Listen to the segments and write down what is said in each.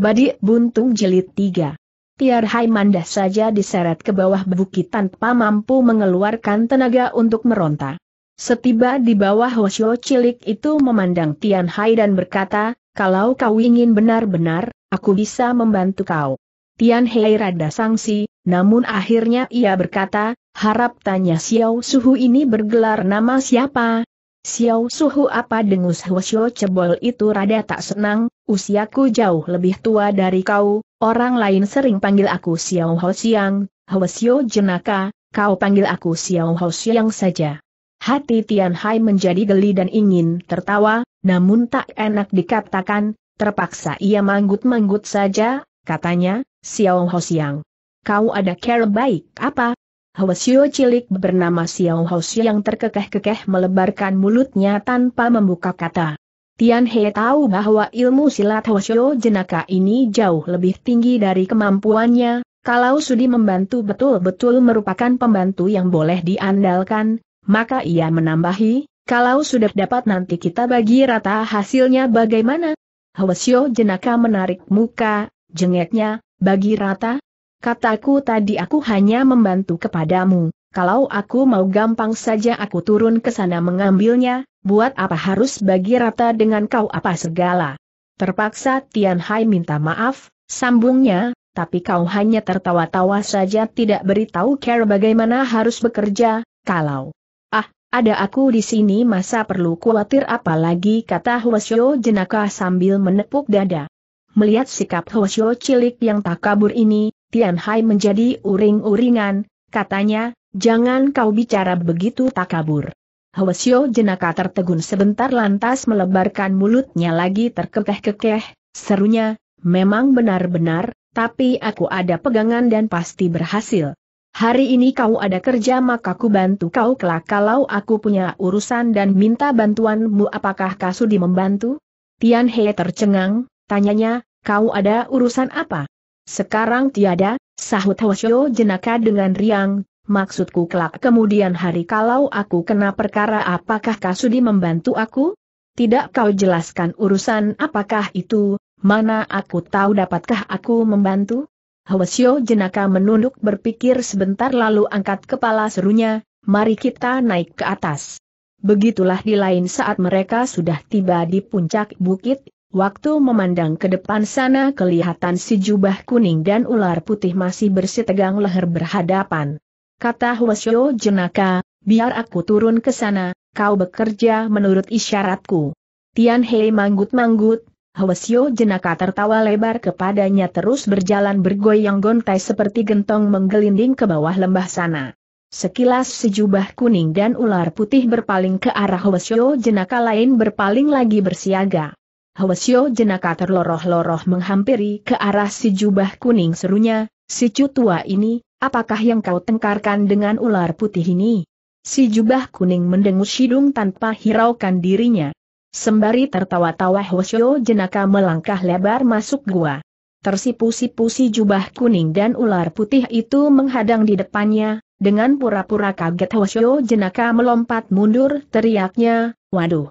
Badi Buntung jelit 3 Tiar Hai mandah saja diseret ke bawah bukit tanpa mampu mengeluarkan tenaga untuk meronta. Setiba di bawah Hoshio Cilik itu memandang Tian Hai dan berkata, kalau kau ingin benar-benar, aku bisa membantu kau. Tian Hai rada sangsi, namun akhirnya ia berkata, harap tanya Xiao Suhu ini bergelar nama siapa, Xiao Suhu apa dengus Huosyo cebol itu rada tak senang, usiaku jauh lebih tua dari kau, orang lain sering panggil aku Xiao Ho Siang, Huosyo jenaka, kau panggil aku Xiao Ho Siang saja. Hati Tian Hai menjadi geli dan ingin tertawa, namun tak enak dikatakan, terpaksa ia manggut-manggut saja, katanya, Xiao Ho Siang. Kau ada care baik apa, Hwasyo cilik bernama Xiao Hwasyo yang terkekeh-kekeh melebarkan mulutnya tanpa membuka kata. Tian He tahu bahwa ilmu silat Hwasyo jenaka ini jauh lebih tinggi dari kemampuannya, kalau Sudi membantu betul-betul merupakan pembantu yang boleh diandalkan, maka ia menambahi, kalau sudah dapat nanti kita bagi rata hasilnya bagaimana? Hwasyo jenaka menarik muka, jengeknya, bagi rata, Kataku tadi aku hanya membantu kepadamu, kalau aku mau gampang saja aku turun ke sana mengambilnya, buat apa harus bagi rata dengan kau apa segala. Terpaksa Tian Hai minta maaf, sambungnya, tapi kau hanya tertawa-tawa saja tidak beritahu care bagaimana harus bekerja, kalau ah, ada aku di sini masa perlu khawatir apalagi kata Huasyo jenaka sambil menepuk dada. Melihat sikap Huasyo cilik yang tak kabur ini, Tian Hai menjadi uring-uringan, katanya, jangan kau bicara begitu takabur. Hwasyo jenaka tertegun sebentar lantas melebarkan mulutnya lagi terkekeh-kekeh, serunya, memang benar-benar, tapi aku ada pegangan dan pasti berhasil. Hari ini kau ada kerja maka ku bantu kau kelak kalau aku punya urusan dan minta bantuanmu apakah Kasudi membantu? Tian He tercengang, tanyanya, kau ada urusan apa? Sekarang tiada, sahut Hoshio jenaka dengan riang, maksudku kelak kemudian hari kalau aku kena perkara apakah Kasudi membantu aku? Tidak kau jelaskan urusan apakah itu, mana aku tahu dapatkah aku membantu? Hwasyo jenaka menunduk berpikir sebentar lalu angkat kepala serunya, mari kita naik ke atas. Begitulah di lain saat mereka sudah tiba di puncak bukit, Waktu memandang ke depan sana kelihatan si jubah kuning dan ular putih masih bersitegang leher berhadapan. Kata Hwasyo jenaka, biar aku turun ke sana, kau bekerja menurut isyaratku. Tian Hei manggut-manggut, Hwasyo jenaka tertawa lebar kepadanya terus berjalan bergoyang gontai seperti gentong menggelinding ke bawah lembah sana. Sekilas sejubah kuning dan ular putih berpaling ke arah Hwasyo jenaka lain berpaling lagi bersiaga. Hwasyo jenaka terloroh-loroh menghampiri ke arah si jubah kuning serunya, si tua ini, apakah yang kau tengkarkan dengan ular putih ini? Si jubah kuning mendengus hidung tanpa hiraukan dirinya. Sembari tertawa-tawa Hwasyo jenaka melangkah lebar masuk gua. Tersipu-sipu si jubah kuning dan ular putih itu menghadang di depannya, dengan pura-pura kaget Hwasyo jenaka melompat mundur teriaknya, waduh.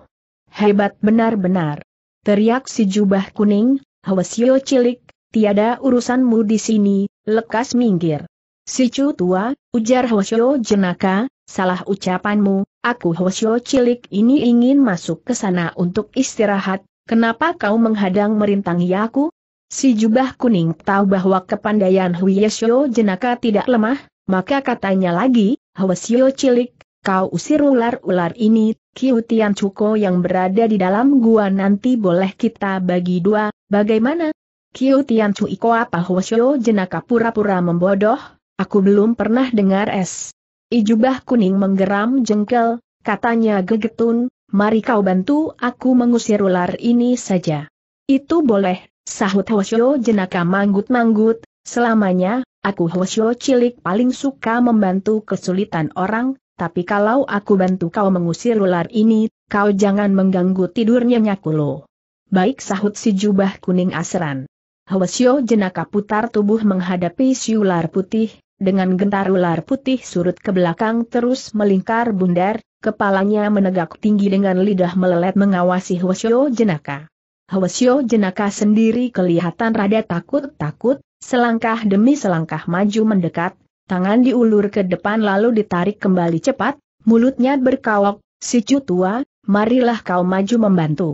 Hebat benar-benar. Teriak si jubah kuning, Hwasyo cilik, tiada urusanmu di sini, lekas minggir. Si cu tua, ujar Hwasyo jenaka, salah ucapanmu, aku Hwasyo cilik ini ingin masuk ke sana untuk istirahat, kenapa kau menghadang merintangi aku? Si jubah kuning tahu bahwa kepandaian Hwasyo jenaka tidak lemah, maka katanya lagi, Hwasyo cilik, kau usir ular-ular ini, Kiu Cuko yang berada di dalam gua nanti boleh kita bagi dua, bagaimana? Kiu Tian Cuiko apa Hwasyo jenaka pura-pura membodoh, aku belum pernah dengar es. Ijubah kuning menggeram jengkel, katanya gegetun, mari kau bantu aku mengusir ular ini saja. Itu boleh, sahut Hwasyo jenaka manggut-manggut, selamanya, aku Hwasyo cilik paling suka membantu kesulitan orang, tapi kalau aku bantu kau mengusir ular ini, kau jangan mengganggu tidurnya Nyakulo. Baik sahut si jubah kuning Asran. Hwasyo jenaka putar tubuh menghadapi si ular putih, dengan gentar ular putih surut ke belakang terus melingkar bundar, kepalanya menegak tinggi dengan lidah melelet mengawasi Hwasyo jenaka. Hwasyo jenaka sendiri kelihatan rada takut-takut, selangkah demi selangkah maju mendekat, tangan diulur ke depan lalu ditarik kembali cepat, mulutnya berkawok, si tua, marilah kau maju membantu.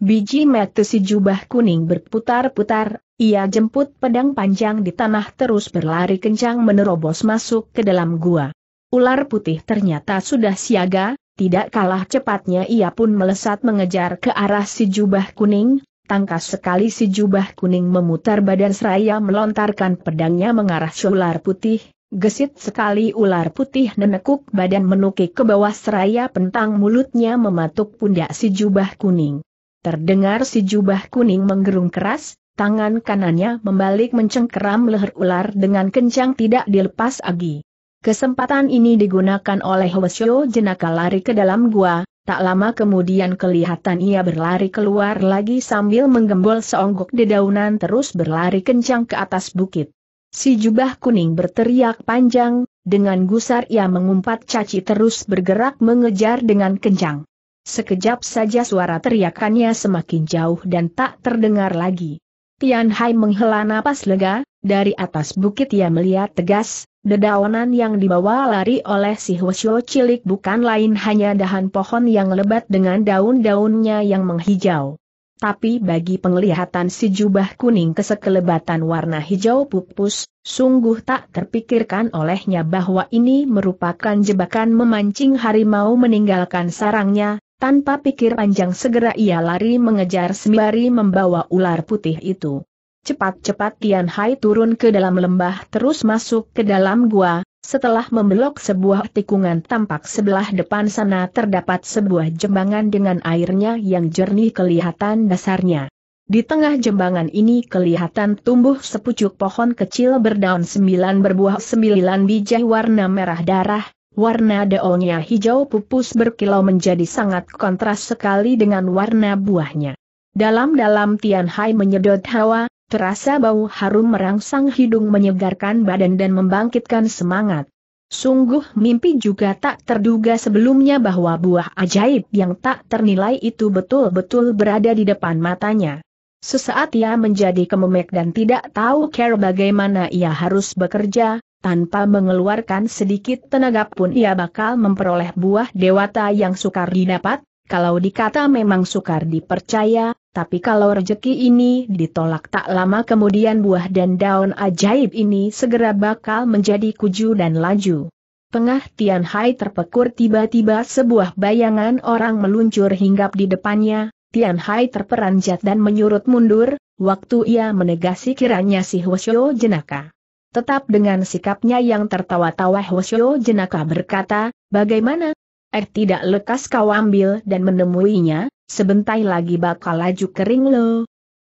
Biji mata si jubah kuning berputar-putar, ia jemput pedang panjang di tanah terus berlari kencang menerobos masuk ke dalam gua. Ular putih ternyata sudah siaga, tidak kalah cepatnya ia pun melesat mengejar ke arah si jubah kuning, Tangkas sekali si jubah kuning memutar badan seraya melontarkan pedangnya mengarah ular putih, Gesit sekali ular putih menekuk badan menukik ke bawah seraya pentang mulutnya mematuk pundak si jubah kuning. Terdengar si jubah kuning menggerung keras, tangan kanannya membalik mencengkeram leher ular dengan kencang tidak dilepas lagi. Kesempatan ini digunakan oleh Hwasyo jenaka lari ke dalam gua, tak lama kemudian kelihatan ia berlari keluar lagi sambil menggembol seonggok dedaunan terus berlari kencang ke atas bukit. Si jubah kuning berteriak panjang, dengan gusar ia mengumpat caci terus bergerak mengejar dengan kencang. Sekejap saja suara teriakannya semakin jauh dan tak terdengar lagi. Tian Hai menghela napas lega, dari atas bukit ia melihat tegas, dedaunan yang dibawa lari oleh si Hwasyo cilik bukan lain hanya dahan pohon yang lebat dengan daun-daunnya yang menghijau tapi bagi penglihatan si jubah kuning kesekelebatan warna hijau pupus, sungguh tak terpikirkan olehnya bahwa ini merupakan jebakan memancing harimau meninggalkan sarangnya, tanpa pikir panjang segera ia lari mengejar sembari membawa ular putih itu. Cepat-cepat Tian Hai turun ke dalam lembah terus masuk ke dalam gua, setelah membelok sebuah tikungan tampak sebelah depan sana terdapat sebuah jembangan dengan airnya yang jernih kelihatan dasarnya. Di tengah jembangan ini kelihatan tumbuh sepucuk pohon kecil berdaun sembilan berbuah sembilan biji warna merah darah, warna daunnya hijau pupus berkilau menjadi sangat kontras sekali dengan warna buahnya. Dalam-dalam Tian Hai menyedot hawa, Terasa bau harum merangsang hidung menyegarkan badan dan membangkitkan semangat. Sungguh mimpi juga tak terduga sebelumnya bahwa buah ajaib yang tak ternilai itu betul-betul berada di depan matanya. Sesaat ia menjadi kememek dan tidak tahu care bagaimana ia harus bekerja, tanpa mengeluarkan sedikit tenaga pun ia bakal memperoleh buah dewata yang sukar didapat, kalau dikata memang sukar dipercaya, tapi kalau rejeki ini ditolak tak lama kemudian buah dan daun ajaib ini segera bakal menjadi kuju dan laju. Pengah Tian Hai terpekur tiba-tiba sebuah bayangan orang meluncur hinggap di depannya, Tian Hai terperanjat dan menyurut mundur, waktu ia menegasi kiranya si Hwasyo jenaka. Tetap dengan sikapnya yang tertawa-tawa Hwasyo jenaka berkata, bagaimana? Eh tidak lekas kau ambil dan menemuinya, Sebentar lagi bakal laju kering lo.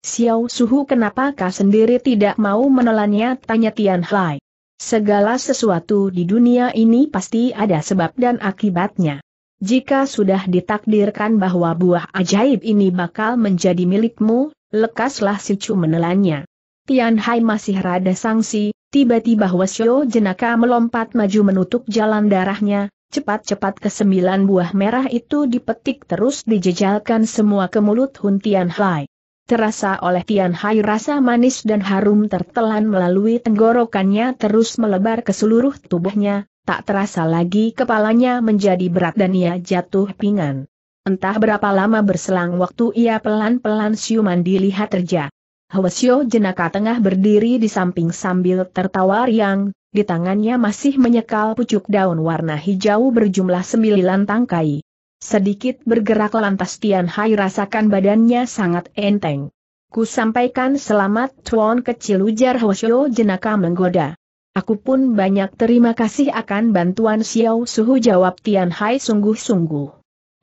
Xiao Suhu kenapa kau sendiri tidak mau menelannya tanya Tian Hai. Segala sesuatu di dunia ini pasti ada sebab dan akibatnya. Jika sudah ditakdirkan bahwa buah ajaib ini bakal menjadi milikmu, lekaslah si Chu menelannya. Tian Hai masih rada sangsi, tiba-tiba Xiao jenaka melompat maju menutup jalan darahnya, Cepat-cepat kesembilan buah merah itu dipetik terus dijejalkan semua ke mulut Hun Tian Hai. Terasa oleh Tian Hai rasa manis dan harum tertelan melalui tenggorokannya terus melebar ke seluruh tubuhnya, tak terasa lagi kepalanya menjadi berat dan ia jatuh pingan. Entah berapa lama berselang waktu ia pelan-pelan siuman dilihat terja. Hwasyo jenaka tengah berdiri di samping sambil tertawa riang, di tangannya masih menyekal pucuk daun warna hijau berjumlah sembilan tangkai. Sedikit bergerak lantas Tian Hai rasakan badannya sangat enteng. Ku sampaikan selamat tuan kecil ujar Hoshio jenaka menggoda. Aku pun banyak terima kasih akan bantuan Xiao Suhu jawab Tian Hai sungguh-sungguh.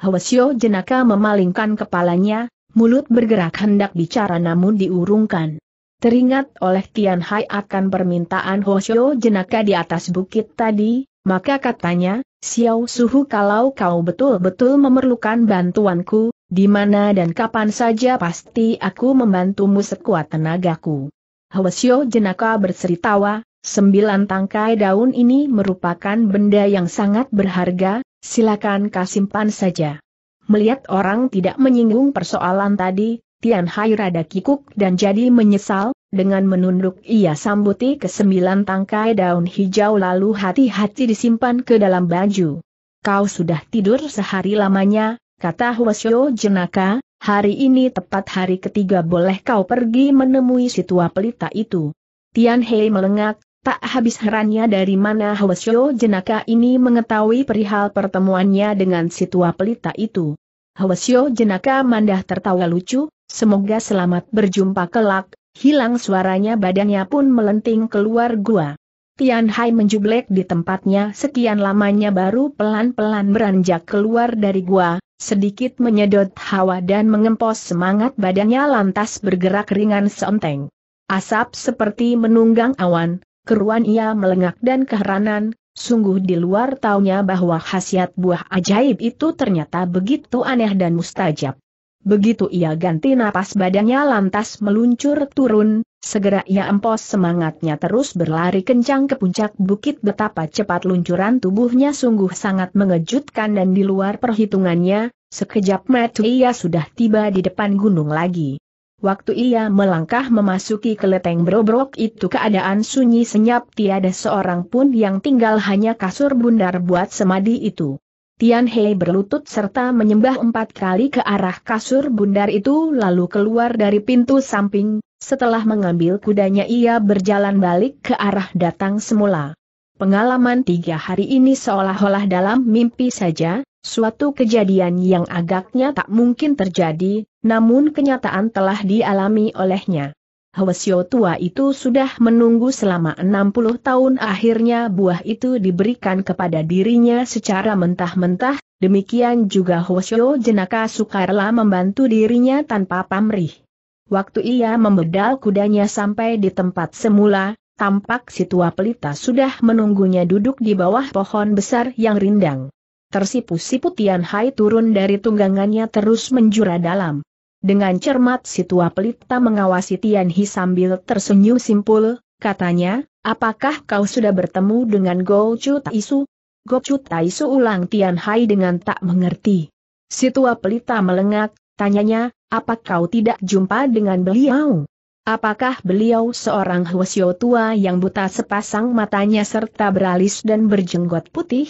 Hoshio jenaka memalingkan kepalanya, mulut bergerak hendak bicara namun diurungkan. Teringat oleh Tian Hai akan permintaan Hoshio jenaka di atas bukit tadi, maka katanya, Xiao Suhu kalau kau betul-betul memerlukan bantuanku, di mana dan kapan saja pasti aku membantumu sekuat tenagaku. Hoshio jenaka berseritawa, sembilan tangkai daun ini merupakan benda yang sangat berharga, silakan kasimpan saja. Melihat orang tidak menyinggung persoalan tadi, Tian Hai rada kikuk dan jadi menyesal, dengan menunduk ia sambuti ke sembilan tangkai daun hijau lalu hati-hati disimpan ke dalam baju. Kau sudah tidur sehari lamanya, kata Huasyo jenaka, hari ini tepat hari ketiga boleh kau pergi menemui si tua pelita itu. Tian Hai melengak, tak habis herannya dari mana Hwasyo jenaka ini mengetahui perihal pertemuannya dengan si tua pelita itu. Hwasyo jenaka mandah tertawa lucu, Semoga selamat berjumpa kelak, hilang suaranya badannya pun melenting keluar gua. Tian Hai menjublek di tempatnya sekian lamanya baru pelan-pelan beranjak keluar dari gua, sedikit menyedot hawa dan mengempos semangat badannya lantas bergerak ringan seonteng. Asap seperti menunggang awan, keruan ia melengak dan keheranan, sungguh di luar taunya bahwa khasiat buah ajaib itu ternyata begitu aneh dan mustajab. Begitu ia ganti napas badannya lantas meluncur turun, segera ia empos semangatnya terus berlari kencang ke puncak bukit betapa cepat luncuran tubuhnya sungguh sangat mengejutkan dan di luar perhitungannya, sekejap mata ia sudah tiba di depan gunung lagi. Waktu ia melangkah memasuki keleteng berobrok itu keadaan sunyi senyap tiada seorang pun yang tinggal hanya kasur bundar buat semadi itu. Tian Hei berlutut serta menyembah empat kali ke arah kasur bundar itu lalu keluar dari pintu samping, setelah mengambil kudanya ia berjalan balik ke arah datang semula. Pengalaman tiga hari ini seolah-olah dalam mimpi saja, suatu kejadian yang agaknya tak mungkin terjadi, namun kenyataan telah dialami olehnya. Hwasyo tua itu sudah menunggu selama 60 tahun akhirnya buah itu diberikan kepada dirinya secara mentah-mentah, demikian juga Hwasyo jenaka sukarela membantu dirinya tanpa pamrih. Waktu ia membedal kudanya sampai di tempat semula, tampak si tua pelita sudah menunggunya duduk di bawah pohon besar yang rindang. Tersipu-sipu Tian Hai turun dari tunggangannya terus menjura dalam. Dengan cermat si tua pelita mengawasi Tian Hi sambil tersenyum simpul, katanya, apakah kau sudah bertemu dengan Go Chu Taisu? Go Chu Taisu ulang Tian Hai dengan tak mengerti. Si tua pelita melengak, tanyanya, apa kau tidak jumpa dengan beliau? Apakah beliau seorang Hwasyo tua yang buta sepasang matanya serta beralis dan berjenggot putih?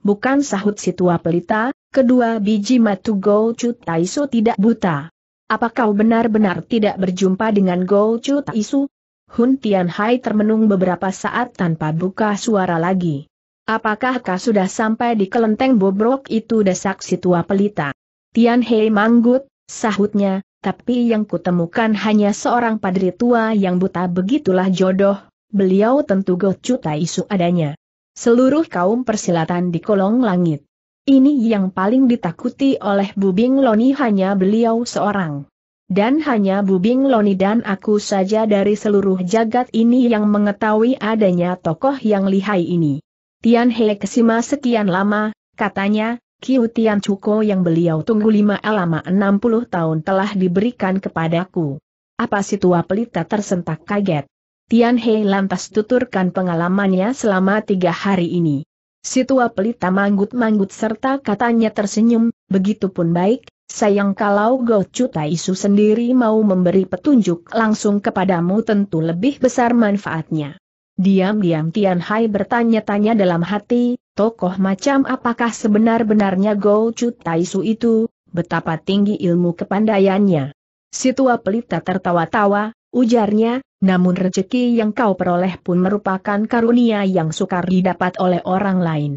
Bukan sahut si tua pelita, kedua biji matu Go Chu Taisu tidak buta. Apa kau benar-benar tidak berjumpa dengan Go Chu Taisu? Hun Tianhai termenung beberapa saat tanpa buka suara lagi. Apakah kau sudah sampai di kelenteng bobrok itu desak si tua pelita? Tianhai manggut, sahutnya, tapi yang kutemukan hanya seorang padri tua yang buta begitulah jodoh, beliau tentu Gocu Taisu adanya. Seluruh kaum persilatan di kolong langit. Ini yang paling ditakuti oleh Bubing Loni hanya beliau seorang. Dan hanya Bubing Loni dan aku saja dari seluruh jagat ini yang mengetahui adanya tokoh yang lihai ini. Tian He Kesima sekian lama, katanya, Kiu Tian Cuko yang beliau tunggu lima lama puluh tahun telah diberikan kepadaku. Apa si tua pelita tersentak kaget? Tian He lantas tuturkan pengalamannya selama tiga hari ini. Si tua pelita manggut-manggut serta katanya tersenyum, begitupun baik, sayang kalau Gochu Taisu sendiri mau memberi petunjuk langsung kepadamu tentu lebih besar manfaatnya. Diam-diam Tian Hai bertanya-tanya dalam hati, tokoh macam apakah sebenar-benarnya Gochu Taisu itu, betapa tinggi ilmu kepandaiannya. Si tua pelita tertawa-tawa, ujarnya, namun rezeki yang kau peroleh pun merupakan karunia yang sukar didapat oleh orang lain.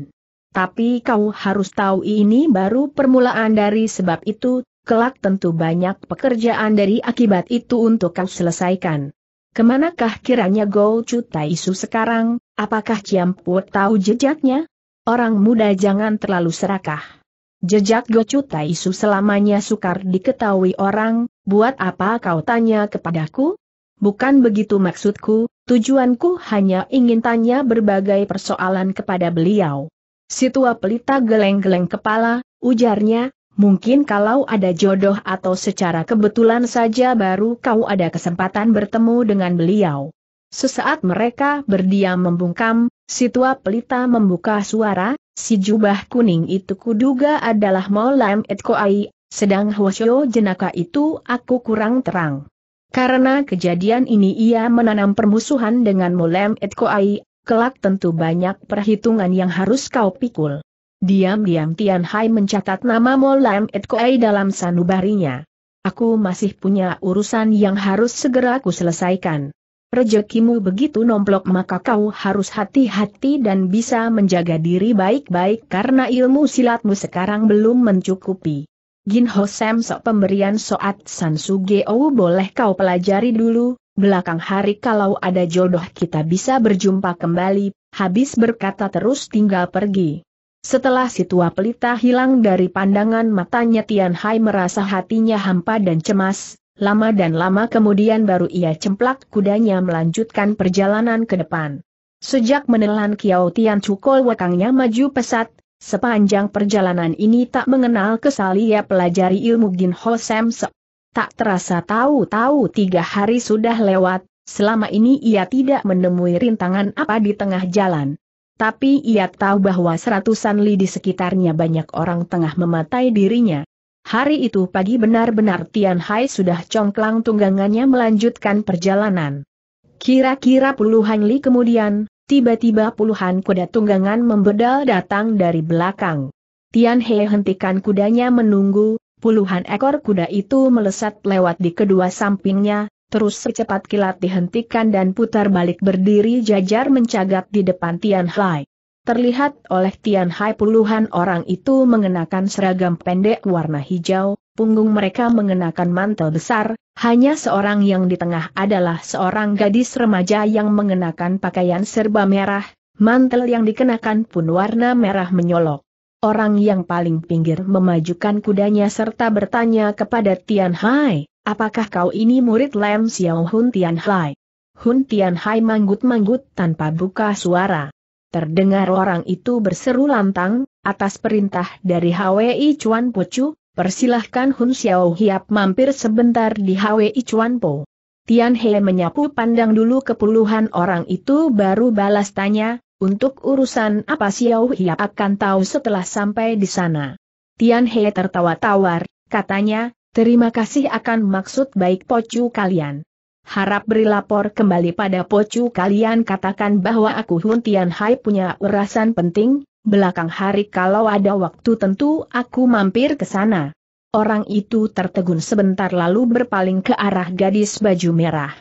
Tapi kau harus tahu ini baru permulaan dari sebab itu, kelak tentu banyak pekerjaan dari akibat itu untuk kau selesaikan. Kemanakah kiranya Go Cutai Isu sekarang, apakah Ciamput tahu jejaknya? Orang muda jangan terlalu serakah. Jejak Gocu Taisu selamanya sukar diketahui orang, buat apa kau tanya kepadaku? Bukan begitu maksudku, tujuanku hanya ingin tanya berbagai persoalan kepada beliau. Si tua pelita geleng-geleng kepala, ujarnya, mungkin kalau ada jodoh atau secara kebetulan saja baru kau ada kesempatan bertemu dengan beliau. Sesaat mereka berdiam membungkam, si tua pelita membuka suara, si jubah kuning itu kuduga adalah Maulam Etkoai, sedang Hwasyo jenaka itu aku kurang terang. Karena kejadian ini ia menanam permusuhan dengan Mulem Etkoai, kelak tentu banyak perhitungan yang harus kau pikul. Diam-diam Tian Hai mencatat nama Mulem Etkoai dalam sanubarinya. Aku masih punya urusan yang harus segera ku selesaikan. Rejekimu begitu nomplok maka kau harus hati-hati dan bisa menjaga diri baik-baik karena ilmu silatmu sekarang belum mencukupi. Gin Ho Sam Sok pemberian Soat San Sugeo boleh kau pelajari dulu, belakang hari kalau ada jodoh kita bisa berjumpa kembali, habis berkata terus tinggal pergi. Setelah si tua pelita hilang dari pandangan matanya Tian Hai merasa hatinya hampa dan cemas, lama dan lama kemudian baru ia cemplak kudanya melanjutkan perjalanan ke depan. Sejak menelan Kiao Tian Cukol wakangnya maju pesat, Sepanjang perjalanan ini tak mengenal kesal ia pelajari ilmu Gin Ho Sam Tak terasa tahu-tahu tiga hari sudah lewat, selama ini ia tidak menemui rintangan apa di tengah jalan. Tapi ia tahu bahwa seratusan li di sekitarnya banyak orang tengah mematai dirinya. Hari itu pagi benar-benar Tian Hai sudah congklang tunggangannya melanjutkan perjalanan. Kira-kira puluhan li kemudian, Tiba-tiba puluhan kuda tunggangan membedal datang dari belakang. Tian He hentikan kudanya menunggu, puluhan ekor kuda itu melesat lewat di kedua sampingnya, terus secepat kilat dihentikan dan putar balik berdiri jajar mencagat di depan Tian Hai. Terlihat oleh Tian Hai puluhan orang itu mengenakan seragam pendek warna hijau, punggung mereka mengenakan mantel besar, hanya seorang yang di tengah adalah seorang gadis remaja yang mengenakan pakaian serba merah, mantel yang dikenakan pun warna merah menyolok. Orang yang paling pinggir memajukan kudanya serta bertanya kepada Tian Hai, apakah kau ini murid Lam Xiao Hun Tian Hai? Hun Tian Hai manggut-manggut tanpa buka suara. Terdengar orang itu berseru lantang, atas perintah dari HWI Chuan Pucu, Persilahkan Hun Xiao Hiap mampir sebentar di Hwe Ichuan Po. Tian He menyapu pandang dulu ke puluhan orang itu baru balas tanya, untuk urusan apa Xiao Hiap akan tahu setelah sampai di sana. Tian He tertawa tawar, katanya, terima kasih akan maksud baik pocu kalian. Harap beri lapor kembali pada pocu kalian katakan bahwa aku Hun Tian Hai punya urasan penting, Belakang hari kalau ada waktu tentu aku mampir ke sana. Orang itu tertegun sebentar lalu berpaling ke arah gadis baju merah.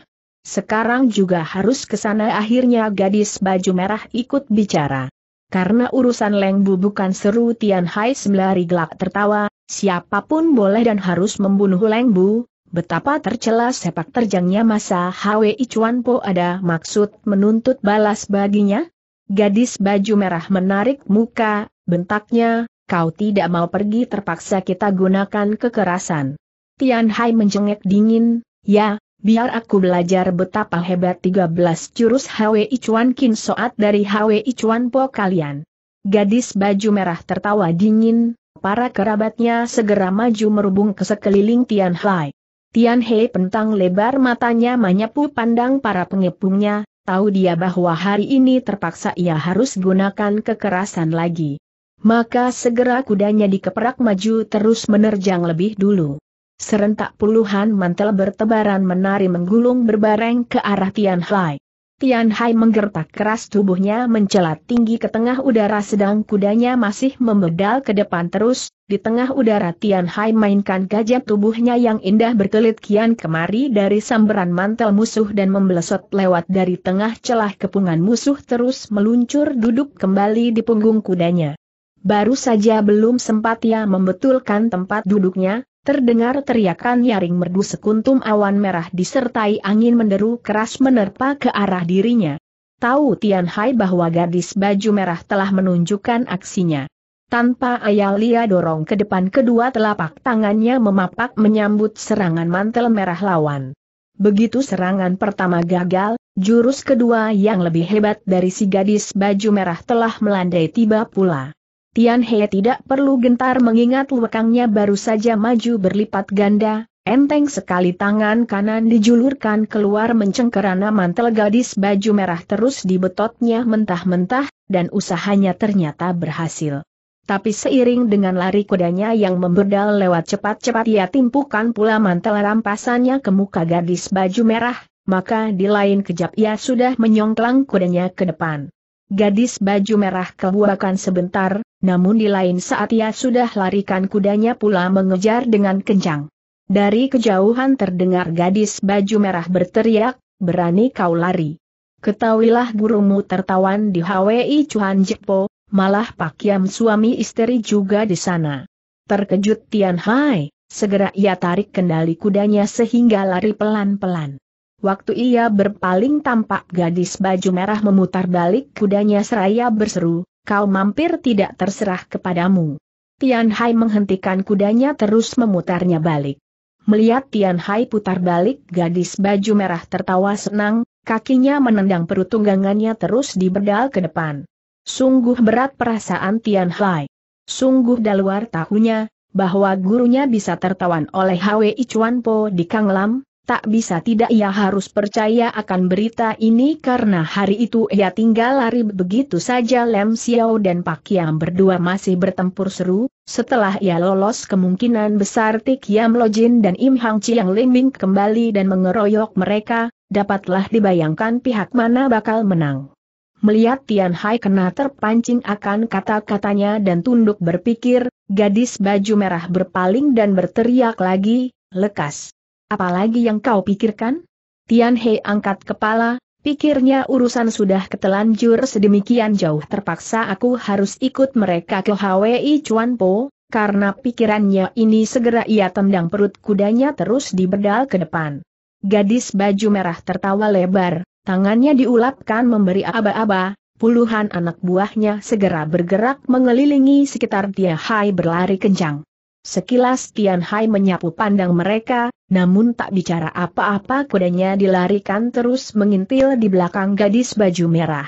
Sekarang juga harus ke sana akhirnya gadis baju merah ikut bicara. Karena urusan lengbu bukan seru Tian Hai sembari gelak tertawa, siapapun boleh dan harus membunuh lengbu. betapa tercela sepak terjangnya masa Hwi Chuan Po ada maksud menuntut balas baginya? Gadis baju merah menarik muka, bentaknya, kau tidak mau pergi terpaksa kita gunakan kekerasan. Tian Hai menjengek dingin, ya, biar aku belajar betapa hebat 13 jurus Hwi Chuan Kin Soat dari Hwi Chuan Po kalian. Gadis baju merah tertawa dingin, para kerabatnya segera maju merubung ke sekeliling Tian Hai. Tian Hai pentang lebar matanya menyapu pandang para pengepungnya, tahu dia bahwa hari ini terpaksa ia harus gunakan kekerasan lagi. Maka segera kudanya dikeperak maju terus menerjang lebih dulu. Serentak puluhan mantel bertebaran menari menggulung berbareng ke arah Tian Hai. Tian Hai menggertak keras tubuhnya mencelat tinggi ke tengah udara sedang kudanya masih memedal ke depan terus, di tengah udara Tian Hai mainkan gajah tubuhnya yang indah berkelit kian kemari dari samberan mantel musuh dan membelesot lewat dari tengah celah kepungan musuh terus meluncur duduk kembali di punggung kudanya. Baru saja belum sempat ia membetulkan tempat duduknya, Terdengar teriakan nyaring merdu sekuntum awan merah disertai angin menderu keras menerpa ke arah dirinya. Tahu Tian Hai bahwa gadis baju merah telah menunjukkan aksinya. Tanpa ayah Lia dorong ke depan kedua telapak tangannya memapak menyambut serangan mantel merah lawan. Begitu serangan pertama gagal, jurus kedua yang lebih hebat dari si gadis baju merah telah melandai tiba pula. Tian He tidak perlu gentar mengingat lekangnya baru saja maju berlipat ganda, enteng sekali tangan kanan dijulurkan keluar mencengkerana mantel gadis baju merah terus dibetotnya mentah-mentah, dan usahanya ternyata berhasil. Tapi seiring dengan lari kudanya yang memberdal lewat cepat-cepat ia timpukan pula mantel rampasannya ke muka gadis baju merah, maka di lain kejap ia sudah menyongklang kudanya ke depan. Gadis baju merah kebuakan sebentar, namun di lain saat ia sudah larikan kudanya pula mengejar dengan kencang. Dari kejauhan terdengar gadis baju merah berteriak, berani kau lari. Ketahuilah gurumu tertawan di HWI Chuan Jepo, malah pakaian suami istri juga di sana. Terkejut Tian Hai, segera ia tarik kendali kudanya sehingga lari pelan-pelan. Waktu ia berpaling tampak gadis baju merah memutar balik kudanya seraya berseru, kau mampir tidak terserah kepadamu. Tian Hai menghentikan kudanya terus memutarnya balik. Melihat Tian Hai putar balik, gadis baju merah tertawa senang, kakinya menendang perut tunggangannya terus diberdal ke depan. Sungguh berat perasaan Tian Hai. Sungguh daluar tahunya, bahwa gurunya bisa tertawan oleh Hwi Chuan Po di Kang Lam, Tak bisa tidak ia harus percaya akan berita ini karena hari itu ia tinggal lari begitu saja Lem Xiao dan Pak Yam berdua masih bertempur seru, setelah ia lolos kemungkinan besar Tik Yam Lojin dan Im Hang Chiang Liming kembali dan mengeroyok mereka, dapatlah dibayangkan pihak mana bakal menang. Melihat Tian Hai kena terpancing akan kata-katanya dan tunduk berpikir, gadis baju merah berpaling dan berteriak lagi, lekas. Apalagi yang kau pikirkan? Tian He angkat kepala, pikirnya urusan sudah ketelanjur sedemikian jauh terpaksa aku harus ikut mereka ke HWI Chuan Po, karena pikirannya ini segera ia tendang perut kudanya terus diberdal ke depan. Gadis baju merah tertawa lebar, tangannya diulapkan memberi aba-aba, puluhan anak buahnya segera bergerak mengelilingi sekitar dia hai berlari kencang. Sekilas Tian Hai menyapu pandang mereka, namun tak bicara apa-apa kudanya dilarikan terus mengintil di belakang gadis baju merah.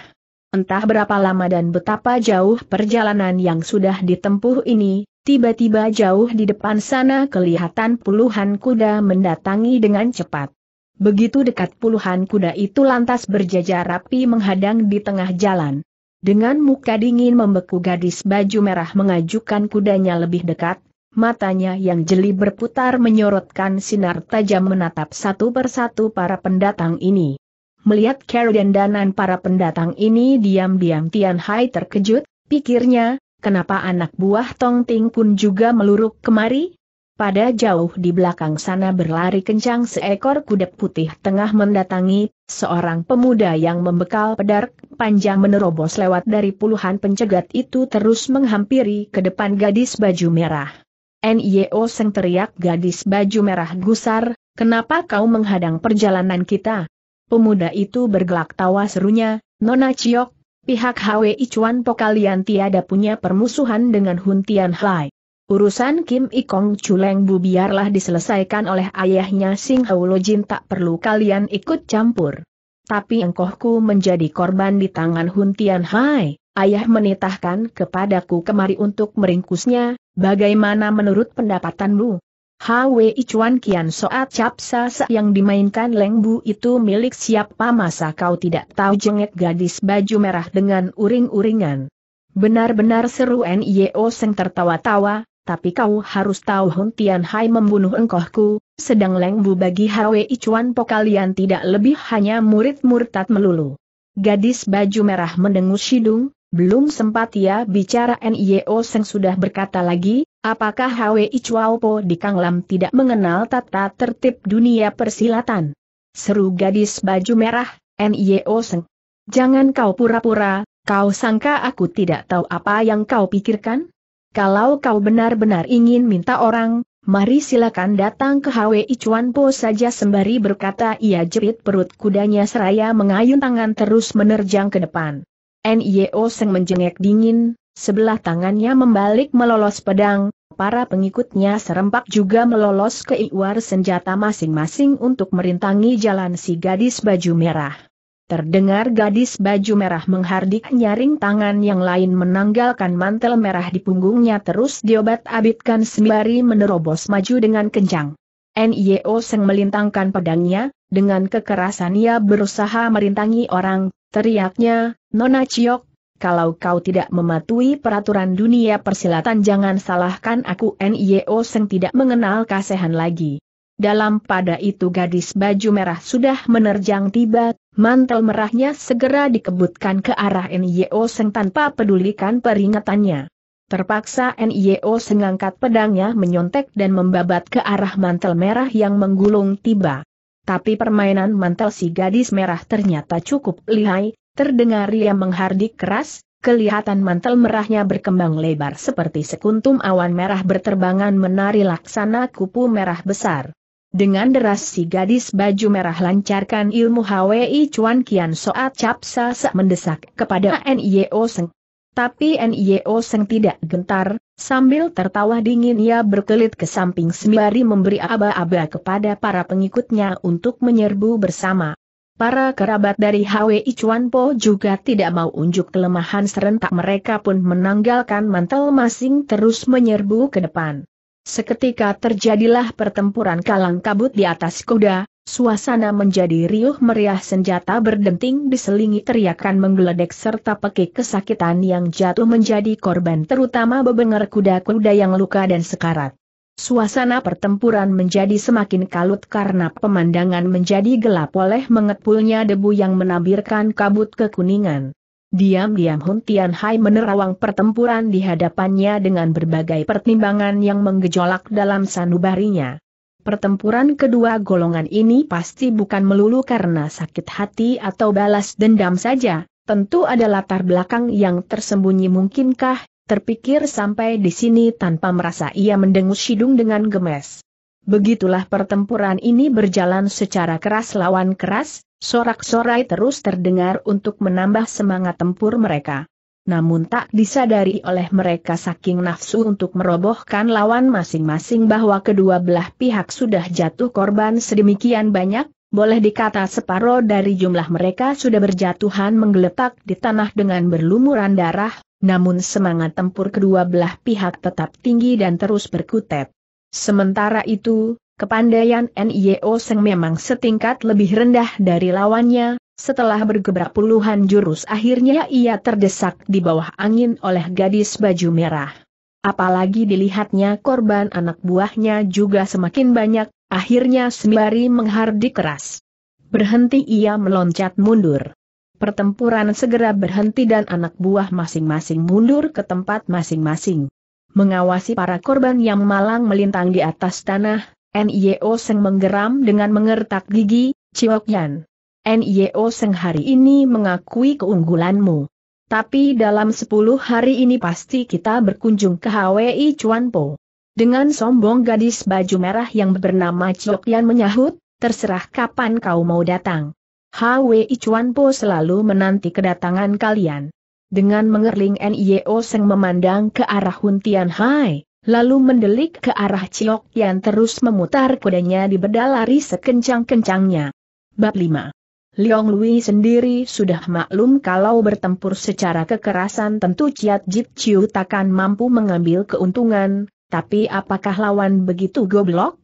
Entah berapa lama dan betapa jauh perjalanan yang sudah ditempuh ini, tiba-tiba jauh di depan sana kelihatan puluhan kuda mendatangi dengan cepat. Begitu dekat puluhan kuda itu lantas berjajar rapi menghadang di tengah jalan. Dengan muka dingin membeku gadis baju merah mengajukan kudanya lebih dekat, matanya yang jeli berputar menyorotkan sinar tajam menatap satu persatu para pendatang ini. Melihat Carol dan danan para pendatang ini diam-diam Tian Hai terkejut, pikirnya, kenapa anak buah Tong Ting pun juga meluruk kemari? Pada jauh di belakang sana berlari kencang seekor kuda putih tengah mendatangi, seorang pemuda yang membekal pedar panjang menerobos lewat dari puluhan pencegat itu terus menghampiri ke depan gadis baju merah. NIO Seng teriak gadis baju merah gusar, kenapa kau menghadang perjalanan kita? Pemuda itu bergelak tawa serunya, Nona Ciok, pihak HW Icuan Po kalian tiada punya permusuhan dengan Hun Tian Hai. Urusan Kim Ikong Chuleng Bu biarlah diselesaikan oleh ayahnya Sing Haulo Jin tak perlu kalian ikut campur. Tapi engkohku menjadi korban di tangan Hun Tian Hai ayah menitahkan kepadaku kemari untuk meringkusnya, bagaimana menurut pendapatanmu? Hwi Chuan Kian Soat Capsa yang dimainkan Leng Bu itu milik siapa masa kau tidak tahu jengek gadis baju merah dengan uring-uringan. Benar-benar seru N.I.O. Seng tertawa-tawa, tapi kau harus tahu Hun Tian Hai membunuh engkohku, sedang Leng Bu bagi Hwi Chuan Po kalian tidak lebih hanya murid murtad melulu. Gadis baju merah mendengus hidung, belum sempat ia bicara N.I.O. Seng sudah berkata lagi, apakah Hwi Chuao Po di Lam tidak mengenal tata tertib dunia persilatan? Seru gadis baju merah, N.I.O. Seng. Jangan kau pura-pura, kau sangka aku tidak tahu apa yang kau pikirkan? Kalau kau benar-benar ingin minta orang, mari silakan datang ke Hwi Chuan saja sembari berkata ia jerit perut kudanya seraya mengayun tangan terus menerjang ke depan. NIO Seng menjengek dingin, sebelah tangannya membalik melolos pedang, para pengikutnya serempak juga melolos ke iwar senjata masing-masing untuk merintangi jalan si gadis baju merah. Terdengar gadis baju merah menghardik nyaring tangan yang lain menanggalkan mantel merah di punggungnya terus diobat-abitkan sembari menerobos maju dengan kencang. NIO Seng melintangkan pedangnya, dengan kekerasan ia berusaha merintangi orang, Teriaknya, Nona Ciok, kalau kau tidak mematuhi peraturan dunia persilatan jangan salahkan aku N.I.O. Seng tidak mengenal kasehan lagi. Dalam pada itu gadis baju merah sudah menerjang tiba, mantel merahnya segera dikebutkan ke arah N.I.O. Seng tanpa pedulikan peringatannya. Terpaksa N.I.O. Seng angkat pedangnya menyontek dan membabat ke arah mantel merah yang menggulung tiba. Tapi permainan mantel si gadis merah ternyata cukup lihai, terdengar ia menghardik keras, kelihatan mantel merahnya berkembang lebar seperti sekuntum awan merah berterbangan menari laksana kupu merah besar. Dengan deras si gadis baju merah lancarkan ilmu HWI Chuan Kian Soat Capsa Sa mendesak kepada NIO Seng. Tapi NIO Seng tidak gentar, sambil tertawa dingin ia berkelit ke samping sembari memberi aba-aba kepada para pengikutnya untuk menyerbu bersama. Para kerabat dari HWI Chuan Po juga tidak mau unjuk kelemahan serentak mereka pun menanggalkan mantel masing terus menyerbu ke depan. Seketika terjadilah pertempuran kalang kabut di atas kuda, suasana menjadi riuh meriah senjata berdenting diselingi teriakan menggeledek serta pekik kesakitan yang jatuh menjadi korban terutama bebenger kuda-kuda yang luka dan sekarat. Suasana pertempuran menjadi semakin kalut karena pemandangan menjadi gelap oleh mengepulnya debu yang menabirkan kabut kekuningan. Diam-diam Hun Tian Hai menerawang pertempuran di hadapannya dengan berbagai pertimbangan yang menggejolak dalam sanubarinya. Pertempuran kedua golongan ini pasti bukan melulu karena sakit hati atau balas dendam saja, tentu ada latar belakang yang tersembunyi mungkinkah, terpikir sampai di sini tanpa merasa ia mendengus hidung dengan gemes. Begitulah pertempuran ini berjalan secara keras lawan keras, sorak-sorai terus terdengar untuk menambah semangat tempur mereka namun tak disadari oleh mereka saking nafsu untuk merobohkan lawan masing-masing bahwa kedua belah pihak sudah jatuh korban sedemikian banyak, boleh dikata separoh dari jumlah mereka sudah berjatuhan menggeletak di tanah dengan berlumuran darah, namun semangat tempur kedua belah pihak tetap tinggi dan terus berkutat. Sementara itu, Kepandaian NIO Seng memang setingkat lebih rendah dari lawannya, setelah bergebrak puluhan jurus akhirnya ia terdesak di bawah angin oleh gadis baju merah. Apalagi dilihatnya korban anak buahnya juga semakin banyak, akhirnya sembari menghardik keras. Berhenti ia meloncat mundur. Pertempuran segera berhenti dan anak buah masing-masing mundur ke tempat masing-masing. Mengawasi para korban yang malang melintang di atas tanah, NIO e Seng menggeram dengan mengertak gigi, Ciok Yan. NIO e Seng hari ini mengakui keunggulanmu. Tapi dalam sepuluh hari ini pasti kita berkunjung ke HWI Chuan Po. Dengan sombong gadis baju merah yang bernama Ciok Yan menyahut, terserah kapan kau mau datang. HWI Chuan Po selalu menanti kedatangan kalian. Dengan mengerling NIO e Seng memandang ke arah Huntian Hai, lalu mendelik ke arah Ciok yang terus memutar kudanya di bedal lari sekencang-kencangnya. Bab 5 Liong Lui sendiri sudah maklum kalau bertempur secara kekerasan tentu Ciat Jit Chiu takkan mampu mengambil keuntungan, tapi apakah lawan begitu goblok?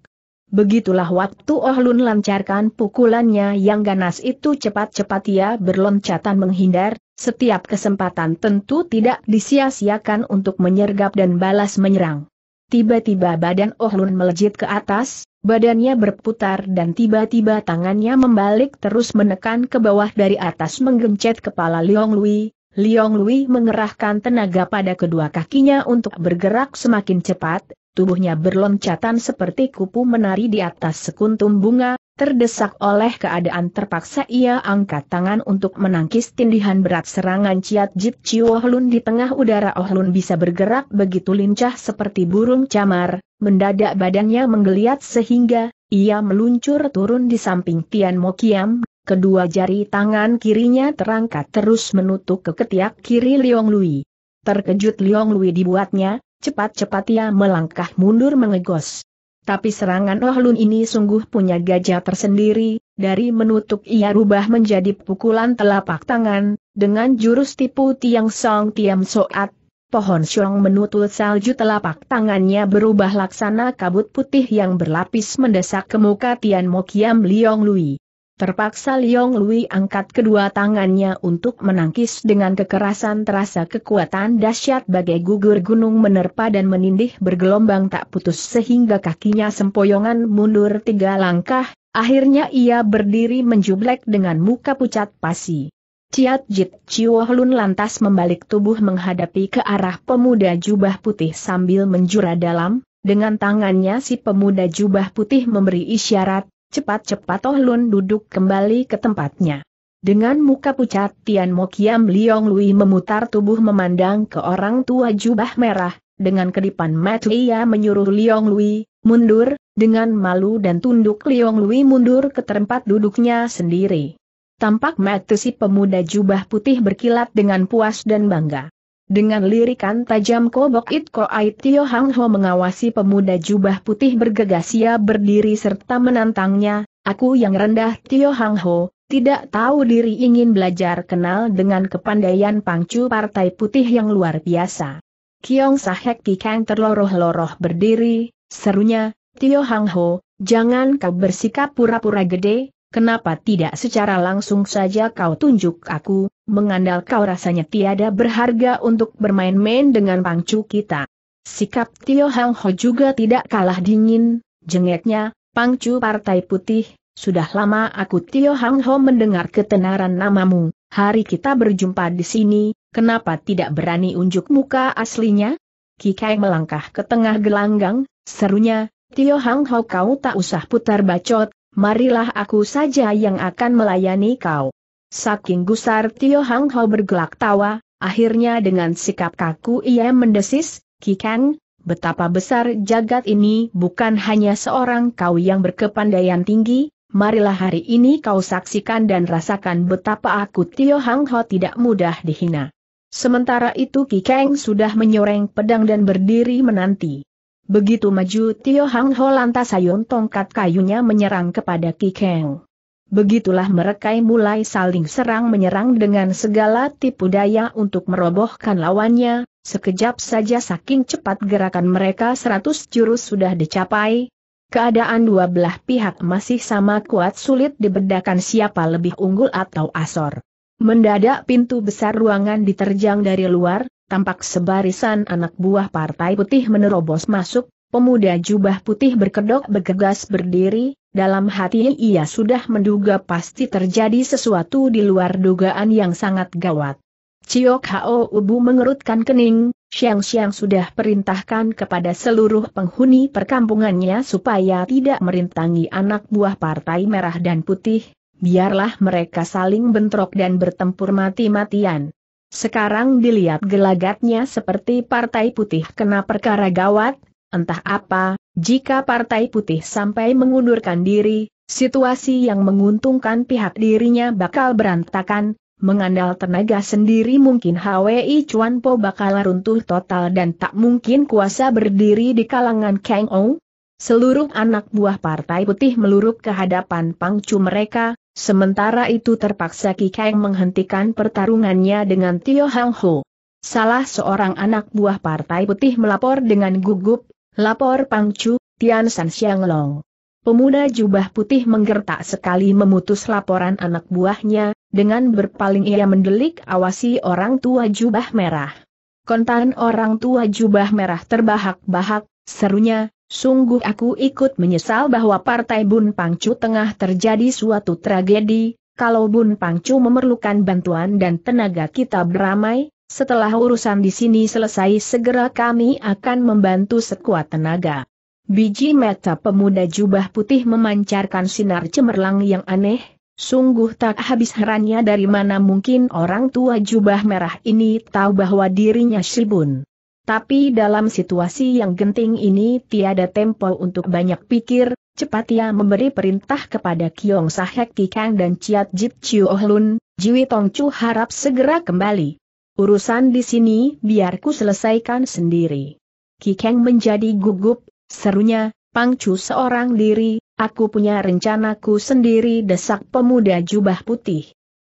Begitulah waktu Oh Lun lancarkan pukulannya yang ganas itu cepat-cepat ia berloncatan menghindar, setiap kesempatan tentu tidak disia-siakan untuk menyergap dan balas menyerang. Tiba-tiba badan Ohlun melejit ke atas, badannya berputar dan tiba-tiba tangannya membalik terus menekan ke bawah dari atas menggencet kepala Liong Lui. Liong Lui mengerahkan tenaga pada kedua kakinya untuk bergerak semakin cepat, tubuhnya berloncatan seperti kupu menari di atas sekuntum bunga, Terdesak oleh keadaan terpaksa ia angkat tangan untuk menangkis tindihan berat serangan Ciat Jip Chiu Lun di tengah udara Oh Lun bisa bergerak begitu lincah seperti burung camar, mendadak badannya menggeliat sehingga ia meluncur turun di samping Tian Mo Kiam, kedua jari tangan kirinya terangkat terus menutup ke ketiak kiri Liong Lui. Terkejut Liong Lui dibuatnya, cepat-cepat ia melangkah mundur mengegos. Tapi serangan Ohlun ini sungguh punya gajah tersendiri, dari menutup ia rubah menjadi pukulan telapak tangan, dengan jurus tipu tiang song tiam soat, pohon syong menutul salju telapak tangannya berubah laksana kabut putih yang berlapis mendesak ke muka Tian Mokiam Liong Lui. Terpaksa Liong Lui angkat kedua tangannya untuk menangkis dengan kekerasan terasa kekuatan dahsyat bagai gugur gunung menerpa dan menindih bergelombang tak putus sehingga kakinya sempoyongan mundur tiga langkah, akhirnya ia berdiri menjublek dengan muka pucat pasi. Ciat Jit Chiu Lun lantas membalik tubuh menghadapi ke arah pemuda jubah putih sambil menjura dalam, dengan tangannya si pemuda jubah putih memberi isyarat, Cepat-cepat Toh Lun duduk kembali ke tempatnya. Dengan muka pucat Tian Mo Kiam Liong Lui memutar tubuh memandang ke orang tua jubah merah, dengan kedipan mata ia menyuruh Liong Lui, mundur, dengan malu dan tunduk Liong Lui mundur ke tempat duduknya sendiri. Tampak mata si pemuda jubah putih berkilat dengan puas dan bangga. Dengan lirikan tajam kobok It Ai Tio Hang Ho mengawasi pemuda jubah putih bergegas ia berdiri serta menantangnya, aku yang rendah Tio Hang Ho, tidak tahu diri ingin belajar kenal dengan kepandaian pangcu partai putih yang luar biasa. Kiong Sahek Kikang terloroh-loroh berdiri, serunya, Tio Hang Ho, jangan kau bersikap pura-pura gede, Kenapa tidak secara langsung saja kau tunjuk aku, mengandal kau rasanya tiada berharga untuk bermain-main dengan pangcu kita. Sikap Tio Hang Ho juga tidak kalah dingin, jengeknya, pangcu Partai Putih, sudah lama aku Tio Hang Ho mendengar ketenaran namamu, hari kita berjumpa di sini, kenapa tidak berani unjuk muka aslinya? Kikai melangkah ke tengah gelanggang, serunya, Tio Hang Ho kau tak usah putar bacot, marilah aku saja yang akan melayani kau. Saking gusar Tio Hang Ho bergelak tawa, akhirnya dengan sikap kaku ia mendesis, Kikang, betapa besar jagat ini bukan hanya seorang kau yang berkepandaian tinggi, marilah hari ini kau saksikan dan rasakan betapa aku Tio Hang Ho tidak mudah dihina. Sementara itu Kang sudah menyoreng pedang dan berdiri menanti. Begitu maju Tio Hang Ho lantas ayun tongkat kayunya menyerang kepada Ki Keng. Begitulah mereka mulai saling serang menyerang dengan segala tipu daya untuk merobohkan lawannya, sekejap saja saking cepat gerakan mereka seratus jurus sudah dicapai. Keadaan dua belah pihak masih sama kuat sulit dibedakan siapa lebih unggul atau asor. Mendadak pintu besar ruangan diterjang dari luar, tampak sebarisan anak buah Partai Putih menerobos masuk, pemuda jubah putih berkedok bergegas berdiri, dalam hati ia sudah menduga pasti terjadi sesuatu di luar dugaan yang sangat gawat. Ciok Hao Ubu mengerutkan kening, Siang-siang sudah perintahkan kepada seluruh penghuni perkampungannya supaya tidak merintangi anak buah Partai Merah dan Putih, biarlah mereka saling bentrok dan bertempur mati-matian. Sekarang dilihat gelagatnya seperti Partai Putih kena perkara gawat, entah apa, jika Partai Putih sampai mengundurkan diri, situasi yang menguntungkan pihak dirinya bakal berantakan, mengandal tenaga sendiri mungkin HWI Chuan Po bakal runtuh total dan tak mungkin kuasa berdiri di kalangan Kang Ou. Seluruh anak buah Partai Putih meluruk ke hadapan pangcu mereka, Sementara itu terpaksa Ki menghentikan pertarungannya dengan Tio Hang Ho. Salah seorang anak buah Partai Putih melapor dengan gugup, lapor Pang Chu, Tian San Xiang Long. Pemuda jubah putih menggertak sekali memutus laporan anak buahnya, dengan berpaling ia mendelik awasi orang tua jubah merah. Kontan orang tua jubah merah terbahak-bahak, serunya, Sungguh aku ikut menyesal bahwa Partai Bun Pangcu tengah terjadi suatu tragedi, kalau Bun Pangcu memerlukan bantuan dan tenaga kita beramai, setelah urusan di sini selesai segera kami akan membantu sekuat tenaga. Biji mata pemuda jubah putih memancarkan sinar cemerlang yang aneh, sungguh tak habis herannya dari mana mungkin orang tua jubah merah ini tahu bahwa dirinya Shibun. Tapi dalam situasi yang genting ini tiada tempo untuk banyak pikir, cepat ia memberi perintah kepada Kiong Sahek Kikang dan Ciat Jip Chiu Oh Lun, Jiwi Tong Chu harap segera kembali. Urusan di sini biarku selesaikan sendiri. Kikeng menjadi gugup, serunya, Pang Chu seorang diri, aku punya rencanaku sendiri desak pemuda jubah putih.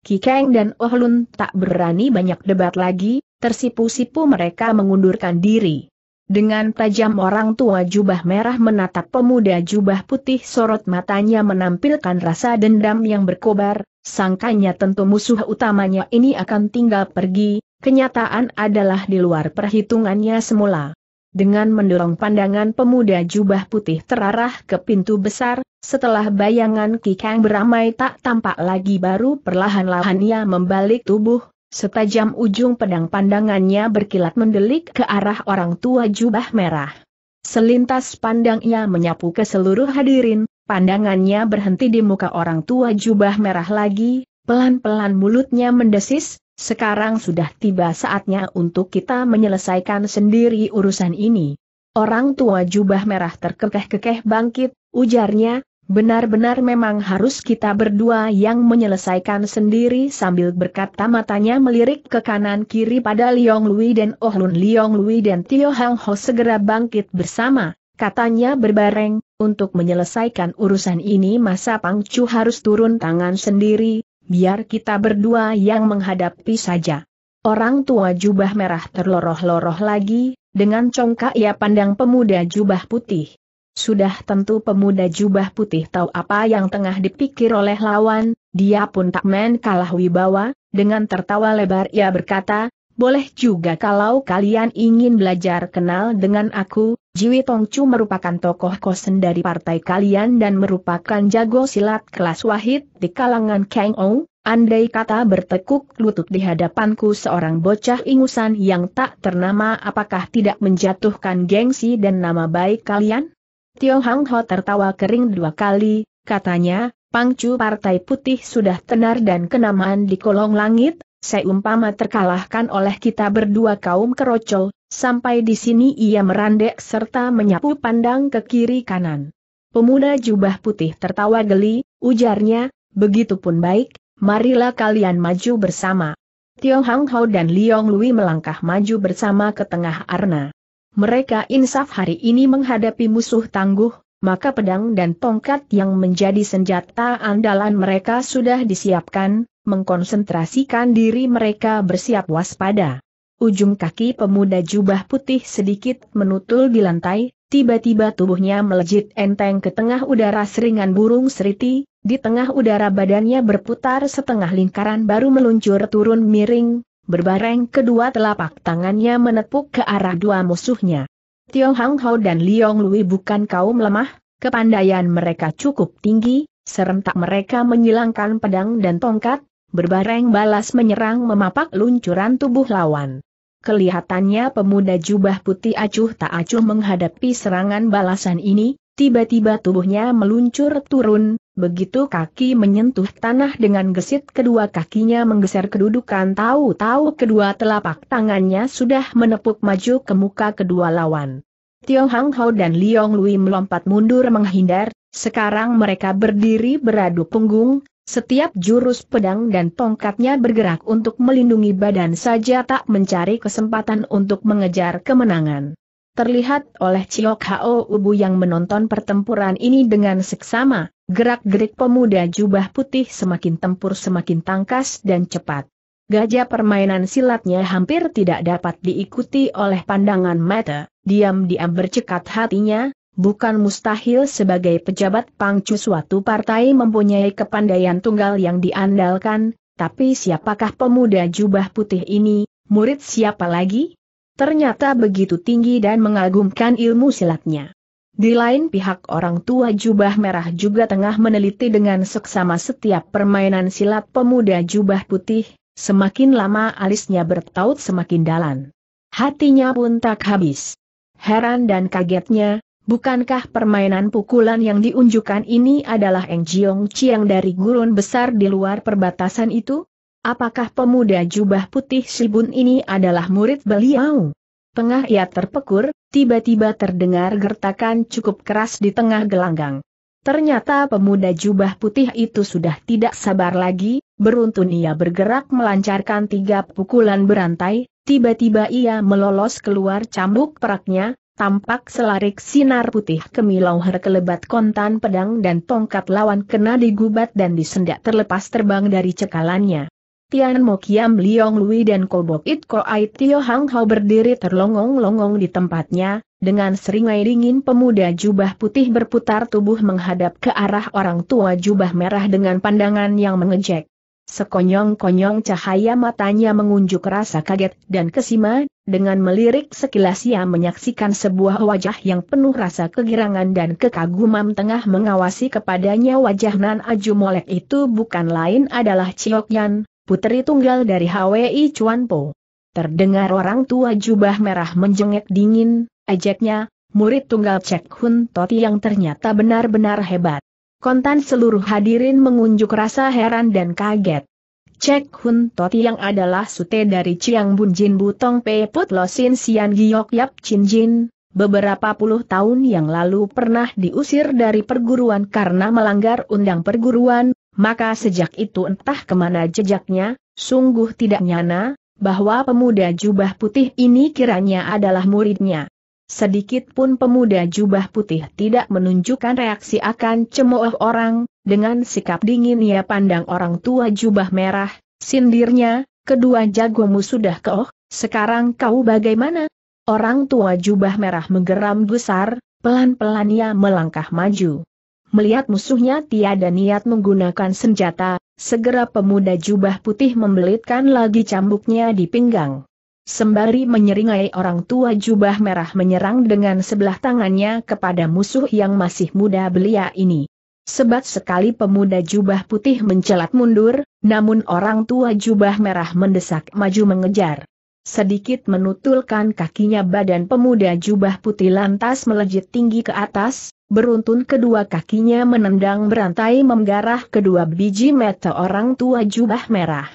Ki Kang dan Oh Lun tak berani banyak debat lagi, tersipu-sipu mereka mengundurkan diri. Dengan tajam orang tua jubah merah menatap pemuda jubah putih sorot matanya menampilkan rasa dendam yang berkobar, sangkanya tentu musuh utamanya ini akan tinggal pergi, kenyataan adalah di luar perhitungannya semula. Dengan mendorong pandangan pemuda jubah putih terarah ke pintu besar, setelah bayangan Kikang beramai tak tampak lagi baru perlahan-lahan ia membalik tubuh, setajam ujung pedang pandangannya berkilat mendelik ke arah orang tua jubah merah. Selintas pandang ia menyapu ke seluruh hadirin, pandangannya berhenti di muka orang tua jubah merah lagi, pelan-pelan mulutnya mendesis, sekarang sudah tiba saatnya untuk kita menyelesaikan sendiri urusan ini. Orang tua jubah merah terkekeh-kekeh bangkit, ujarnya, benar-benar memang harus kita berdua yang menyelesaikan sendiri sambil berkata matanya melirik ke kanan-kiri pada Liong Lui dan Oh Lun Liong Lui dan Tio Hang Ho segera bangkit bersama, katanya berbareng, untuk menyelesaikan urusan ini masa Pangcu harus turun tangan sendiri, biar kita berdua yang menghadapi saja. Orang tua jubah merah terloroh-loroh lagi, dengan congkak ia pandang pemuda jubah putih. Sudah tentu pemuda jubah putih tahu apa yang tengah dipikir oleh lawan, dia pun tak main kalah wibawa, dengan tertawa lebar ia berkata, boleh juga kalau kalian ingin belajar kenal dengan aku, Jiwi Tongcu merupakan tokoh kosen dari partai kalian dan merupakan jago silat kelas wahid di kalangan Kang Ou, andai kata bertekuk lutut di hadapanku seorang bocah ingusan yang tak ternama apakah tidak menjatuhkan gengsi dan nama baik kalian? Tio Hang Ho tertawa kering dua kali, katanya, Pangcu Partai Putih sudah tenar dan kenamaan di kolong langit, Seumpama terkalahkan oleh kita berdua kaum kerocol, sampai di sini ia merandek serta menyapu pandang ke kiri kanan. Pemuda jubah putih tertawa geli, ujarnya, begitupun baik, marilah kalian maju bersama. Tiong Hang Hao dan Liong Lui melangkah maju bersama ke tengah arna. Mereka insaf hari ini menghadapi musuh tangguh, maka pedang dan tongkat yang menjadi senjata andalan mereka sudah disiapkan, mengkonsentrasikan diri mereka bersiap waspada. Ujung kaki pemuda jubah putih sedikit menutul di lantai, tiba-tiba tubuhnya melejit enteng ke tengah udara seringan burung seriti, di tengah udara badannya berputar setengah lingkaran baru meluncur turun miring, berbareng kedua telapak tangannya menepuk ke arah dua musuhnya. Tiong Hang Hao dan Liong Lui bukan kaum lemah, kepandaian mereka cukup tinggi, serentak mereka menyilangkan pedang dan tongkat, berbareng balas menyerang memapak luncuran tubuh lawan. Kelihatannya pemuda jubah putih acuh tak acuh menghadapi serangan balasan ini, Tiba-tiba tubuhnya meluncur turun, begitu kaki menyentuh tanah dengan gesit kedua kakinya menggeser kedudukan tahu-tahu kedua telapak tangannya sudah menepuk maju ke muka kedua lawan. Tio Hang Hao dan Liong Lui melompat mundur menghindar, sekarang mereka berdiri beradu punggung, setiap jurus pedang dan tongkatnya bergerak untuk melindungi badan saja tak mencari kesempatan untuk mengejar kemenangan. Terlihat oleh Chiok Hao Ubu yang menonton pertempuran ini dengan seksama, gerak-gerik pemuda jubah putih semakin tempur semakin tangkas dan cepat. Gajah permainan silatnya hampir tidak dapat diikuti oleh pandangan mata, diam-diam bercekat hatinya, bukan mustahil sebagai pejabat pangcu suatu partai mempunyai kepandaian tunggal yang diandalkan, tapi siapakah pemuda jubah putih ini, murid siapa lagi? Ternyata begitu tinggi dan mengagumkan ilmu silatnya. Di lain pihak orang tua jubah merah juga tengah meneliti dengan seksama setiap permainan silat pemuda jubah putih, semakin lama alisnya bertaut semakin dalam. Hatinya pun tak habis. Heran dan kagetnya, bukankah permainan pukulan yang diunjukkan ini adalah Eng Jiong Chiang dari gurun besar di luar perbatasan itu? Apakah pemuda jubah putih Sibun ini adalah murid beliau? Tengah ia terpekur, tiba-tiba terdengar gertakan cukup keras di tengah gelanggang. Ternyata pemuda jubah putih itu sudah tidak sabar lagi, beruntun ia bergerak melancarkan tiga pukulan berantai, tiba-tiba ia melolos keluar cambuk peraknya, tampak selarik sinar putih kemilau herkelebat kontan pedang dan tongkat lawan kena digubat dan disendak terlepas terbang dari cekalannya. Tian Mokiam Liong Lui dan Kobok It Ai Tio Hang Hao berdiri terlongong-longong di tempatnya, dengan seringai dingin pemuda jubah putih berputar tubuh menghadap ke arah orang tua jubah merah dengan pandangan yang mengejek. Sekonyong-konyong cahaya matanya mengunjuk rasa kaget dan kesima, dengan melirik sekilas ia menyaksikan sebuah wajah yang penuh rasa kegirangan dan kekaguman tengah mengawasi kepadanya wajah Nan Aju Molek itu bukan lain adalah Ciok Yan, putri tunggal dari HWI Chuan Po. Terdengar orang tua jubah merah menjengek dingin, ejeknya, murid tunggal Cek Hun Toti yang ternyata benar-benar hebat. Kontan seluruh hadirin mengunjuk rasa heran dan kaget. Cek Hun Toti yang adalah sute dari Chiang Bun Jin Butong Pe Put Lo Sian Giok Yap Chin Jin, beberapa puluh tahun yang lalu pernah diusir dari perguruan karena melanggar undang perguruan, maka sejak itu entah kemana jejaknya, sungguh tidak nyana, bahwa pemuda jubah putih ini kiranya adalah muridnya. Sedikit pun pemuda jubah putih tidak menunjukkan reaksi akan cemooh orang, dengan sikap dingin ia pandang orang tua jubah merah, sindirnya, kedua jagomu sudah keoh, sekarang kau bagaimana? Orang tua jubah merah menggeram gusar, pelan-pelan ia melangkah maju. Melihat musuhnya tiada niat menggunakan senjata, segera pemuda jubah putih membelitkan lagi cambuknya di pinggang. Sembari menyeringai orang tua jubah merah menyerang dengan sebelah tangannya kepada musuh yang masih muda belia ini. Sebat sekali pemuda jubah putih mencelat mundur, namun orang tua jubah merah mendesak maju mengejar sedikit menutulkan kakinya badan pemuda jubah putih lantas melejit tinggi ke atas, beruntun kedua kakinya menendang berantai menggarah kedua biji mata orang tua jubah merah.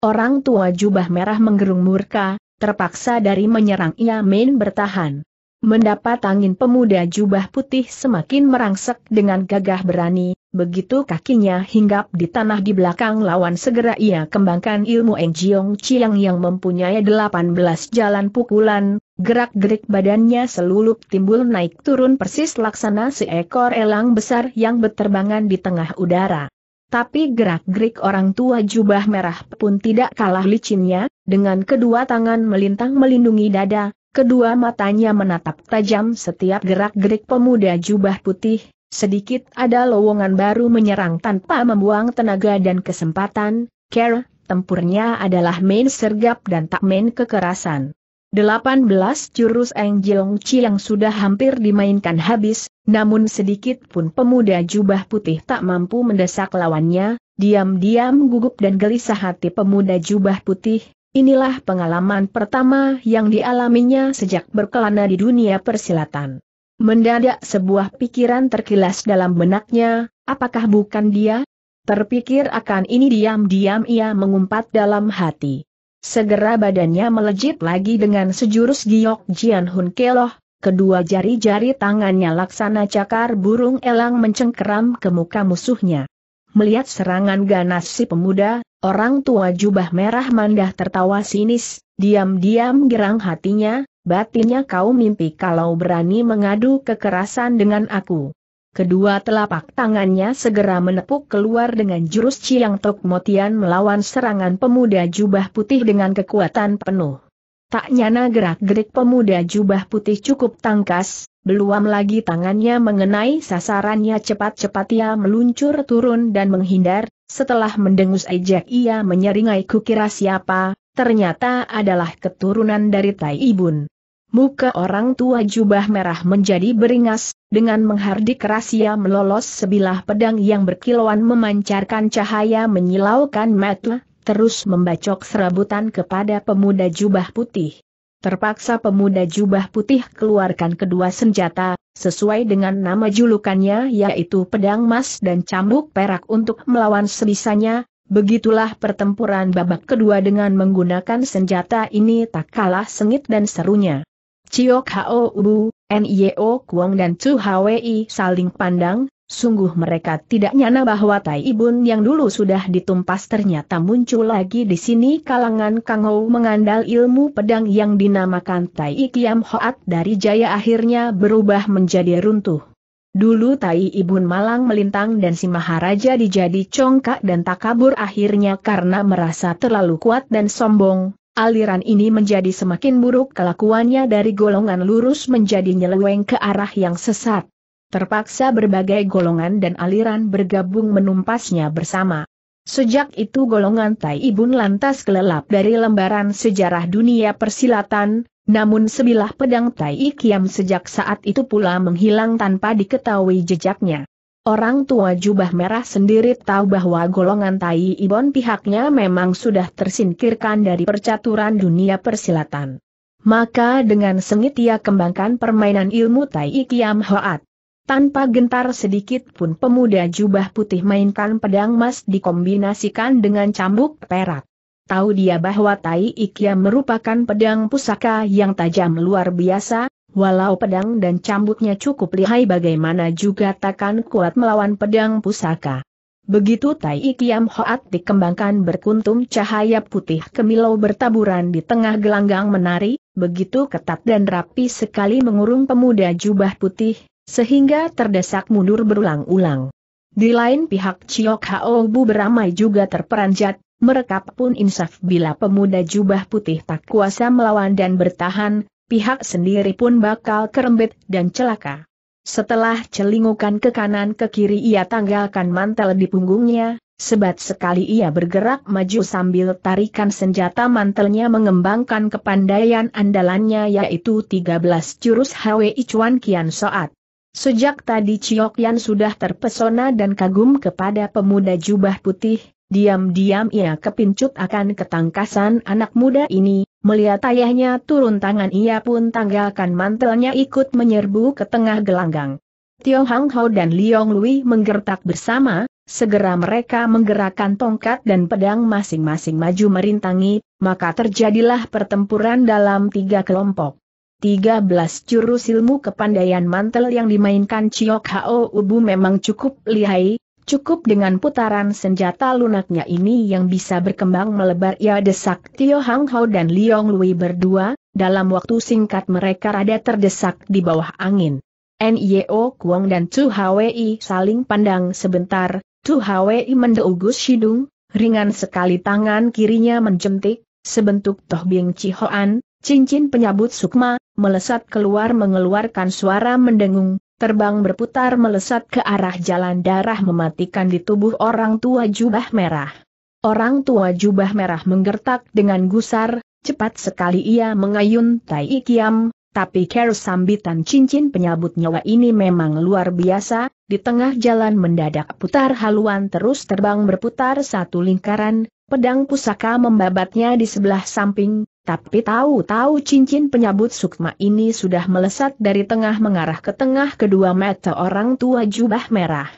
Orang tua jubah merah menggerung murka, terpaksa dari menyerang ia main bertahan. Mendapat angin pemuda jubah putih semakin merangsek dengan gagah berani, Begitu kakinya hinggap di tanah di belakang lawan segera ia kembangkan ilmu Eng Chiang yang mempunyai 18 jalan pukulan, gerak-gerik badannya selulup timbul naik turun persis laksana seekor elang besar yang berterbangan di tengah udara. Tapi gerak-gerik orang tua jubah merah pun tidak kalah licinnya, dengan kedua tangan melintang melindungi dada, kedua matanya menatap tajam setiap gerak-gerik pemuda jubah putih, Sedikit ada lowongan baru menyerang tanpa membuang tenaga dan kesempatan, care, tempurnya adalah main sergap dan tak main kekerasan. 18 jurus Eng Jilong Chi yang sudah hampir dimainkan habis, namun sedikit pun pemuda jubah putih tak mampu mendesak lawannya, diam-diam gugup dan gelisah hati pemuda jubah putih, inilah pengalaman pertama yang dialaminya sejak berkelana di dunia persilatan. Mendadak sebuah pikiran terkilas dalam benaknya, apakah bukan dia? Terpikir akan ini diam-diam ia mengumpat dalam hati. Segera badannya melejit lagi dengan sejurus giok Jian Hun Keloh, kedua jari-jari tangannya laksana cakar burung elang mencengkeram ke muka musuhnya. Melihat serangan ganas si pemuda, orang tua jubah merah mandah tertawa sinis, diam-diam gerang hatinya, batinnya kau mimpi kalau berani mengadu kekerasan dengan aku. Kedua telapak tangannya segera menepuk keluar dengan jurus Ciang Tok Motian melawan serangan pemuda jubah putih dengan kekuatan penuh. Tak nyana gerak-gerik pemuda jubah putih cukup tangkas, belum lagi tangannya mengenai sasarannya cepat-cepat ia meluncur turun dan menghindar, setelah mendengus ejek ia menyeringai kukira siapa, ternyata adalah keturunan dari Tai Ibun. Muka orang tua jubah merah menjadi beringas, dengan menghardik keras ia melolos sebilah pedang yang berkilauan memancarkan cahaya menyilaukan mata, terus membacok serabutan kepada pemuda jubah putih. Terpaksa pemuda jubah putih keluarkan kedua senjata, sesuai dengan nama julukannya yaitu pedang emas dan cambuk perak untuk melawan sebisanya, Begitulah pertempuran babak kedua dengan menggunakan senjata ini tak kalah sengit dan serunya. Cio Kao Wu, Nio Kuang dan Chu Hwi saling pandang, sungguh mereka tidak nyana bahwa Tai Ibun yang dulu sudah ditumpas ternyata muncul lagi di sini kalangan Kang Ho mengandal ilmu pedang yang dinamakan Tai Kiam Hoat dari jaya akhirnya berubah menjadi runtuh. Dulu Tai Ibun malang melintang dan si Maharaja dijadi congkak dan takabur akhirnya karena merasa terlalu kuat dan sombong, Aliran ini menjadi semakin buruk kelakuannya dari golongan lurus menjadi nyeleweng ke arah yang sesat. Terpaksa berbagai golongan dan aliran bergabung menumpasnya bersama. Sejak itu golongan Tai Ibun lantas kelelap dari lembaran sejarah dunia persilatan, namun sebilah pedang Tai Ikiam sejak saat itu pula menghilang tanpa diketahui jejaknya. Orang tua jubah merah sendiri tahu bahwa golongan Tai Ibon pihaknya memang sudah tersingkirkan dari percaturan dunia persilatan. Maka dengan sengit ia kembangkan permainan ilmu Tai Kiam Hoat. Tanpa gentar sedikit pun pemuda jubah putih mainkan pedang emas dikombinasikan dengan cambuk perak. Tahu dia bahwa Tai Ikiam merupakan pedang pusaka yang tajam luar biasa, Walau pedang dan cambuknya cukup lihai bagaimana juga takkan kuat melawan pedang pusaka. Begitu Tai Ikiam Hoat dikembangkan berkuntum cahaya putih kemilau bertaburan di tengah gelanggang menari, begitu ketat dan rapi sekali mengurung pemuda jubah putih, sehingga terdesak mundur berulang-ulang. Di lain pihak Chiok Hao Bu beramai juga terperanjat, merekap pun insaf bila pemuda jubah putih tak kuasa melawan dan bertahan, pihak sendiri pun bakal kerembet dan celaka. Setelah celingukan ke kanan ke kiri ia tanggalkan mantel di punggungnya, sebat sekali ia bergerak maju sambil tarikan senjata mantelnya mengembangkan kepandaian andalannya yaitu 13 jurus Hwi Chuan Kian Soat. Sejak tadi Chiok Yan sudah terpesona dan kagum kepada pemuda jubah putih, Diam-diam ia kepincut akan ketangkasan anak muda ini, melihat ayahnya turun tangan ia pun tanggalkan mantelnya ikut menyerbu ke tengah gelanggang. Tio Hang Hao dan Liong Lui menggertak bersama, segera mereka menggerakkan tongkat dan pedang masing-masing maju merintangi, maka terjadilah pertempuran dalam tiga kelompok. 13 jurus ilmu kepandaian mantel yang dimainkan Chiok Hao Ubu memang cukup lihai, Cukup dengan putaran senjata lunaknya ini yang bisa berkembang melebar ia ya, desak Tio Hang Hao dan Liong Lui berdua, dalam waktu singkat mereka rada terdesak di bawah angin. N.I.O. Kuang dan Chu Hwi saling pandang sebentar, Chu Hwi mendeugus hidung, ringan sekali tangan kirinya menjentik, sebentuk Toh Bing Chihoan, cincin penyabut sukma, melesat keluar mengeluarkan suara mendengung, terbang berputar melesat ke arah jalan darah mematikan di tubuh orang tua jubah merah. Orang tua jubah merah menggertak dengan gusar, cepat sekali ia mengayun Tai ikiam, tapi care sambitan cincin penyabut nyawa ini memang luar biasa, di tengah jalan mendadak putar haluan terus terbang berputar satu lingkaran, pedang pusaka membabatnya di sebelah samping, tapi tahu-tahu cincin penyabut sukma ini sudah melesat dari tengah mengarah ke tengah kedua mata orang tua jubah merah.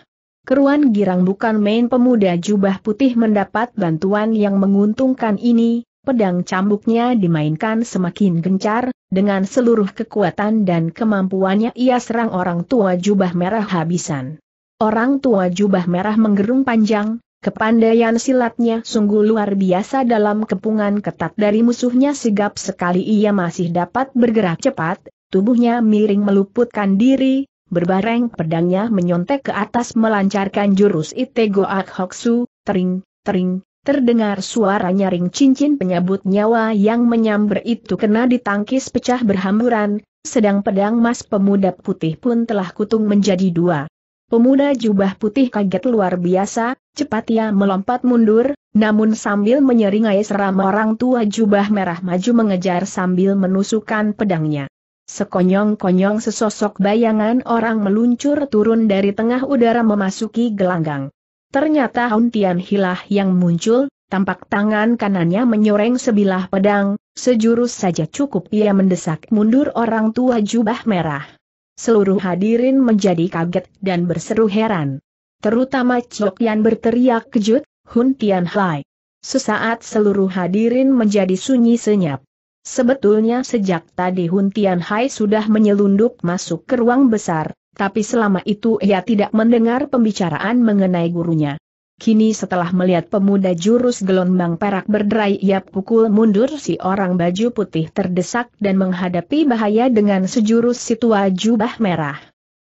Keruan girang bukan main pemuda jubah putih mendapat bantuan yang menguntungkan ini, pedang cambuknya dimainkan semakin gencar, dengan seluruh kekuatan dan kemampuannya ia serang orang tua jubah merah habisan. Orang tua jubah merah menggerung panjang, Kepandaian silatnya sungguh luar biasa dalam kepungan ketat dari musuhnya sigap sekali ia masih dapat bergerak cepat, tubuhnya miring meluputkan diri, berbareng pedangnya menyontek ke atas melancarkan jurus Itego Akhoksu, tering, tering, Terdengar suara nyaring cincin penyabut nyawa yang menyamber itu kena ditangkis pecah berhamburan, sedang pedang mas pemuda putih pun telah kutung menjadi dua. Pemuda jubah putih kaget luar biasa, cepat ia melompat mundur, namun sambil menyeringai seram orang tua jubah merah maju mengejar sambil menusukkan pedangnya. Sekonyong-konyong sesosok bayangan orang meluncur turun dari tengah udara memasuki gelanggang. Ternyata Hun Hilah yang muncul, tampak tangan kanannya menyoreng sebilah pedang, sejurus saja cukup ia mendesak mundur orang tua jubah merah seluruh hadirin menjadi kaget dan berseru heran. Terutama Chok Yan berteriak kejut, Hun Tian Hai. Sesaat seluruh hadirin menjadi sunyi senyap. Sebetulnya sejak tadi Hun Tian Hai sudah menyelundup masuk ke ruang besar, tapi selama itu ia tidak mendengar pembicaraan mengenai gurunya. Kini setelah melihat pemuda jurus gelombang perak berderai ia pukul mundur si orang baju putih terdesak dan menghadapi bahaya dengan sejurus si tua jubah merah.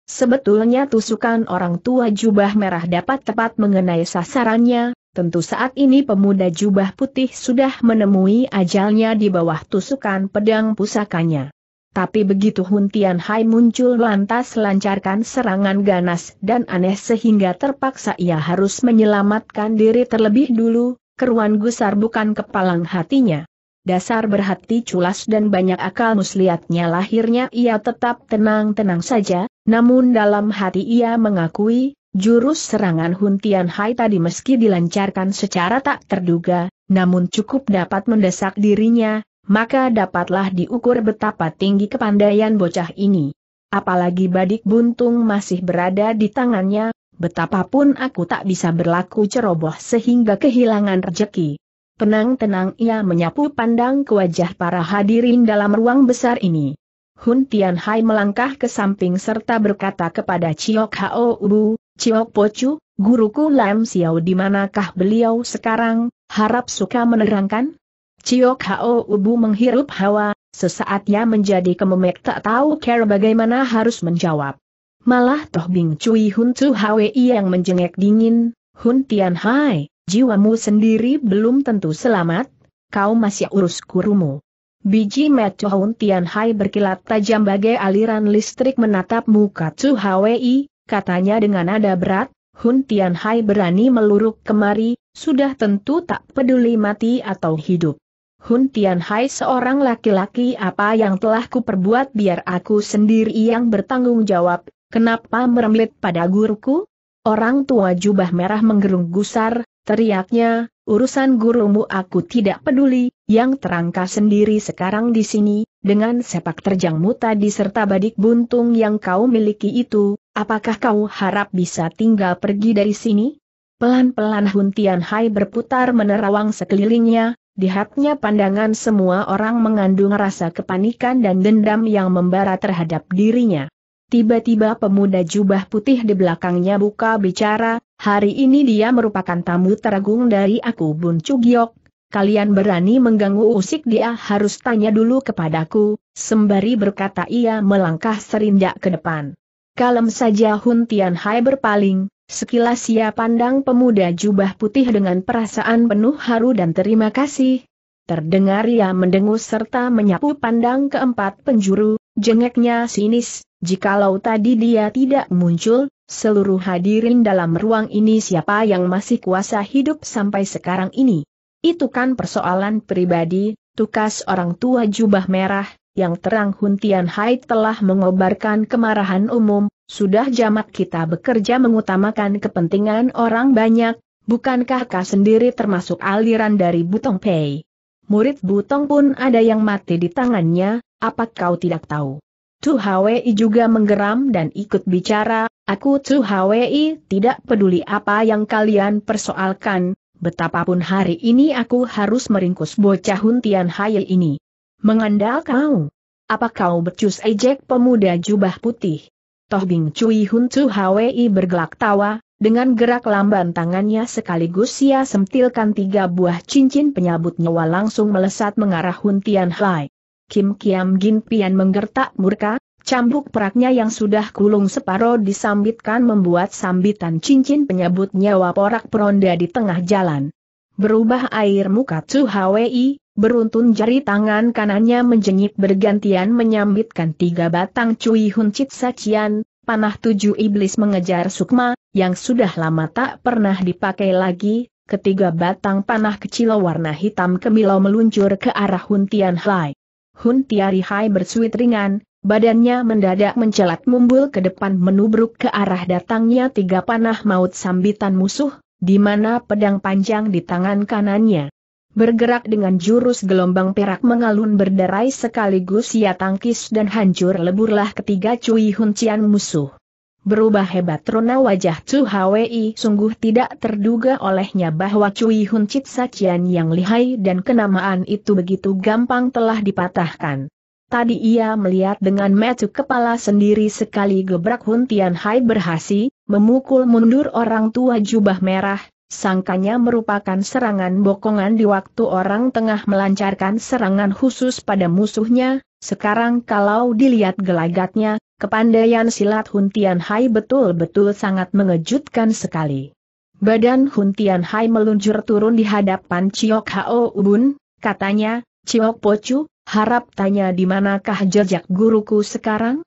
Sebetulnya tusukan orang tua jubah merah dapat tepat mengenai sasarannya, tentu saat ini pemuda jubah putih sudah menemui ajalnya di bawah tusukan pedang pusakanya. Tapi begitu Hun Tian Hai muncul lantas lancarkan serangan ganas dan aneh sehingga terpaksa ia harus menyelamatkan diri terlebih dulu, keruan gusar bukan kepalang hatinya. Dasar berhati culas dan banyak akal muslihatnya lahirnya ia tetap tenang-tenang saja, namun dalam hati ia mengakui, Jurus serangan Hun Tian Hai tadi meski dilancarkan secara tak terduga, namun cukup dapat mendesak dirinya, maka dapatlah diukur betapa tinggi kepandaian bocah ini. Apalagi badik buntung masih berada di tangannya, betapapun aku tak bisa berlaku ceroboh sehingga kehilangan rejeki. Tenang-tenang ia menyapu pandang ke wajah para hadirin dalam ruang besar ini. Hun Tian Hai melangkah ke samping serta berkata kepada Chiok Hao Ubu, Chiok Pocu, guruku Lam Xiao di manakah beliau sekarang, harap suka menerangkan? Cio Kao Ubu menghirup hawa, sesaat ia menjadi kememek tak tahu cara bagaimana harus menjawab. Malah Toh Bing Cui Hun Tsu Hwi yang menjengek dingin, Hun Tian Hai, jiwamu sendiri belum tentu selamat, kau masih urus kurumu. Biji mata Hun Tian Hai berkilat tajam bagai aliran listrik menatap muka Tsu Hwi, katanya dengan nada berat, Hun Tian Hai berani meluruk kemari, sudah tentu tak peduli mati atau hidup. Hun Tian Hai seorang laki-laki apa yang telah kuperbuat biar aku sendiri yang bertanggung jawab, kenapa meremlit pada guruku? Orang tua jubah merah menggerung gusar, teriaknya, urusan gurumu aku tidak peduli, yang terangka sendiri sekarang di sini, dengan sepak terjangmu tadi serta badik buntung yang kau miliki itu, apakah kau harap bisa tinggal pergi dari sini? Pelan-pelan Hun Tian Hai berputar menerawang sekelilingnya, di hatnya pandangan semua orang mengandung rasa kepanikan dan dendam yang membara terhadap dirinya. Tiba-tiba pemuda jubah putih di belakangnya buka bicara, hari ini dia merupakan tamu teragung dari aku Bun Cugiok, kalian berani mengganggu usik dia harus tanya dulu kepadaku, sembari berkata ia melangkah serindak ke depan. Kalem saja Hun Tian Hai berpaling, Sekilas ia pandang pemuda jubah putih dengan perasaan penuh haru dan terima kasih. Terdengar ia mendengus serta menyapu pandang keempat penjuru, jengeknya sinis, jikalau tadi dia tidak muncul, seluruh hadirin dalam ruang ini siapa yang masih kuasa hidup sampai sekarang ini. Itu kan persoalan pribadi, tukas orang tua jubah merah, yang terang Hun Tian Hai telah mengobarkan kemarahan umum, sudah jamak kita bekerja mengutamakan kepentingan orang banyak, bukankah kah sendiri termasuk aliran dari Butong Pei? Murid Butong pun ada yang mati di tangannya, apa kau tidak tahu? Tu Hwi juga menggeram dan ikut bicara, aku Tu Hwi tidak peduli apa yang kalian persoalkan, betapapun hari ini aku harus meringkus bocah Hun Tian Hai ini. Mengandal kau. Apa kau becus ejek pemuda jubah putih? Toh Bing Cui Hun Tsu Hwi bergelak tawa, dengan gerak lamban tangannya sekaligus ia sentilkan tiga buah cincin penyabut nyawa langsung melesat mengarah Hun Tian Hai. Kim Kiam Gin Pian menggertak murka, cambuk peraknya yang sudah kulung separoh disambitkan membuat sambitan cincin penyabut nyawa porak peronda di tengah jalan. Berubah air muka Tsu Hwi, beruntun jari tangan kanannya menjengit bergantian menyambitkan tiga batang cuy huncit sacian, panah tujuh iblis mengejar sukma, yang sudah lama tak pernah dipakai lagi, ketiga batang panah kecil warna hitam kemilau meluncur ke arah Hun Tian Hai. Hun tiari Hai bersuit ringan, Badannya mendadak mencelat mumbul ke depan menubruk ke arah datangnya tiga panah maut sambitan musuh, di mana pedang panjang di tangan kanannya bergerak dengan jurus gelombang perak mengalun berderai sekaligus ia tangkis dan hancur leburlah ketiga cuy huncian musuh. Berubah hebat rona wajah Chu Hwi sungguh tidak terduga olehnya bahwa Cui Hun Chit Sacian yang lihai dan kenamaan itu begitu gampang telah dipatahkan. Tadi ia melihat dengan metu kepala sendiri sekali gebrak Hun Tian Hai berhasil memukul mundur orang tua jubah merah, sangkanya merupakan serangan bokongan di waktu orang tengah melancarkan serangan khusus pada musuhnya, sekarang kalau dilihat gelagatnya, kepandaian silat Huntian Hai betul-betul sangat mengejutkan sekali. Badan Huntian Hai meluncur turun di hadapan Ciok Hao Ubun, katanya, Ciok Pocu, harap tanya di manakah jejak guruku sekarang?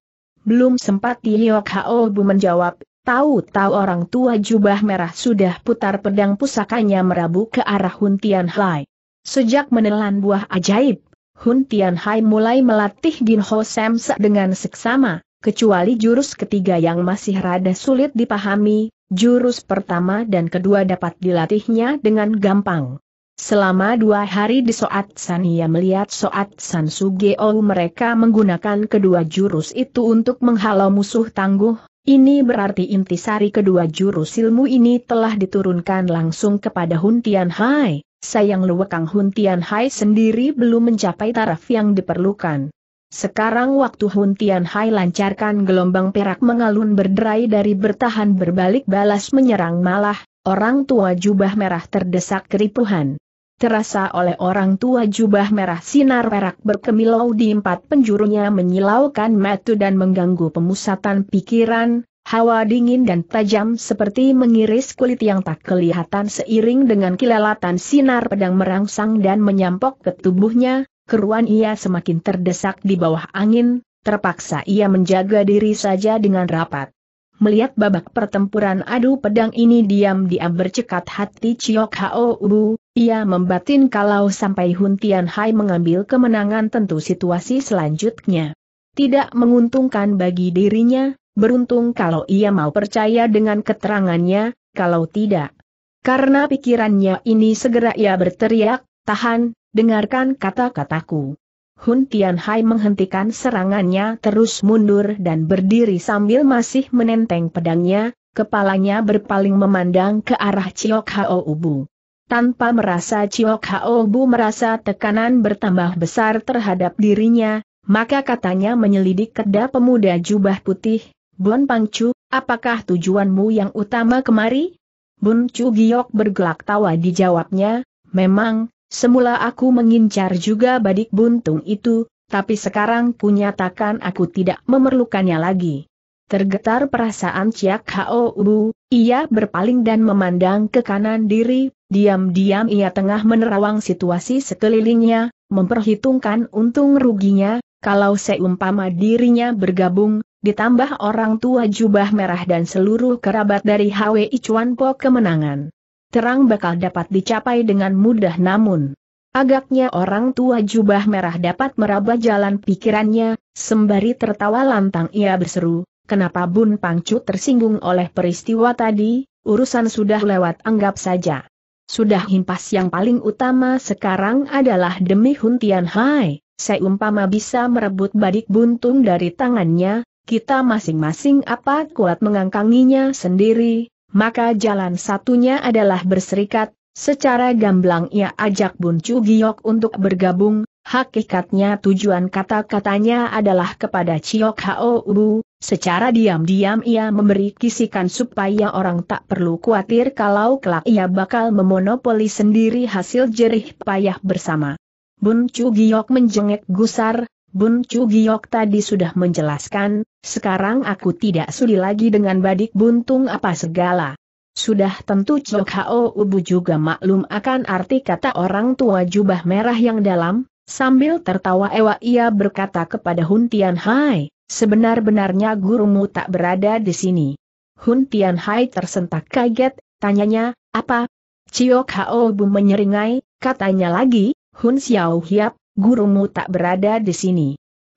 Belum sempat Tiok Hao ubun menjawab, Tahu-tahu orang tua jubah merah sudah putar pedang pusakanya merabu ke arah Hun Tian Hai. Sejak menelan buah ajaib, Hun Tian Hai mulai melatih Gin Ho Sam Se dengan seksama, kecuali jurus ketiga yang masih rada sulit dipahami, jurus pertama dan kedua dapat dilatihnya dengan gampang. Selama dua hari di Soat San ia melihat Soat San Sugeong mereka menggunakan kedua jurus itu untuk menghalau musuh tangguh, ini berarti intisari kedua jurus ilmu ini telah diturunkan langsung kepada Hun Tian Hai, sayang luwekang Hun Tian Hai sendiri belum mencapai taraf yang diperlukan. Sekarang waktu Hun Tian Hai lancarkan gelombang perak mengalun berderai dari bertahan berbalik balas menyerang malah, orang tua jubah merah terdesak keripuhan terasa oleh orang tua jubah merah sinar perak berkemilau di empat penjurunya menyilaukan metu dan mengganggu pemusatan pikiran, hawa dingin dan tajam seperti mengiris kulit yang tak kelihatan seiring dengan kilalatan sinar pedang merangsang dan menyampok ke tubuhnya, keruan ia semakin terdesak di bawah angin, terpaksa ia menjaga diri saja dengan rapat. Melihat babak pertempuran adu pedang ini diam-diam bercekat hati Chiok Hao Ubu, ia membatin kalau sampai Hun Tian Hai mengambil kemenangan tentu situasi selanjutnya tidak menguntungkan bagi dirinya, beruntung kalau ia mau percaya dengan keterangannya, kalau tidak. Karena pikirannya ini segera ia berteriak, tahan, dengarkan kata-kataku. Hun Hai menghentikan serangannya terus mundur dan berdiri sambil masih menenteng pedangnya, kepalanya berpaling memandang ke arah Chiok Hao Ubu. Tanpa merasa Chiok Hao Ubu merasa tekanan bertambah besar terhadap dirinya, maka katanya menyelidik keda pemuda jubah putih, Bun Pangcu, apakah tujuanmu yang utama kemari? Bun Chu Giok bergelak tawa dijawabnya, memang, Semula aku mengincar juga badik buntung itu, tapi sekarang kunyatakan aku tidak memerlukannya lagi. Tergetar perasaan Ciak Hao Ubu, ia berpaling dan memandang ke kanan diri, diam-diam ia tengah menerawang situasi sekelilingnya, memperhitungkan untung ruginya, kalau seumpama dirinya bergabung, ditambah orang tua jubah merah dan seluruh kerabat dari Hwi Chuan Po kemenangan terang bakal dapat dicapai dengan mudah namun. Agaknya orang tua jubah merah dapat meraba jalan pikirannya, sembari tertawa lantang ia berseru, kenapa Bun Pangcu tersinggung oleh peristiwa tadi, urusan sudah lewat anggap saja. Sudah himpas yang paling utama sekarang adalah demi Huntian Hai. Saya umpama bisa merebut badik buntung dari tangannya, kita masing-masing apa kuat mengangkanginya sendiri, maka jalan satunya adalah berserikat, secara gamblang ia ajak Bun Chu Giok untuk bergabung, hakikatnya tujuan kata-katanya adalah kepada Chiok Hao Ubu, secara diam-diam ia memberi kisikan supaya orang tak perlu khawatir kalau kelak ia bakal memonopoli sendiri hasil jerih payah bersama. Bun Chu Giok menjengek gusar, Bun Chu Giok tadi sudah menjelaskan, sekarang aku tidak sudi lagi dengan badik buntung apa segala. Sudah tentu Chok Hao Ubu juga maklum akan arti kata orang tua jubah merah yang dalam, sambil tertawa ewa ia berkata kepada Hun Tian Hai, sebenar-benarnya gurumu tak berada di sini. Hun Tian Hai tersentak kaget, tanyanya, apa? Chok Hao Ubu menyeringai, katanya lagi, Hun Xiao Hiap, gurumu tak berada di sini.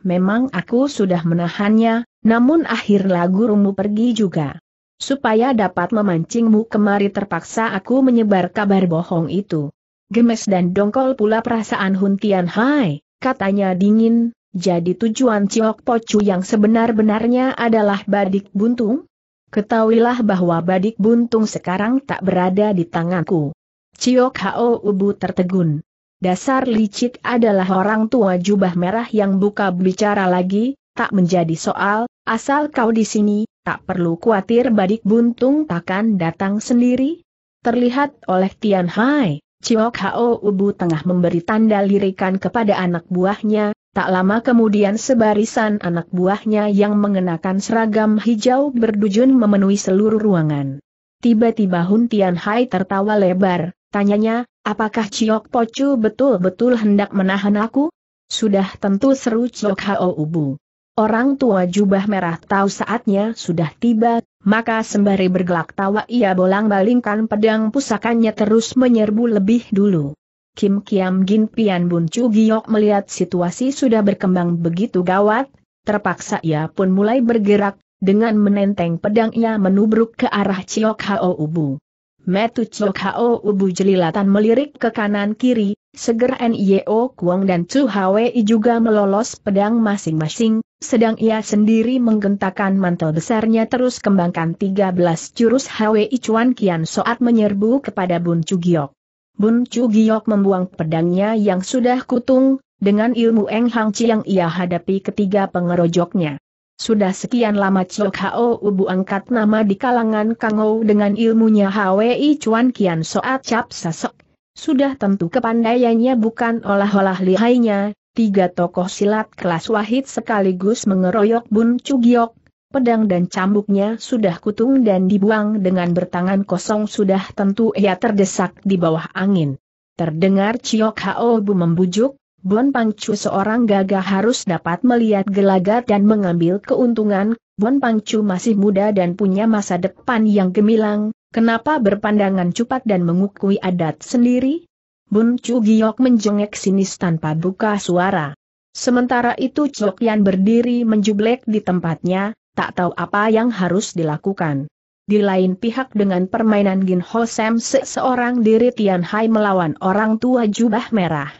Memang aku sudah menahannya, namun akhirlah gurumu pergi juga. Supaya dapat memancingmu kemari terpaksa aku menyebar kabar bohong itu. Gemes dan dongkol pula perasaan Hun Tian Hai, katanya dingin, jadi tujuan Ciok Pocu yang sebenar-benarnya adalah Badik Buntung? Ketahuilah bahwa Badik Buntung sekarang tak berada di tanganku. Ciok Hao Ubu tertegun dasar licik adalah orang tua jubah merah yang buka bicara lagi, tak menjadi soal, asal kau di sini, tak perlu khawatir badik buntung takkan datang sendiri. Terlihat oleh Tian Hai, Ciok Hao Ubu tengah memberi tanda lirikan kepada anak buahnya, tak lama kemudian sebarisan anak buahnya yang mengenakan seragam hijau berdujun memenuhi seluruh ruangan. Tiba-tiba Hun Tian Hai tertawa lebar, tanyanya, Apakah Ciok Pocu betul-betul hendak menahan aku? Sudah tentu seru Ciok Hao Ubu. Orang tua jubah merah tahu saatnya sudah tiba, maka sembari bergelak tawa ia bolang-balingkan pedang pusakanya terus menyerbu lebih dulu. Kim Kiam Gin Pian Bun Chu Giok melihat situasi sudah berkembang begitu gawat, terpaksa ia pun mulai bergerak, dengan menenteng pedangnya menubruk ke arah Ciok Hao Ubu. Metu Chok Hao Ubu jelilatan melirik ke kanan kiri, segera Nio Kuang dan Chu Hwei juga melolos pedang masing-masing, sedang ia sendiri menggentakan mantel besarnya terus kembangkan 13 jurus Hwei Chuan Kian saat menyerbu kepada Bun Chu Giok. Bun Chu Giok membuang pedangnya yang sudah kutung, dengan ilmu Eng Hang Chi yang ia hadapi ketiga pengerojoknya. Sudah sekian lama Chok Hao Ubu angkat nama di kalangan Kangou dengan ilmunya Hwi Chuan Kian Soat Cap Sasok. Sudah tentu kepandaiannya bukan olah-olah lihainya, tiga tokoh silat kelas wahid sekaligus mengeroyok Bun Cugiok, pedang dan cambuknya sudah kutung dan dibuang dengan bertangan kosong sudah tentu ia terdesak di bawah angin. Terdengar Chiok Hao Bu membujuk, Bon Pangcu seorang gagah harus dapat melihat gelagat dan mengambil keuntungan, Bon Pangcu masih muda dan punya masa depan yang gemilang, kenapa berpandangan cupak dan mengukui adat sendiri? Bun Chu Giok menjengek sinis tanpa buka suara. Sementara itu Chok Yan berdiri menjublek di tempatnya, tak tahu apa yang harus dilakukan. Di lain pihak dengan permainan Gin Ho Sam seorang diri Tian Hai melawan orang tua jubah merah.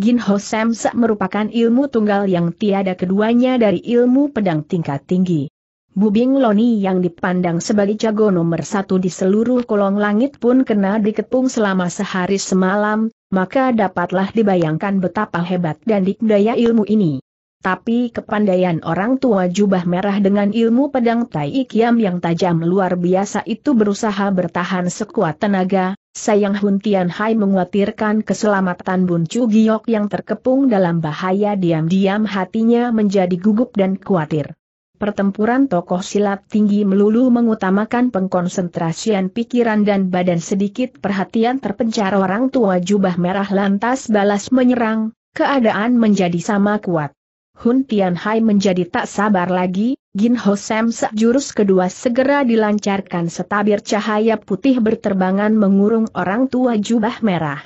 Gin Ho Sam merupakan ilmu tunggal yang tiada keduanya dari ilmu pedang tingkat tinggi. Bubing Loni yang dipandang sebagai jago nomor satu di seluruh kolong langit pun kena diketung selama sehari semalam, maka dapatlah dibayangkan betapa hebat dan dikdaya ilmu ini. Tapi kepandaian orang tua jubah merah dengan ilmu pedang Tai Ikiam yang tajam luar biasa itu berusaha bertahan sekuat tenaga, sayang Hun Tian Hai menguatirkan keselamatan Bun Chu Giok yang terkepung dalam bahaya diam-diam hatinya menjadi gugup dan khawatir. Pertempuran tokoh silat tinggi melulu mengutamakan pengkonsentrasian pikiran dan badan sedikit perhatian terpencar orang tua jubah merah lantas balas menyerang, keadaan menjadi sama kuat. Hun Hai menjadi tak sabar lagi, Gin Ho Sam jurus kedua segera dilancarkan setabir cahaya putih berterbangan mengurung orang tua jubah merah.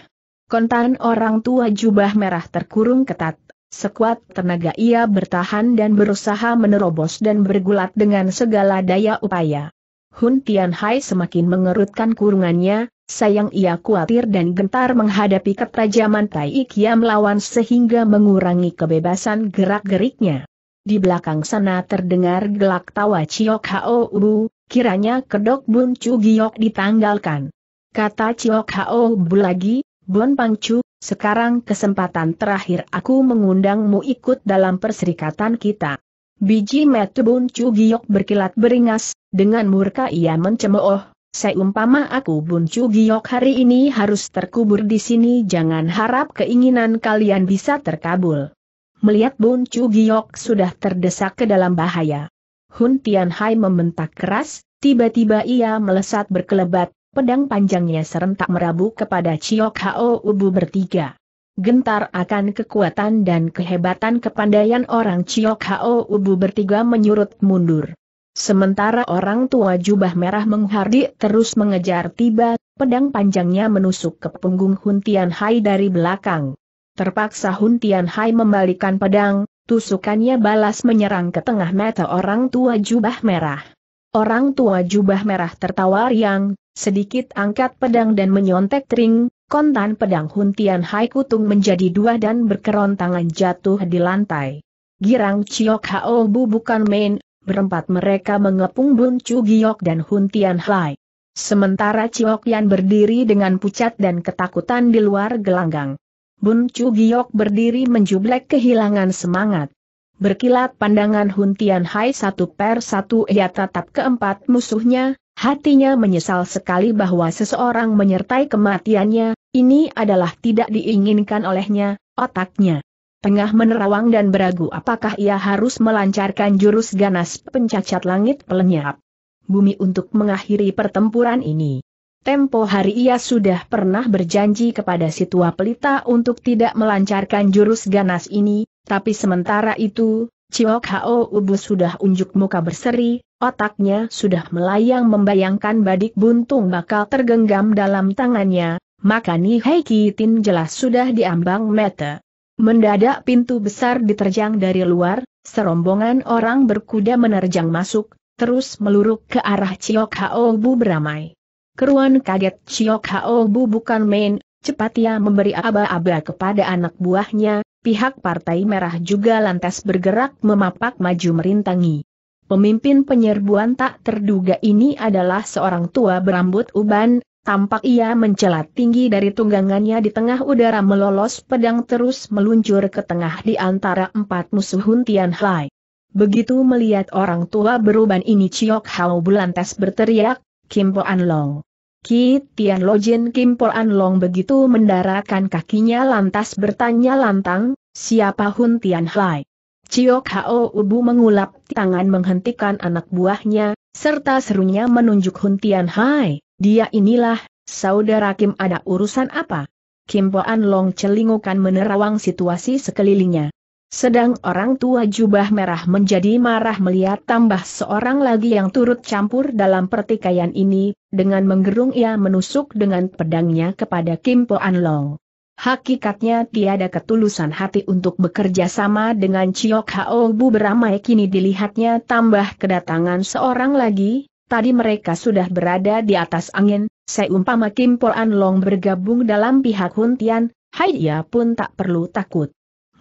Kontan orang tua jubah merah terkurung ketat, sekuat tenaga ia bertahan dan berusaha menerobos dan bergulat dengan segala daya upaya. Hun Hai semakin mengerutkan kurungannya, Sayang ia khawatir dan gentar menghadapi ketajaman Tai Kia melawan sehingga mengurangi kebebasan gerak-geriknya. Di belakang sana terdengar gelak tawa Ciok Hao Bu, kiranya kedok Bun Chu Giok ditanggalkan. Kata Ciok Hao Bu lagi, Bun Pang Chu, sekarang kesempatan terakhir aku mengundangmu ikut dalam perserikatan kita. Biji Bun Chu Giok berkilat beringas, dengan murka ia mencemooh, Seumpama aku Buncu Giok hari ini harus terkubur di sini jangan harap keinginan kalian bisa terkabul. Melihat Buncu Giok sudah terdesak ke dalam bahaya. Hun Tianhai membentak keras, tiba-tiba ia melesat berkelebat, pedang panjangnya serentak merabu kepada Chiok Hao Ubu bertiga. Gentar akan kekuatan dan kehebatan kepandaian orang Chiok Hao Ubu bertiga menyurut mundur. Sementara orang tua jubah merah menghardik terus mengejar tiba, pedang panjangnya menusuk ke punggung Hun Hai dari belakang. Terpaksa Hun Hai membalikan pedang, tusukannya balas menyerang ke tengah mata orang tua jubah merah. Orang tua jubah merah tertawa riang, sedikit angkat pedang dan menyontek ring, kontan pedang Hun Hai kutung menjadi dua dan berkerontangan jatuh di lantai. Girang Chiok Hao Bu bukan main berempat mereka mengepung Bun Chu Giok dan Hun Tian Hai. Sementara Ciok Yan berdiri dengan pucat dan ketakutan di luar gelanggang. Bun Chu Giok berdiri menjublek kehilangan semangat. Berkilat pandangan Hun Tian Hai satu per satu ia tatap keempat musuhnya, hatinya menyesal sekali bahwa seseorang menyertai kematiannya, ini adalah tidak diinginkan olehnya, otaknya tengah menerawang dan beragu apakah ia harus melancarkan jurus ganas pencacat langit pelenyap bumi untuk mengakhiri pertempuran ini. Tempo hari ia sudah pernah berjanji kepada si tua pelita untuk tidak melancarkan jurus ganas ini, tapi sementara itu, Ciok Hao Ubu sudah unjuk muka berseri, otaknya sudah melayang membayangkan badik buntung bakal tergenggam dalam tangannya, maka Nihai Kitin jelas sudah diambang mata. Mendadak pintu besar diterjang dari luar, serombongan orang berkuda menerjang masuk, terus meluruk ke arah Ciok Hao Bu beramai. Keruan kaget Ciok Hao Bu bukan main, cepat ia memberi aba-aba kepada anak buahnya, pihak Partai Merah juga lantas bergerak memapak maju merintangi. Pemimpin penyerbuan tak terduga ini adalah seorang tua berambut uban, Tampak ia mencelat tinggi dari tunggangannya di tengah udara melolos pedang terus meluncur ke tengah di antara empat musuh Huntian Hai. Begitu melihat orang tua beruban ini Ciok Hao Bulantes berteriak, Kim Po An Long. Ki Tian Lo Jin Kim Po An Long begitu mendaratkan kakinya lantas bertanya lantang, siapa Huntian Hai? Chiok Hao Ubu mengulap tangan menghentikan anak buahnya, serta serunya menunjuk Huntian Hai. Dia inilah, saudara Kim ada urusan apa? Kim Poan Long celingukan menerawang situasi sekelilingnya. Sedang orang tua jubah merah menjadi marah melihat tambah seorang lagi yang turut campur dalam pertikaian ini, dengan menggerung ia menusuk dengan pedangnya kepada Kim Poan Long. Hakikatnya tiada ketulusan hati untuk bekerja sama dengan Chiok Hao Bu beramai kini dilihatnya tambah kedatangan seorang lagi, Tadi mereka sudah berada di atas angin, seumpama Kim Po Long bergabung dalam pihak Hun Tian, Hai dia pun tak perlu takut.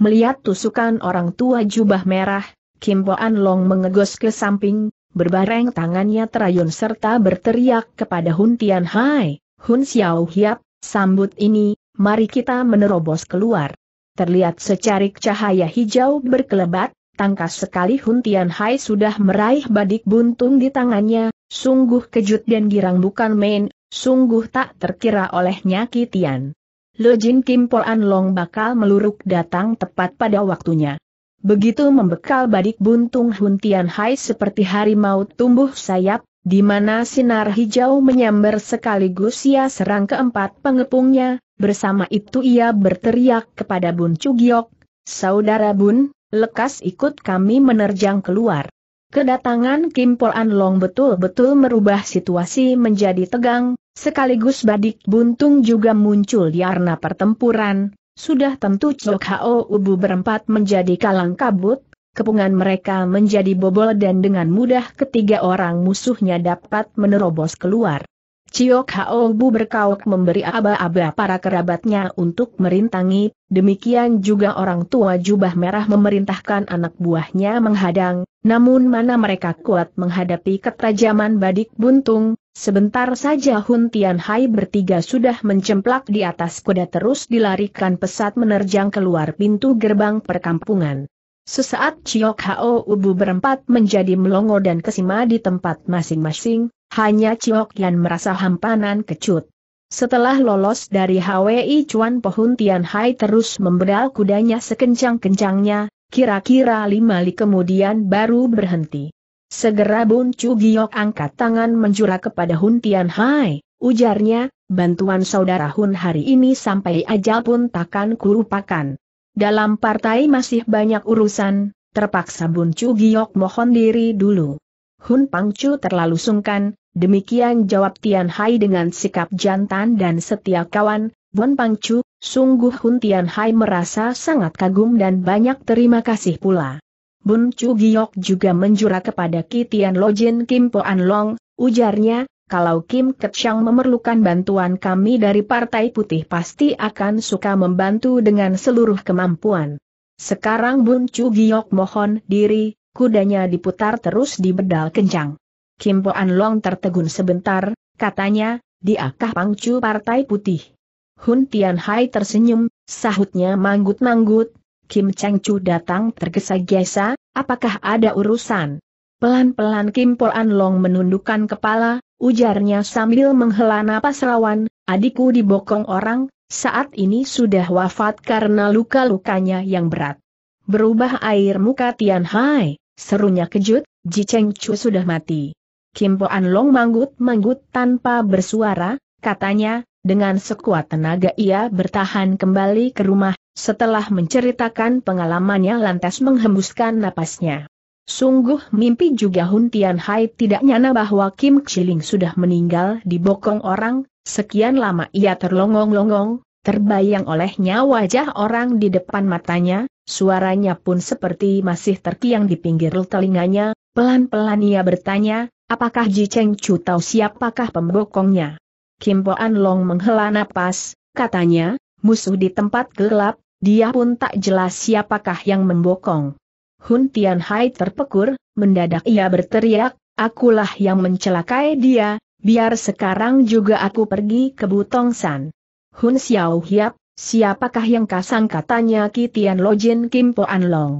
Melihat tusukan orang tua jubah merah, Kim Po Long mengegos ke samping, berbareng tangannya terayun serta berteriak kepada Hun Tian Hai, Hun Xiao Hiap, sambut ini, mari kita menerobos keluar. Terlihat secarik cahaya hijau berkelebat, Tangkas sekali Hun Tian Hai sudah meraih badik buntung di tangannya, Sungguh kejut dan girang bukan main, sungguh tak terkira olehnya Kitian. Le Jin Kim Po An Long bakal meluruk datang tepat pada waktunya. Begitu membekal badik buntung Hun Tian Hai seperti harimau tumbuh sayap, di mana sinar hijau menyambar sekaligus ia serang keempat pengepungnya, bersama itu ia berteriak kepada Bun Cugiok, Saudara Bun, lekas ikut kami menerjang keluar. Kedatangan Kim Pol An Long betul-betul merubah situasi menjadi tegang, sekaligus Badik Buntung juga muncul di arena pertempuran, sudah tentu Chok Hao Ubu berempat menjadi kalang kabut, kepungan mereka menjadi bobol dan dengan mudah ketiga orang musuhnya dapat menerobos keluar. Chiok Hao Bu berkauk memberi aba-aba para kerabatnya untuk merintangi, demikian juga orang tua jubah merah memerintahkan anak buahnya menghadang, namun mana mereka kuat menghadapi ketajaman badik buntung, sebentar saja Hun Tian Hai bertiga sudah mencemplak di atas kuda terus dilarikan pesat menerjang keluar pintu gerbang perkampungan. Sesaat Chiok Hao Ubu berempat menjadi melongo dan kesima di tempat masing-masing, hanya Ciok yang merasa hampanan kecut. Setelah lolos dari HWI Chuan Pohun Tian Hai terus memberal kudanya sekencang-kencangnya, kira-kira lima li kemudian baru berhenti. Segera Bun Chu Giok angkat tangan menjura kepada Hun Tian Hai, ujarnya, bantuan saudara Hun hari ini sampai ajal pun takkan kurupakan. Dalam partai masih banyak urusan, terpaksa Bun Chu Giok mohon diri dulu. Hun Pangcu terlalu sungkan, demikian jawab Tian Hai dengan sikap jantan dan setia kawan, Pang Pangcu, sungguh Hun Tian Hai merasa sangat kagum dan banyak terima kasih pula. Bun Chu Giok juga menjura kepada Kitian Lojin Kim An Long, ujarnya, kalau Kim Ketchang memerlukan bantuan kami dari Partai Putih pasti akan suka membantu dengan seluruh kemampuan. Sekarang Bun Chu Giok mohon diri, Kudanya diputar terus di bedal kencang. Kim Poan Long tertegun sebentar, katanya, diakah pangcu Partai Putih? Hun Tian Hai tersenyum, sahutnya manggut-manggut, Kim Cheng Chu datang tergesa-gesa, apakah ada urusan? Pelan-pelan Kim Poan Long menundukkan kepala, ujarnya sambil menghela napas rawan, adikku dibokong orang, saat ini sudah wafat karena luka-lukanya yang berat. Berubah air muka Tian Hai. Serunya kejut, Ji Cheng Chu sudah mati. Kim An Long manggut-manggut tanpa bersuara, katanya, dengan sekuat tenaga ia bertahan kembali ke rumah, setelah menceritakan pengalamannya lantas menghembuskan napasnya. Sungguh mimpi juga Hun Tian Hai tidak nyana bahwa Kim Xiling sudah meninggal di bokong orang, sekian lama ia terlongong-longong, Terbayang olehnya wajah orang di depan matanya, suaranya pun seperti masih terkiang di pinggir telinganya, pelan-pelan ia bertanya, apakah Ji Cheng Chu tahu siapakah pembokongnya? Kim Poan Long menghela napas, katanya, musuh di tempat gelap, dia pun tak jelas siapakah yang membokong. Hun Tian Hai terpekur, mendadak ia berteriak, akulah yang mencelakai dia, biar sekarang juga aku pergi ke Butong San. Hun Xiao Hiap, siapakah yang kasang katanya Ki Tian Lojin Kim Po An Long?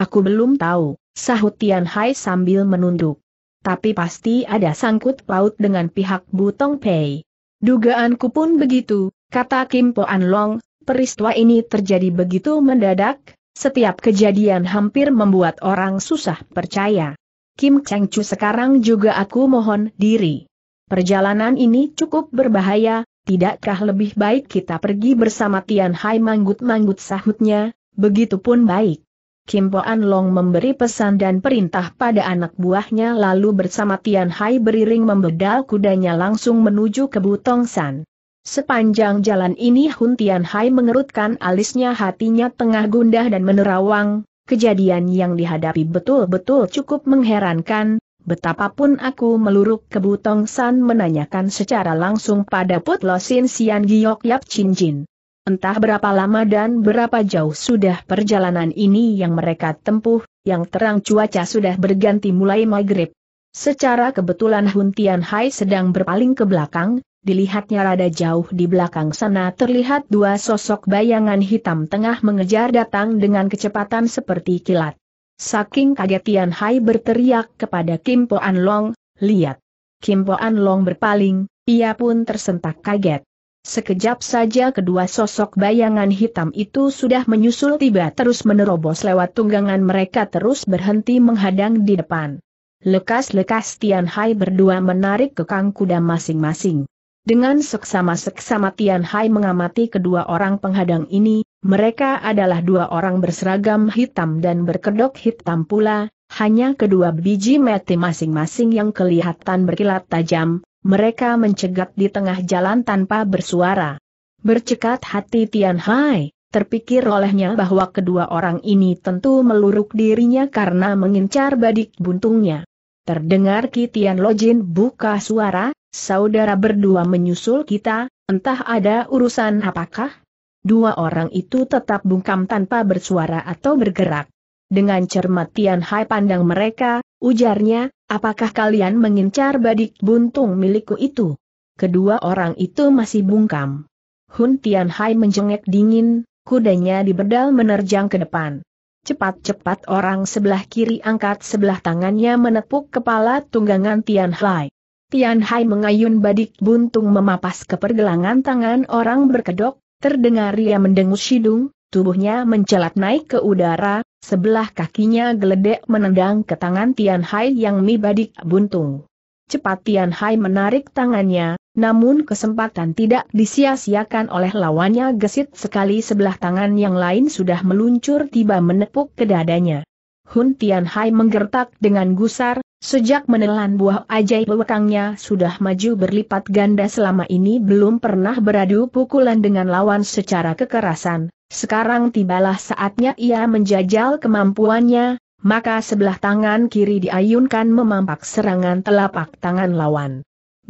Aku belum tahu, sahut Tian Hai sambil menunduk. Tapi pasti ada sangkut paut dengan pihak Butong Pei. Dugaanku pun begitu, kata Kim Po An Long, peristiwa ini terjadi begitu mendadak, setiap kejadian hampir membuat orang susah percaya. Kim Cheng Chu sekarang juga aku mohon diri. Perjalanan ini cukup berbahaya, Tidakkah lebih baik kita pergi bersama Tian Hai manggut-manggut sahutnya, begitupun baik. Kim Poan Long memberi pesan dan perintah pada anak buahnya lalu bersama Tian Hai beriring membedal kudanya langsung menuju ke Butong San. Sepanjang jalan ini Hun Tian Hai mengerutkan alisnya hatinya tengah gundah dan menerawang, kejadian yang dihadapi betul-betul cukup mengherankan, Betapapun aku meluruk ke Butong San menanyakan secara langsung pada Put Lo Sin Sian Giok Yap Chin Jin. Entah berapa lama dan berapa jauh sudah perjalanan ini yang mereka tempuh, yang terang cuaca sudah berganti mulai maghrib. Secara kebetulan Hun Hai sedang berpaling ke belakang, dilihatnya rada jauh di belakang sana terlihat dua sosok bayangan hitam tengah mengejar datang dengan kecepatan seperti kilat. Saking kaget Tian Hai berteriak kepada Kim Po An Long, lihat. Kim Po An Long berpaling, ia pun tersentak kaget. Sekejap saja kedua sosok bayangan hitam itu sudah menyusul tiba terus menerobos lewat tunggangan mereka terus berhenti menghadang di depan. Lekas-lekas Tian Hai berdua menarik ke kekang kuda masing-masing. Dengan seksama-seksama Tian Hai mengamati kedua orang penghadang ini, mereka adalah dua orang berseragam hitam dan berkedok hitam pula, hanya kedua biji mati masing-masing yang kelihatan berkilat tajam, mereka mencegat di tengah jalan tanpa bersuara. Bercekat hati Tian Hai, terpikir olehnya bahwa kedua orang ini tentu meluruk dirinya karena mengincar badik buntungnya. Terdengar Kitian Lojin buka suara, Saudara berdua menyusul kita, entah ada urusan apakah? Dua orang itu tetap bungkam tanpa bersuara atau bergerak. Dengan cermat Tian Hai pandang mereka, ujarnya, apakah kalian mengincar badik buntung milikku itu? Kedua orang itu masih bungkam. Hun Tian Hai menjengek dingin, kudanya diberdal menerjang ke depan. Cepat-cepat orang sebelah kiri angkat sebelah tangannya menepuk kepala tunggangan Tian Hai. Tian Hai mengayun badik buntung memapas ke pergelangan tangan orang berkedok, terdengar ia mendengus sidung. tubuhnya mencelat naik ke udara, sebelah kakinya geledek menendang ke tangan Tian Hai yang mi badik buntung. Cepat Tian Hai menarik tangannya, namun kesempatan tidak disia-siakan oleh lawannya gesit sekali sebelah tangan yang lain sudah meluncur tiba menepuk ke dadanya. Hun Tian Hai menggertak dengan gusar, Sejak menelan buah ajaib lekangnya sudah maju berlipat ganda selama ini belum pernah beradu pukulan dengan lawan secara kekerasan, sekarang tibalah saatnya ia menjajal kemampuannya, maka sebelah tangan kiri diayunkan memampak serangan telapak tangan lawan.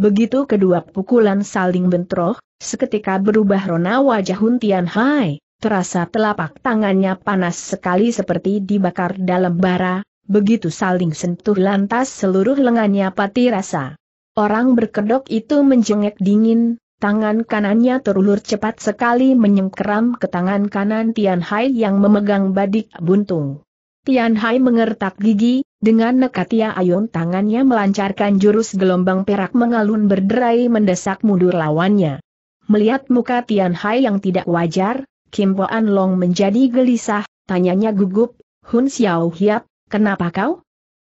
Begitu kedua pukulan saling bentroh, seketika berubah rona wajah Huntian Hai, terasa telapak tangannya panas sekali seperti dibakar dalam bara, Begitu saling sentuh lantas seluruh lengannya pati rasa. Orang berkedok itu menjengek dingin, tangan kanannya terulur cepat sekali menyengkeram ke tangan kanan Tian Hai yang memegang badik buntung. Tian Hai mengertak gigi, dengan nekat ia ayun tangannya melancarkan jurus gelombang perak mengalun berderai mendesak mundur lawannya. Melihat muka Tian Hai yang tidak wajar, Kim Boan Long menjadi gelisah, tanyanya gugup, Hun Xiao Hiap, Kenapa kau?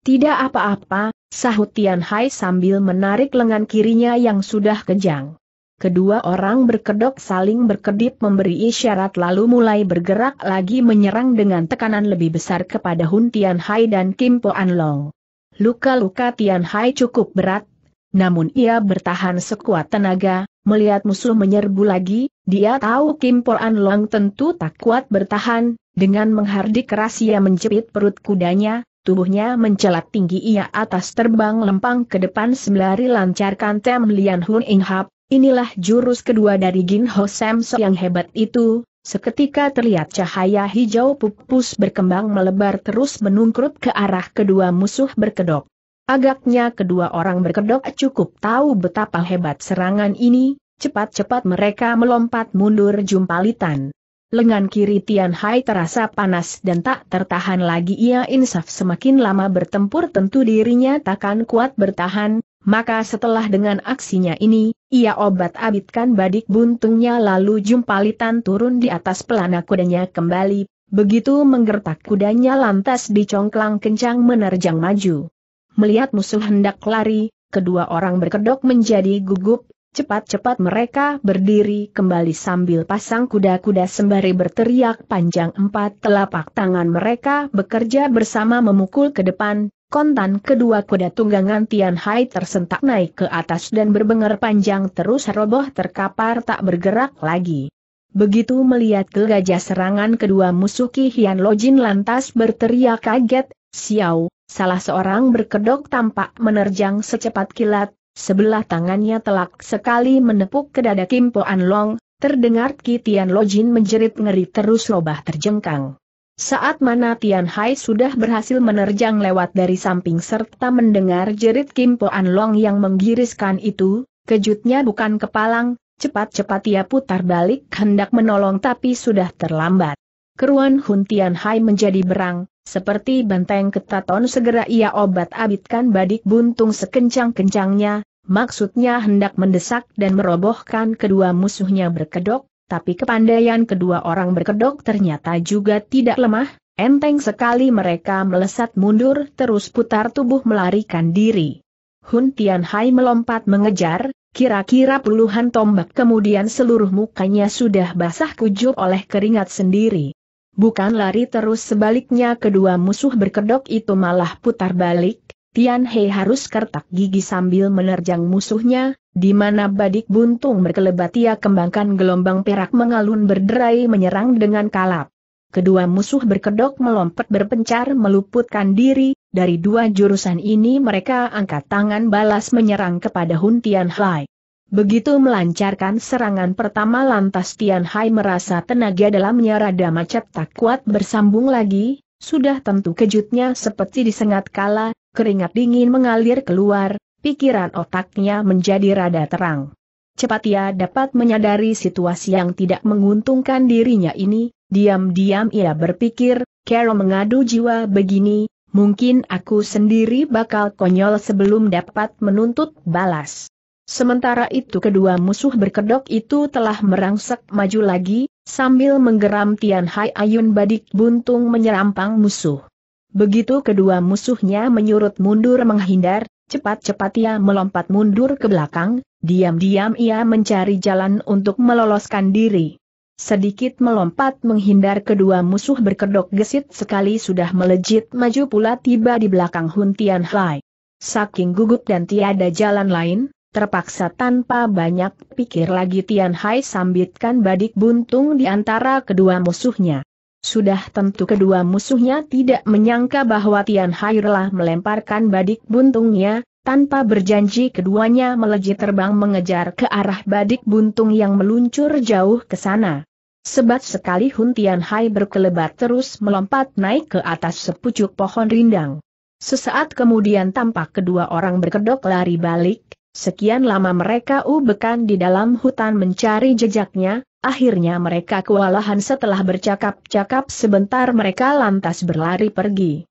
Tidak apa-apa, sahut Tian Hai sambil menarik lengan kirinya yang sudah kejang. Kedua orang berkedok saling berkedip memberi isyarat lalu mulai bergerak lagi menyerang dengan tekanan lebih besar kepada Hun Tian Hai dan Kim Po An Long. Luka-luka Tian Hai cukup berat, namun ia bertahan sekuat tenaga, melihat musuh menyerbu lagi, dia tahu Kim Po An Long tentu tak kuat bertahan, dengan menghardik keras ia menjepit perut kudanya, tubuhnya mencelat tinggi ia atas terbang lempang ke depan sembari lancarkan tem Lian Hun In Hap, inilah jurus kedua dari Jin Ho Sam so yang hebat itu, Seketika terlihat cahaya hijau pupus berkembang melebar terus menungkrut ke arah kedua musuh berkedok. Agaknya kedua orang berkedok cukup tahu betapa hebat serangan ini, cepat-cepat mereka melompat mundur jumpalitan lengan kiri Tian Hai terasa panas dan tak tertahan lagi ia insaf semakin lama bertempur tentu dirinya takkan kuat bertahan, maka setelah dengan aksinya ini, ia obat abitkan badik buntungnya lalu jumpalitan turun di atas pelana kudanya kembali, begitu menggertak kudanya lantas dicongklang kencang menerjang maju. Melihat musuh hendak lari, kedua orang berkedok menjadi gugup, Cepat-cepat mereka berdiri kembali sambil pasang kuda-kuda sembari berteriak panjang empat telapak tangan mereka bekerja bersama memukul ke depan, kontan kedua kuda tunggangan Tian Hai tersentak naik ke atas dan berbengar panjang terus roboh terkapar tak bergerak lagi. Begitu melihat ke serangan kedua musuh Ki Hian Jin lantas berteriak kaget, Xiao, salah seorang berkedok tampak menerjang secepat kilat, Sebelah tangannya telak sekali menepuk ke dada Kim Poan Long, terdengar Ki Tian Lojin menjerit ngeri terus robah terjengkang. Saat mana Tian Hai sudah berhasil menerjang lewat dari samping serta mendengar jerit Kim Poan Long yang menggiriskan itu, kejutnya bukan kepalang, cepat-cepat ia putar balik hendak menolong tapi sudah terlambat keruan Hun Tian Hai menjadi berang, seperti banteng ketaton segera ia obat abitkan badik buntung sekencang-kencangnya, maksudnya hendak mendesak dan merobohkan kedua musuhnya berkedok, tapi kepandaian kedua orang berkedok ternyata juga tidak lemah, enteng sekali mereka melesat mundur terus putar tubuh melarikan diri. Hun Tian Hai melompat mengejar, Kira-kira puluhan tombak kemudian seluruh mukanya sudah basah kujur oleh keringat sendiri. Bukan lari terus sebaliknya kedua musuh berkedok itu malah putar balik, Tian He harus kertak gigi sambil menerjang musuhnya, di mana badik buntung berkelebat ia kembangkan gelombang perak mengalun berderai menyerang dengan kalap. Kedua musuh berkedok melompat berpencar meluputkan diri, dari dua jurusan ini mereka angkat tangan balas menyerang kepada Hun Tian Hai. Begitu melancarkan serangan pertama lantas Tian Hai merasa tenaga dalamnya rada macet tak kuat bersambung lagi, sudah tentu kejutnya seperti disengat kala, keringat dingin mengalir keluar, pikiran otaknya menjadi rada terang. Cepat ia dapat menyadari situasi yang tidak menguntungkan dirinya ini, diam-diam ia berpikir, Carol mengadu jiwa begini, mungkin aku sendiri bakal konyol sebelum dapat menuntut balas. Sementara itu kedua musuh berkedok itu telah merangsek maju lagi, sambil menggeram Tian Hai Ayun Badik Buntung menyerampang musuh. Begitu kedua musuhnya menyurut mundur menghindar, cepat-cepat ia melompat mundur ke belakang, diam-diam ia mencari jalan untuk meloloskan diri. Sedikit melompat menghindar kedua musuh berkedok gesit sekali sudah melejit maju pula tiba di belakang Hun Tian Hai. Saking gugup dan tiada jalan lain, Terpaksa tanpa banyak pikir lagi Tian Hai sambitkan badik buntung di antara kedua musuhnya. Sudah tentu kedua musuhnya tidak menyangka bahwa Tian Hai telah melemparkan badik buntungnya, tanpa berjanji keduanya melejit terbang mengejar ke arah badik buntung yang meluncur jauh ke sana. Sebat sekali Hun Tian Hai berkelebat terus melompat naik ke atas sepucuk pohon rindang. Sesaat kemudian tampak kedua orang berkedok lari balik, Sekian lama mereka ubekan di dalam hutan mencari jejaknya, akhirnya mereka kewalahan setelah bercakap-cakap sebentar mereka lantas berlari pergi.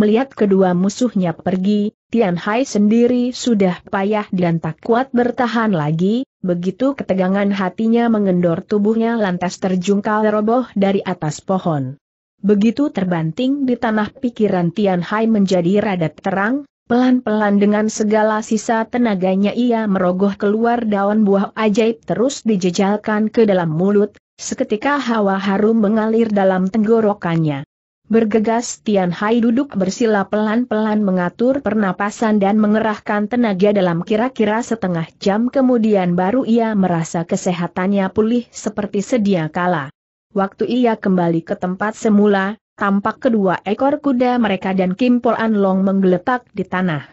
Melihat kedua musuhnya pergi, Tian Hai sendiri sudah payah dan tak kuat bertahan lagi, begitu ketegangan hatinya mengendor tubuhnya lantas terjungkal roboh dari atas pohon. Begitu terbanting di tanah pikiran Tian Hai menjadi rada terang, Pelan-pelan dengan segala sisa tenaganya ia merogoh keluar daun buah ajaib terus dijejalkan ke dalam mulut, seketika hawa harum mengalir dalam tenggorokannya. Bergegas Tian Hai duduk bersila pelan-pelan mengatur pernapasan dan mengerahkan tenaga dalam kira-kira setengah jam kemudian baru ia merasa kesehatannya pulih seperti sedia kala. Waktu ia kembali ke tempat semula, tampak kedua ekor kuda mereka dan Kim Pol An Long menggeletak di tanah.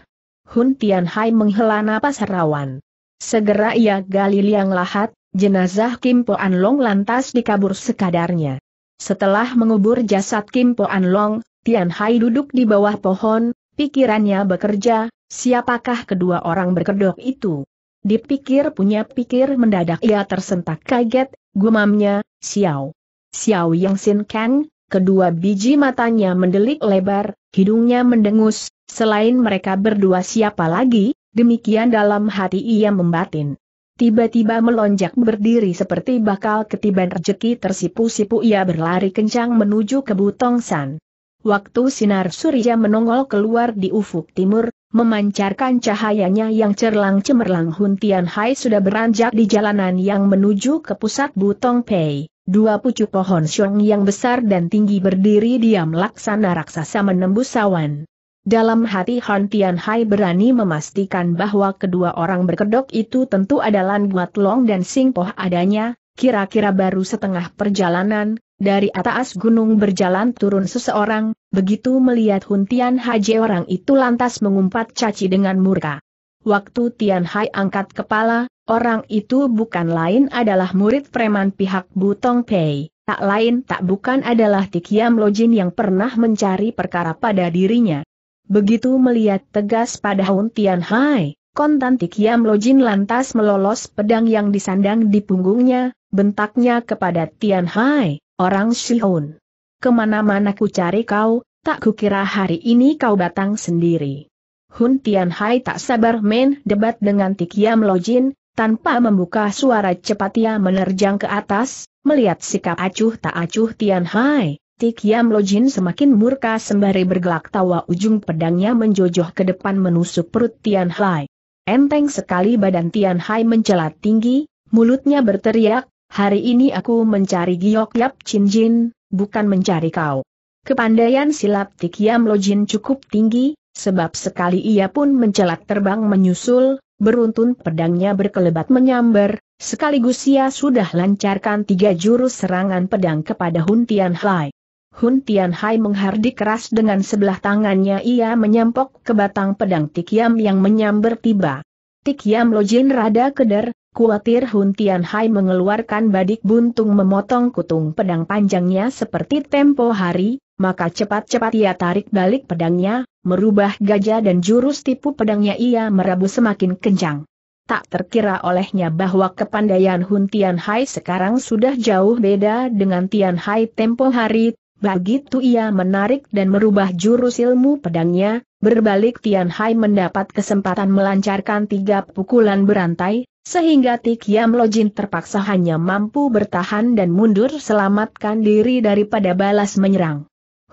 Hun Tian Hai menghela napas rawan. Segera ia gali liang lahat, jenazah Kim Po An Long lantas dikabur sekadarnya. Setelah mengubur jasad Kim Po An Long, Tian Hai duduk di bawah pohon, pikirannya bekerja, siapakah kedua orang berkedok itu? Dipikir punya pikir mendadak ia tersentak kaget, gumamnya, Xiao. Xiao Yang Sin Kang, kedua biji matanya mendelik lebar, hidungnya mendengus, selain mereka berdua siapa lagi, demikian dalam hati ia membatin. Tiba-tiba melonjak berdiri seperti bakal ketiban rejeki tersipu-sipu ia berlari kencang menuju ke Butong San. Waktu sinar surya menongol keluar di ufuk timur, memancarkan cahayanya yang cerlang cemerlang Huntian Hai sudah beranjak di jalanan yang menuju ke pusat Butong Pei. Dua pucuk pohon siong yang besar dan tinggi berdiri diam laksana raksasa menembus sawan. Dalam hati Han Tian Hai berani memastikan bahwa kedua orang berkedok itu tentu adalah Guat Long dan Sing Poh adanya, kira-kira baru setengah perjalanan, dari atas gunung berjalan turun seseorang, begitu melihat Hun Tian orang itu lantas mengumpat caci dengan murka. Waktu Tian Hai angkat kepala, Orang itu bukan lain adalah murid preman pihak Butong Pei, tak lain tak bukan adalah Tikiam Lojin yang pernah mencari perkara pada dirinya. Begitu melihat tegas pada Hun Tian Hai, kontan Tikiam Lojin lantas melolos pedang yang disandang di punggungnya, bentaknya kepada Tian Hai, orang Shihun. Kemana-mana ku cari kau, tak kukira hari ini kau datang sendiri. Hun Tian Hai tak sabar main debat dengan Tikiam Lojin, tanpa membuka suara cepat ia menerjang ke atas, melihat sikap acuh tak acuh Tian Hai. Tikiam Lojin semakin murka sembari bergelak tawa ujung pedangnya menjojoh ke depan menusuk perut Tian Hai. Enteng sekali badan Tian Hai mencelat tinggi, mulutnya berteriak, hari ini aku mencari Giok Yap Chin Jin, bukan mencari kau. Kepandaian silap Tikiam Lojin cukup tinggi, sebab sekali ia pun mencelat terbang menyusul, beruntun pedangnya berkelebat menyambar, sekaligus ia sudah lancarkan tiga jurus serangan pedang kepada Hun Tian Hai. Hun Tian Hai menghardik keras dengan sebelah tangannya ia menyampok ke batang pedang Tikiam yang menyambar tiba. Tikiam Lojin rada keder, khawatir Hun Tian Hai mengeluarkan badik buntung memotong kutung pedang panjangnya seperti tempo hari, maka cepat-cepat ia tarik balik pedangnya, merubah gajah dan jurus tipu pedangnya ia merabu semakin kencang. Tak terkira olehnya bahwa kepandaian Hun Tian Hai sekarang sudah jauh beda dengan Tian Hai tempo hari, begitu ia menarik dan merubah jurus ilmu pedangnya, berbalik Tian Hai mendapat kesempatan melancarkan tiga pukulan berantai, sehingga Tik Yam Lojin terpaksa hanya mampu bertahan dan mundur selamatkan diri daripada balas menyerang.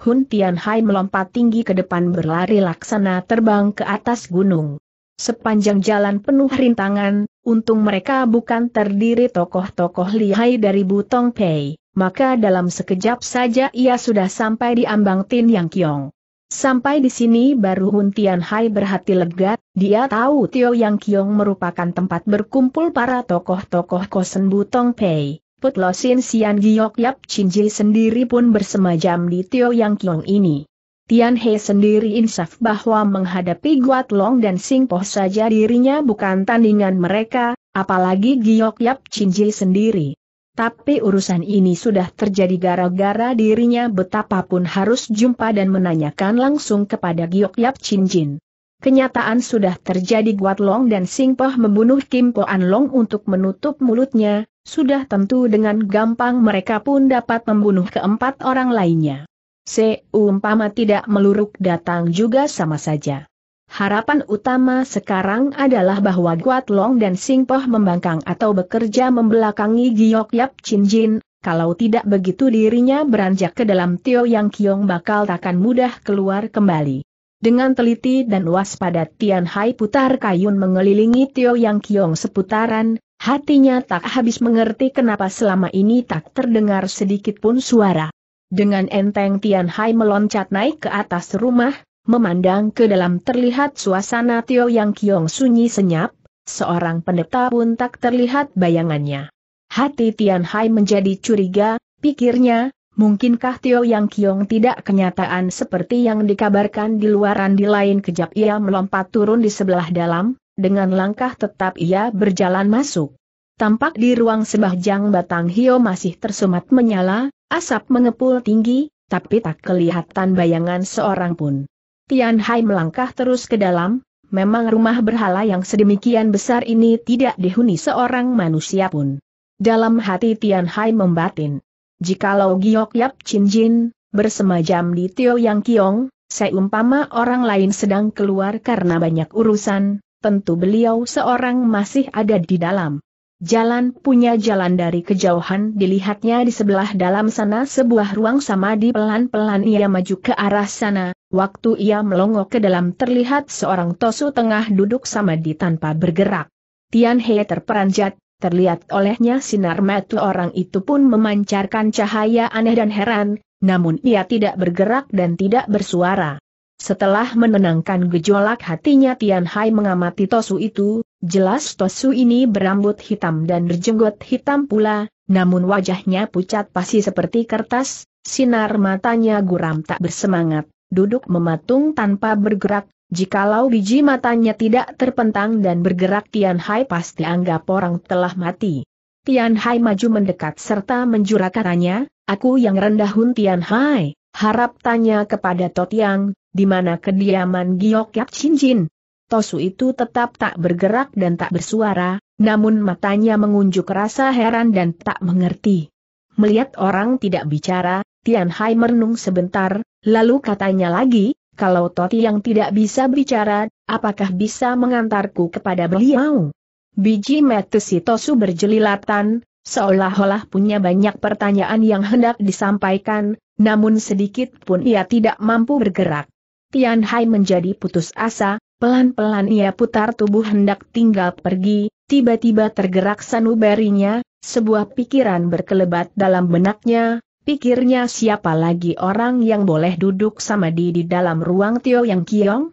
Hun Tianhai melompat tinggi ke depan berlari laksana terbang ke atas gunung. Sepanjang jalan penuh rintangan, untung mereka bukan terdiri tokoh-tokoh lihai dari Butong Pei, maka dalam sekejap saja ia sudah sampai di ambang Tin Yang Kiong. Sampai di sini baru Hun Tianhai berhati lega, dia tahu Tio Yang Kiong merupakan tempat berkumpul para tokoh-tokoh Kosen Butong Pei. Put Lo Sin Sian Giok Yap Chin Ji sendiri pun bersemajam di Tio Yang Kiong ini. Tian He sendiri insaf bahwa menghadapi Guat Long dan Sing Poh saja dirinya bukan tandingan mereka, apalagi Giok Yap Chin Ji sendiri. Tapi urusan ini sudah terjadi gara-gara dirinya betapapun harus jumpa dan menanyakan langsung kepada Giok Yap Chin Jin. Kenyataan sudah terjadi Guat Long dan Sing Poh membunuh Kim Poan Long untuk menutup mulutnya, sudah tentu dengan gampang mereka pun dapat membunuh keempat orang lainnya. Seumpama tidak meluruk datang juga sama saja. Harapan utama sekarang adalah bahwa Guat Long dan Singpoh membangkang atau bekerja membelakangi Giok Yap Chin Jin, kalau tidak begitu dirinya beranjak ke dalam Tio Yang Kiong bakal takkan mudah keluar kembali. Dengan teliti dan waspada Tian Hai putar kayun mengelilingi Tio Yang Kiong seputaran, Hatinya tak habis mengerti kenapa selama ini tak terdengar sedikit pun suara. Dengan enteng Tian Hai meloncat naik ke atas rumah, memandang ke dalam terlihat suasana Tio Yang Kiong sunyi senyap, seorang pendeta pun tak terlihat bayangannya. Hati Tian Hai menjadi curiga, pikirnya, mungkinkah Tio Yang Kiong tidak kenyataan seperti yang dikabarkan di luaran di lain kejap ia melompat turun di sebelah dalam? Dengan langkah tetap ia berjalan masuk. Tampak di ruang sebahjang batang hio masih tersumat menyala, asap mengepul tinggi, tapi tak kelihatan bayangan seorang pun. Tian Hai melangkah terus ke dalam, memang rumah berhala yang sedemikian besar ini tidak dihuni seorang manusia pun. Dalam hati Tian Hai membatin. Jikalau Giok Yap Chin Jin, bersemajam di Tio Yang Kiong, seumpama orang lain sedang keluar karena banyak urusan, tentu beliau seorang masih ada di dalam. Jalan punya jalan dari kejauhan dilihatnya di sebelah dalam sana sebuah ruang sama di pelan-pelan ia maju ke arah sana, waktu ia melongo ke dalam terlihat seorang tosu tengah duduk sama di tanpa bergerak. Tian He terperanjat, terlihat olehnya sinar metu orang itu pun memancarkan cahaya aneh dan heran, namun ia tidak bergerak dan tidak bersuara. Setelah menenangkan gejolak hatinya Tian Hai mengamati Tosu itu, jelas Tosu ini berambut hitam dan berjenggot hitam pula, namun wajahnya pucat pasti seperti kertas, sinar matanya guram tak bersemangat, duduk mematung tanpa bergerak, jikalau biji matanya tidak terpentang dan bergerak Tian Hai pasti anggap orang telah mati. Tian Hai maju mendekat serta menjurakaranya. aku yang rendah Hun Tian Hai, harap tanya kepada Totiang, di mana kediaman Giok Yap Chin Jin? Tosu itu tetap tak bergerak dan tak bersuara, namun matanya mengunjuk rasa heran dan tak mengerti. Melihat orang tidak bicara, Tian Hai merenung sebentar, lalu katanya lagi, kalau Toti yang tidak bisa bicara, apakah bisa mengantarku kepada beliau? Biji mata si Tosu berjelilatan, seolah-olah punya banyak pertanyaan yang hendak disampaikan, namun sedikit pun ia tidak mampu bergerak. Tian Hai menjadi putus asa, pelan-pelan ia putar tubuh hendak tinggal pergi, tiba-tiba tergerak sanubarinya, sebuah pikiran berkelebat dalam benaknya, pikirnya siapa lagi orang yang boleh duduk sama di dalam ruang Tio Yang Kiong?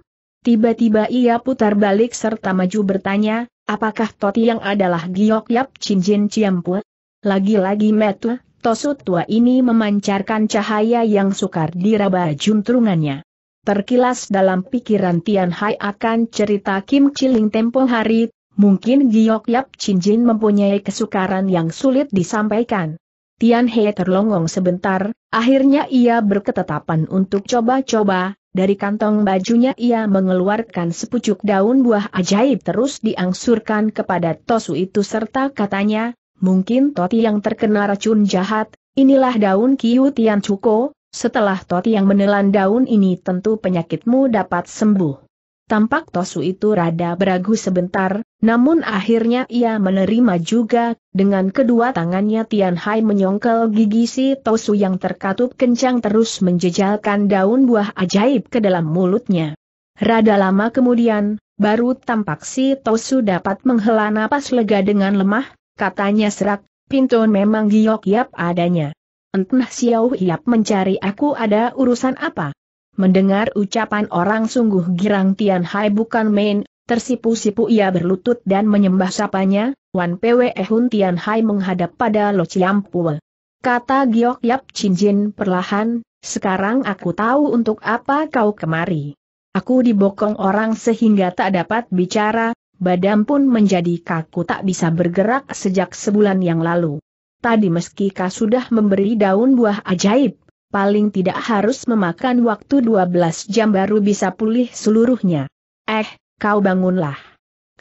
Tiba-tiba ia putar balik serta maju bertanya, apakah Toti yang adalah Giok Yap Chin Jin Ciampu? Lagi-lagi metu, Tosu tua ini memancarkan cahaya yang sukar diraba juntrungannya. Terkilas dalam pikiran Tian Hai akan cerita Kim Chiling tempo hari, mungkin Giok Yap Chin Jin mempunyai kesukaran yang sulit disampaikan. Tian Hai terlongong sebentar, akhirnya ia berketetapan untuk coba-coba, dari kantong bajunya ia mengeluarkan sepucuk daun buah ajaib terus diangsurkan kepada Tosu itu serta katanya, mungkin Toti yang terkena racun jahat, inilah daun Kiu Tian Chuko. Setelah Toti yang menelan daun ini tentu penyakitmu dapat sembuh. Tampak Tosu itu rada beragu sebentar, namun akhirnya ia menerima juga, dengan kedua tangannya Tian Hai menyongkel gigi si Tosu yang terkatup kencang terus menjejalkan daun buah ajaib ke dalam mulutnya. Rada lama kemudian, baru tampak si Tosu dapat menghela napas lega dengan lemah, katanya serak, pintu memang giok yap adanya. Entah Xiao Hiap mencari aku ada urusan apa. Mendengar ucapan orang sungguh girang Tian Hai bukan main, tersipu-sipu ia berlutut dan menyembah sapanya, Wan Pwe Hun Tian Hai menghadap pada Lo Chiam Pue. Kata Giok Yap Chin Jin perlahan, sekarang aku tahu untuk apa kau kemari. Aku dibokong orang sehingga tak dapat bicara, badan pun menjadi kaku tak bisa bergerak sejak sebulan yang lalu. Tadi meski kau sudah memberi daun buah ajaib, paling tidak harus memakan waktu 12 jam baru bisa pulih seluruhnya. Eh, kau bangunlah.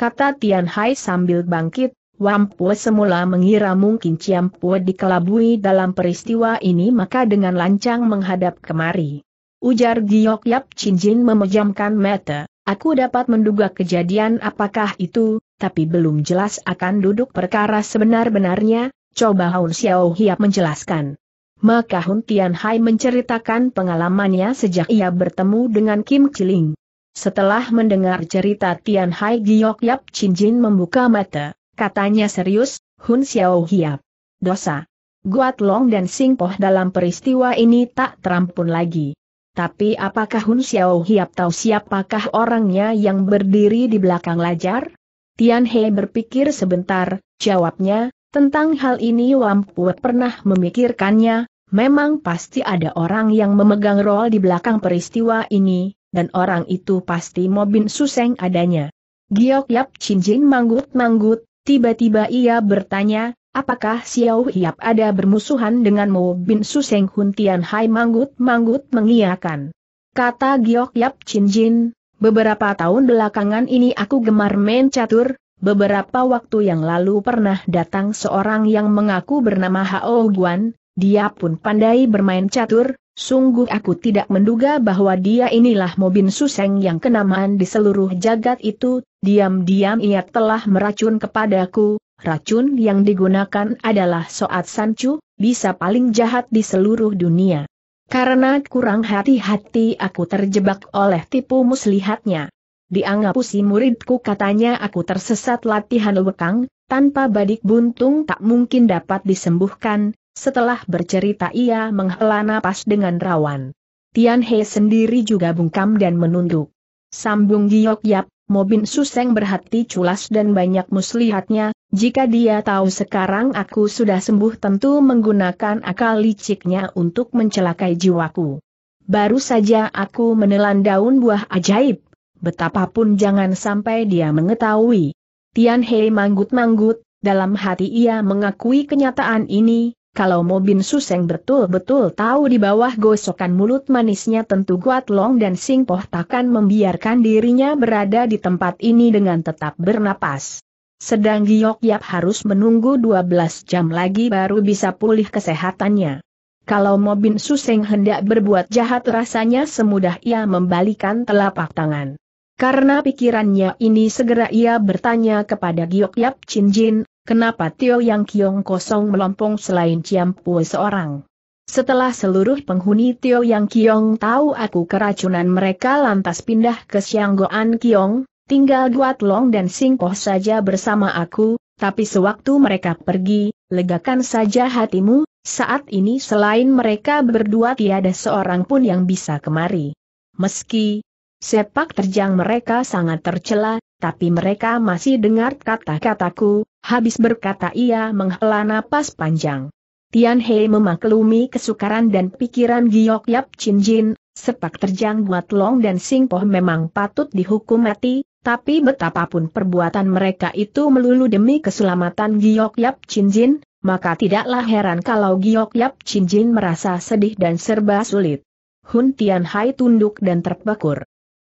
Kata Tian Hai sambil bangkit, Wampue semula mengira mungkin Ciampue dikelabui dalam peristiwa ini maka dengan lancang menghadap kemari. Ujar Giok Yap Chin Jin memejamkan mata, aku dapat menduga kejadian apakah itu, tapi belum jelas akan duduk perkara sebenar-benarnya, Coba Hun Xiao Hiap menjelaskan. Maka Hun Tian Hai menceritakan pengalamannya sejak ia bertemu dengan Kim Chiling. Setelah mendengar cerita Tian Hai Giok Yap Chin Jin membuka mata, katanya serius, Hun Xiao Hiap. Dosa. Guat Long dan Sing Poh dalam peristiwa ini tak terampun lagi. Tapi apakah Hun Xiao Hiap tahu siapakah orangnya yang berdiri di belakang lajar? Tian Hai berpikir sebentar, jawabnya, tentang hal ini Wampue pernah memikirkannya, memang pasti ada orang yang memegang rol di belakang peristiwa ini, dan orang itu pasti Mobin Suseng adanya. Giok Yap Jin manggut-manggut, tiba-tiba ia bertanya, apakah Xiao Yap ada bermusuhan dengan Mobin Suseng Huntian Hai manggut-manggut mengiakan. Kata Giok Yap Jin, beberapa tahun belakangan ini aku gemar main catur, Beberapa waktu yang lalu pernah datang seorang yang mengaku bernama Hao Guan, dia pun pandai bermain catur, sungguh aku tidak menduga bahwa dia inilah Mobin Suseng yang kenamaan di seluruh jagat itu, diam-diam ia telah meracun kepadaku, racun yang digunakan adalah Soat Sancu, bisa paling jahat di seluruh dunia. Karena kurang hati-hati aku terjebak oleh tipu muslihatnya dianggap si muridku katanya aku tersesat latihan lewekang, tanpa badik buntung tak mungkin dapat disembuhkan, setelah bercerita ia menghela napas dengan rawan. Tian He sendiri juga bungkam dan menunduk. Sambung Giok Yap, Mobin Suseng berhati culas dan banyak muslihatnya, jika dia tahu sekarang aku sudah sembuh tentu menggunakan akal liciknya untuk mencelakai jiwaku. Baru saja aku menelan daun buah ajaib, betapapun jangan sampai dia mengetahui. Tian Hei manggut-manggut, dalam hati ia mengakui kenyataan ini, kalau Mobin Suseng betul-betul tahu di bawah gosokan mulut manisnya tentu Guat Long dan Sing Poh takkan membiarkan dirinya berada di tempat ini dengan tetap bernapas. Sedang Giok Yap harus menunggu 12 jam lagi baru bisa pulih kesehatannya. Kalau Mobin Suseng hendak berbuat jahat rasanya semudah ia membalikan telapak tangan. Karena pikirannya ini segera ia bertanya kepada Giok Yap Chin Jin, kenapa Tio Yang Kiong kosong melompong selain Ciam Pue seorang. Setelah seluruh penghuni Tio Yang Kiong tahu aku keracunan mereka lantas pindah ke Siang Goan Kiong, tinggal Guat Long dan Singkoh saja bersama aku, tapi sewaktu mereka pergi, legakan saja hatimu, saat ini selain mereka berdua tiada seorang pun yang bisa kemari. Meski, Sepak terjang mereka sangat tercela, tapi mereka masih dengar kata-kataku, habis berkata ia menghela napas panjang. Tian Hei memaklumi kesukaran dan pikiran Giok Yap Chin Jin, sepak terjang buat Long dan Sing Poh memang patut dihukum mati, tapi betapapun perbuatan mereka itu melulu demi keselamatan Giok Yap Chin Jin, maka tidaklah heran kalau Giok Yap Chin Jin merasa sedih dan serba sulit. Hun Tian Hai tunduk dan terpekur.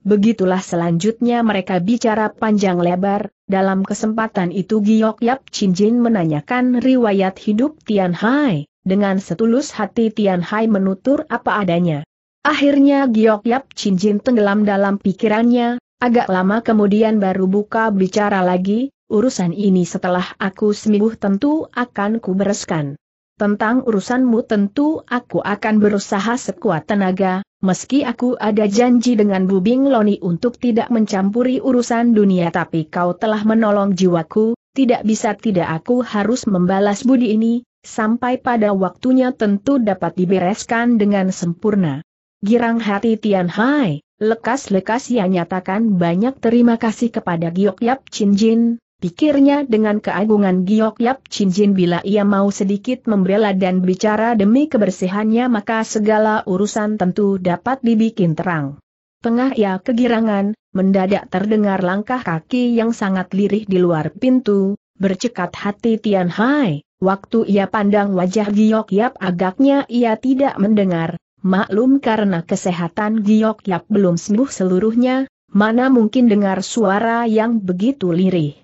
Begitulah selanjutnya mereka bicara panjang lebar, dalam kesempatan itu Giok Yap Chin Jin menanyakan riwayat hidup Tian Hai, dengan setulus hati Tian Hai menutur apa adanya. Akhirnya Giok Yap Chin Jin tenggelam dalam pikirannya, agak lama kemudian baru buka bicara lagi, urusan ini setelah aku sembuh tentu akan kubereskan. Tentang urusanmu tentu aku akan berusaha sekuat tenaga, Meski aku ada janji dengan Bubing Loni untuk tidak mencampuri urusan dunia tapi kau telah menolong jiwaku, tidak bisa tidak aku harus membalas budi ini, sampai pada waktunya tentu dapat dibereskan dengan sempurna. Girang hati Tian Hai, lekas-lekas ia nyatakan banyak terima kasih kepada Giok Yap Chin Jin, Pikirnya dengan keagungan Giok Yap Chin Jin bila ia mau sedikit membela dan bicara demi kebersihannya maka segala urusan tentu dapat dibikin terang. Tengah ia kegirangan, mendadak terdengar langkah kaki yang sangat lirih di luar pintu, bercekat hati Tian Hai, waktu ia pandang wajah Giok Yap agaknya ia tidak mendengar, maklum karena kesehatan Giok Yap belum sembuh seluruhnya, mana mungkin dengar suara yang begitu lirih.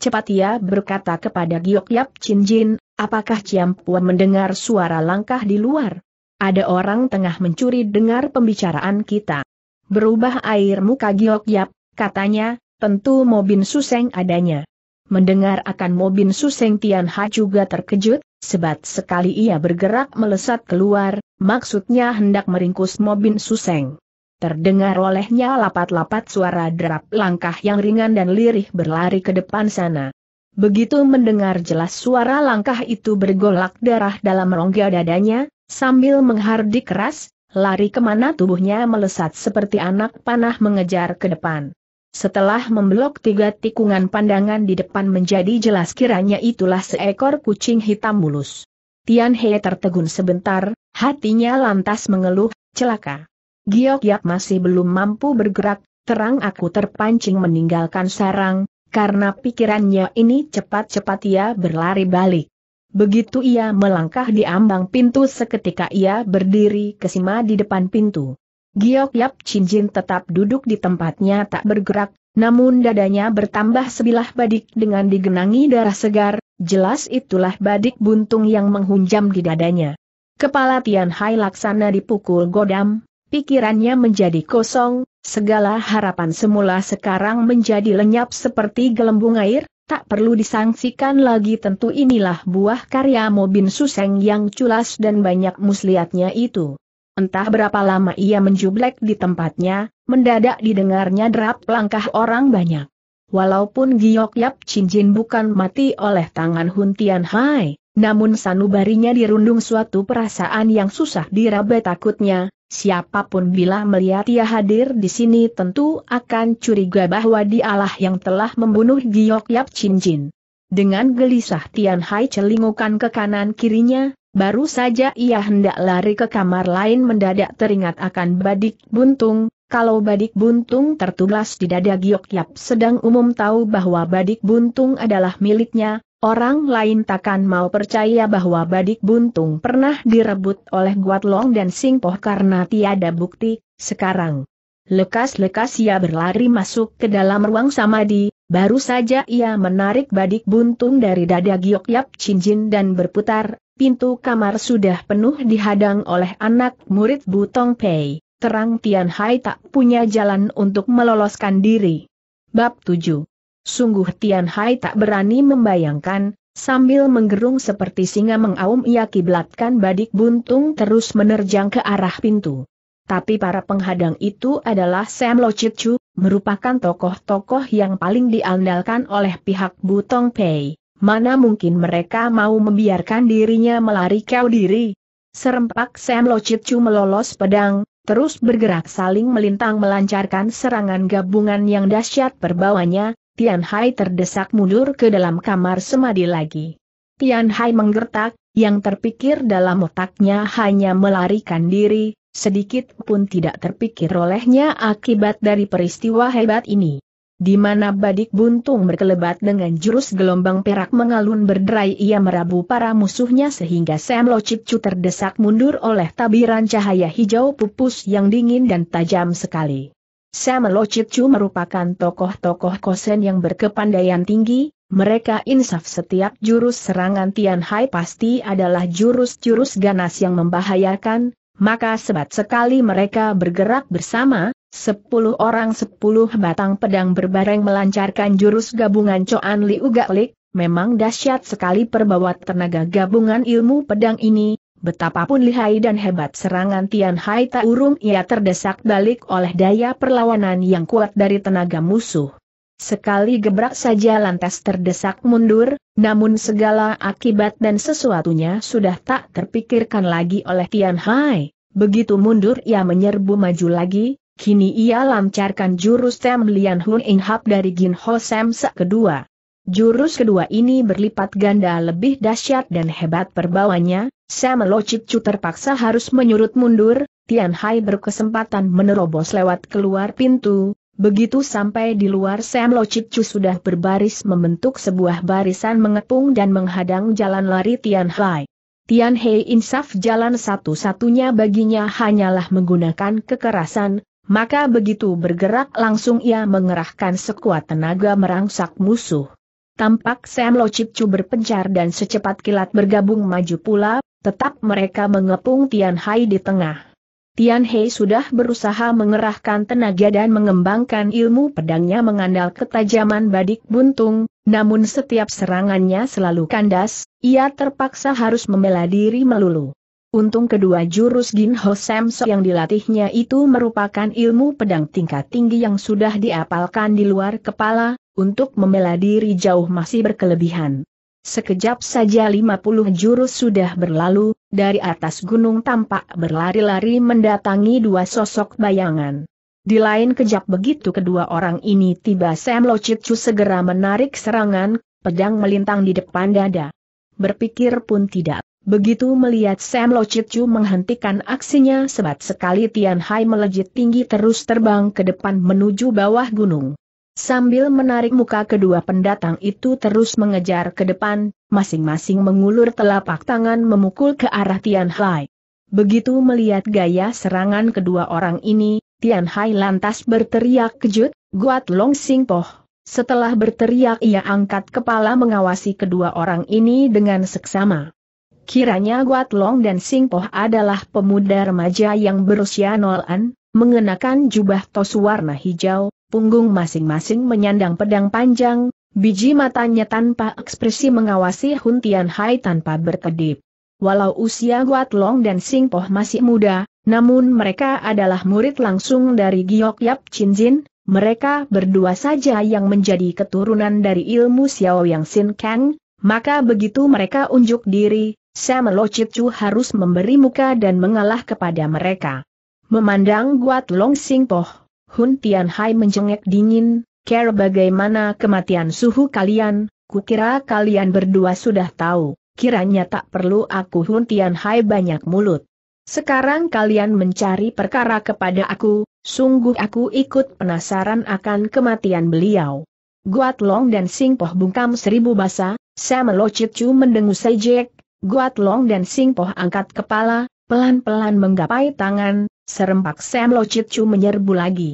Cepat ia berkata kepada Giok Yap Chin Jin, apakah Ciam Puan mendengar suara langkah di luar? Ada orang tengah mencuri dengar pembicaraan kita. Berubah air muka Giok Yap, katanya, tentu Mobin Suseng adanya. Mendengar akan Mobin Suseng Tian Ha juga terkejut, sebat sekali ia bergerak melesat keluar, maksudnya hendak meringkus Mobin Suseng. Terdengar olehnya lapat-lapat suara derap langkah yang ringan dan lirih berlari ke depan sana. Begitu mendengar jelas suara langkah itu bergolak darah dalam rongga dadanya, sambil menghardik keras, lari kemana tubuhnya melesat seperti anak panah mengejar ke depan. Setelah memblok tiga tikungan pandangan di depan menjadi jelas kiranya itulah seekor kucing hitam mulus. Tian He tertegun sebentar, hatinya lantas mengeluh, celaka giok Yap masih belum mampu bergerak, terang aku terpancing meninggalkan sarang, karena pikirannya ini cepat-cepat ia berlari balik. Begitu ia melangkah di ambang pintu seketika ia berdiri kesima di depan pintu. Giok Yap Cinjin tetap duduk di tempatnya tak bergerak, namun dadanya bertambah sebilah badik dengan digenangi darah segar, jelas itulah badik buntung yang menghunjam di dadanya. Kepala Tian Hai Laksana dipukul godam, Pikirannya menjadi kosong, segala harapan semula sekarang menjadi lenyap seperti gelembung air, tak perlu disangsikan lagi tentu inilah buah karya Mobin Suseng yang culas dan banyak muslihatnya itu. Entah berapa lama ia menjublek di tempatnya, mendadak didengarnya derap langkah orang banyak. Walaupun Giok Yap Cinjin bukan mati oleh tangan Hun Tian Hai, namun sanubarinya dirundung suatu perasaan yang susah diraba takutnya, Siapapun bila melihat ia hadir di sini tentu akan curiga bahwa dialah yang telah membunuh Giok Yap Chin Jin. Dengan gelisah Tian Hai celingukan ke kanan kirinya, baru saja ia hendak lari ke kamar lain mendadak teringat akan badik buntung, kalau badik buntung tertulas di dada Giok Yap sedang umum tahu bahwa badik buntung adalah miliknya, Orang lain takkan mau percaya bahwa Badik Buntung pernah direbut oleh Guat Long dan Singpoh karena tiada bukti, sekarang. Lekas-lekas ia berlari masuk ke dalam ruang samadi, baru saja ia menarik Badik Buntung dari dada Giok Yap Cinjin dan berputar, pintu kamar sudah penuh dihadang oleh anak murid Butong Pei, terang Tian Hai tak punya jalan untuk meloloskan diri. Bab 7 Sungguh Tian Hai tak berani membayangkan, sambil menggerung seperti singa mengaum ia kiblatkan badik buntung terus menerjang ke arah pintu. Tapi para penghadang itu adalah Sam Lo Chu, merupakan tokoh-tokoh yang paling diandalkan oleh pihak Butong Pei. Mana mungkin mereka mau membiarkan dirinya melari kau diri? Serempak Sam Lo Locicu melolos pedang, terus bergerak saling melintang melancarkan serangan gabungan yang dahsyat perbawanya, Tian Hai terdesak mundur ke dalam kamar semadi lagi. Tian Hai menggertak, yang terpikir dalam otaknya hanya melarikan diri, sedikit pun tidak terpikir olehnya akibat dari peristiwa hebat ini. Di mana badik buntung berkelebat dengan jurus gelombang perak mengalun berderai ia merabu para musuhnya sehingga Sam Lo Chu terdesak mundur oleh tabiran cahaya hijau pupus yang dingin dan tajam sekali. Samelo Chu merupakan tokoh-tokoh kosen yang berkepandaian tinggi, mereka insaf setiap jurus serangan Tian Hai pasti adalah jurus-jurus ganas yang membahayakan, maka sebat sekali mereka bergerak bersama, sepuluh orang sepuluh batang pedang berbareng melancarkan jurus gabungan Coan Liu Gak Lik, memang dahsyat sekali perbawat tenaga gabungan ilmu pedang ini, Betapapun lihai dan hebat serangan Tian Hai tak urung ia terdesak balik oleh daya perlawanan yang kuat dari tenaga musuh. Sekali gebrak saja lantas terdesak mundur, namun segala akibat dan sesuatunya sudah tak terpikirkan lagi oleh Tian Hai. Begitu mundur ia menyerbu maju lagi, Kini ia lancarkan jurus Tem Lian Hun Ing dari Gin Ho Sam Sek kedua. Jurus kedua ini berlipat ganda lebih dahsyat dan hebat perbawanya, Sam Locit Chu terpaksa harus menyurut mundur, Tian Hai berkesempatan menerobos lewat keluar pintu, begitu sampai di luar Sam Locit Chu sudah berbaris membentuk sebuah barisan mengepung dan menghadang jalan lari Tian Hai. Tian Hai insaf jalan satu-satunya baginya hanyalah menggunakan kekerasan, maka begitu bergerak langsung ia mengerahkan sekuat tenaga merangsak musuh. Tampak Sam Lo Chip Chu berpencar dan secepat kilat bergabung maju pula, tetap mereka mengepung Tian Hai di tengah. Tian Hai sudah berusaha mengerahkan tenaga dan mengembangkan ilmu pedangnya mengandal ketajaman badik buntung, namun setiap serangannya selalu kandas, ia terpaksa harus membela diri melulu. Untung kedua jurus Gin Ho Sam So yang dilatihnya itu merupakan ilmu pedang tingkat tinggi yang sudah diapalkan di luar kepala, untuk membela diri jauh masih berkelebihan. Sekejap saja 50 jurus sudah berlalu, dari atas gunung tampak berlari-lari mendatangi dua sosok bayangan. Di lain kejap begitu kedua orang ini tiba Sam Locicu segera menarik serangan, pedang melintang di depan dada. Berpikir pun tidak, begitu melihat Sam Locicu menghentikan aksinya sebat sekali Tian Hai melejit tinggi terus terbang ke depan menuju bawah gunung. Sambil menarik muka kedua pendatang itu terus mengejar ke depan, masing-masing mengulur telapak tangan memukul ke arah Tian Hai. Begitu melihat gaya serangan kedua orang ini, Tian Hai lantas berteriak kejut, Guat Long Sing Poh. Setelah berteriak ia angkat kepala mengawasi kedua orang ini dengan seksama. Kiranya Guat Long dan Sing Poh adalah pemuda remaja yang berusia nolan, mengenakan jubah tos warna hijau, punggung masing-masing menyandang pedang panjang, biji matanya tanpa ekspresi mengawasi Hun Tian Hai tanpa berkedip. Walau usia Guat Long dan Sing Poh masih muda, namun mereka adalah murid langsung dari Giok Yap Chin Jin, mereka berdua saja yang menjadi keturunan dari ilmu Xiao Yang Sin Kang, maka begitu mereka unjuk diri, Sam Lo Chu harus memberi muka dan mengalah kepada mereka. Memandang Guat Long Sing Poh, Hun Hai menjengek dingin, care bagaimana kematian suhu kalian, kukira kalian berdua sudah tahu, kiranya tak perlu aku Hun Hai banyak mulut. Sekarang kalian mencari perkara kepada aku, sungguh aku ikut penasaran akan kematian beliau. Guat Long dan Sing Poh bungkam seribu basa, Sam Lo Chu mendengus sejek, Guat Long dan Sing Poh angkat kepala, pelan-pelan menggapai tangan, serempak Sam Lo Locitcu menyerbu lagi.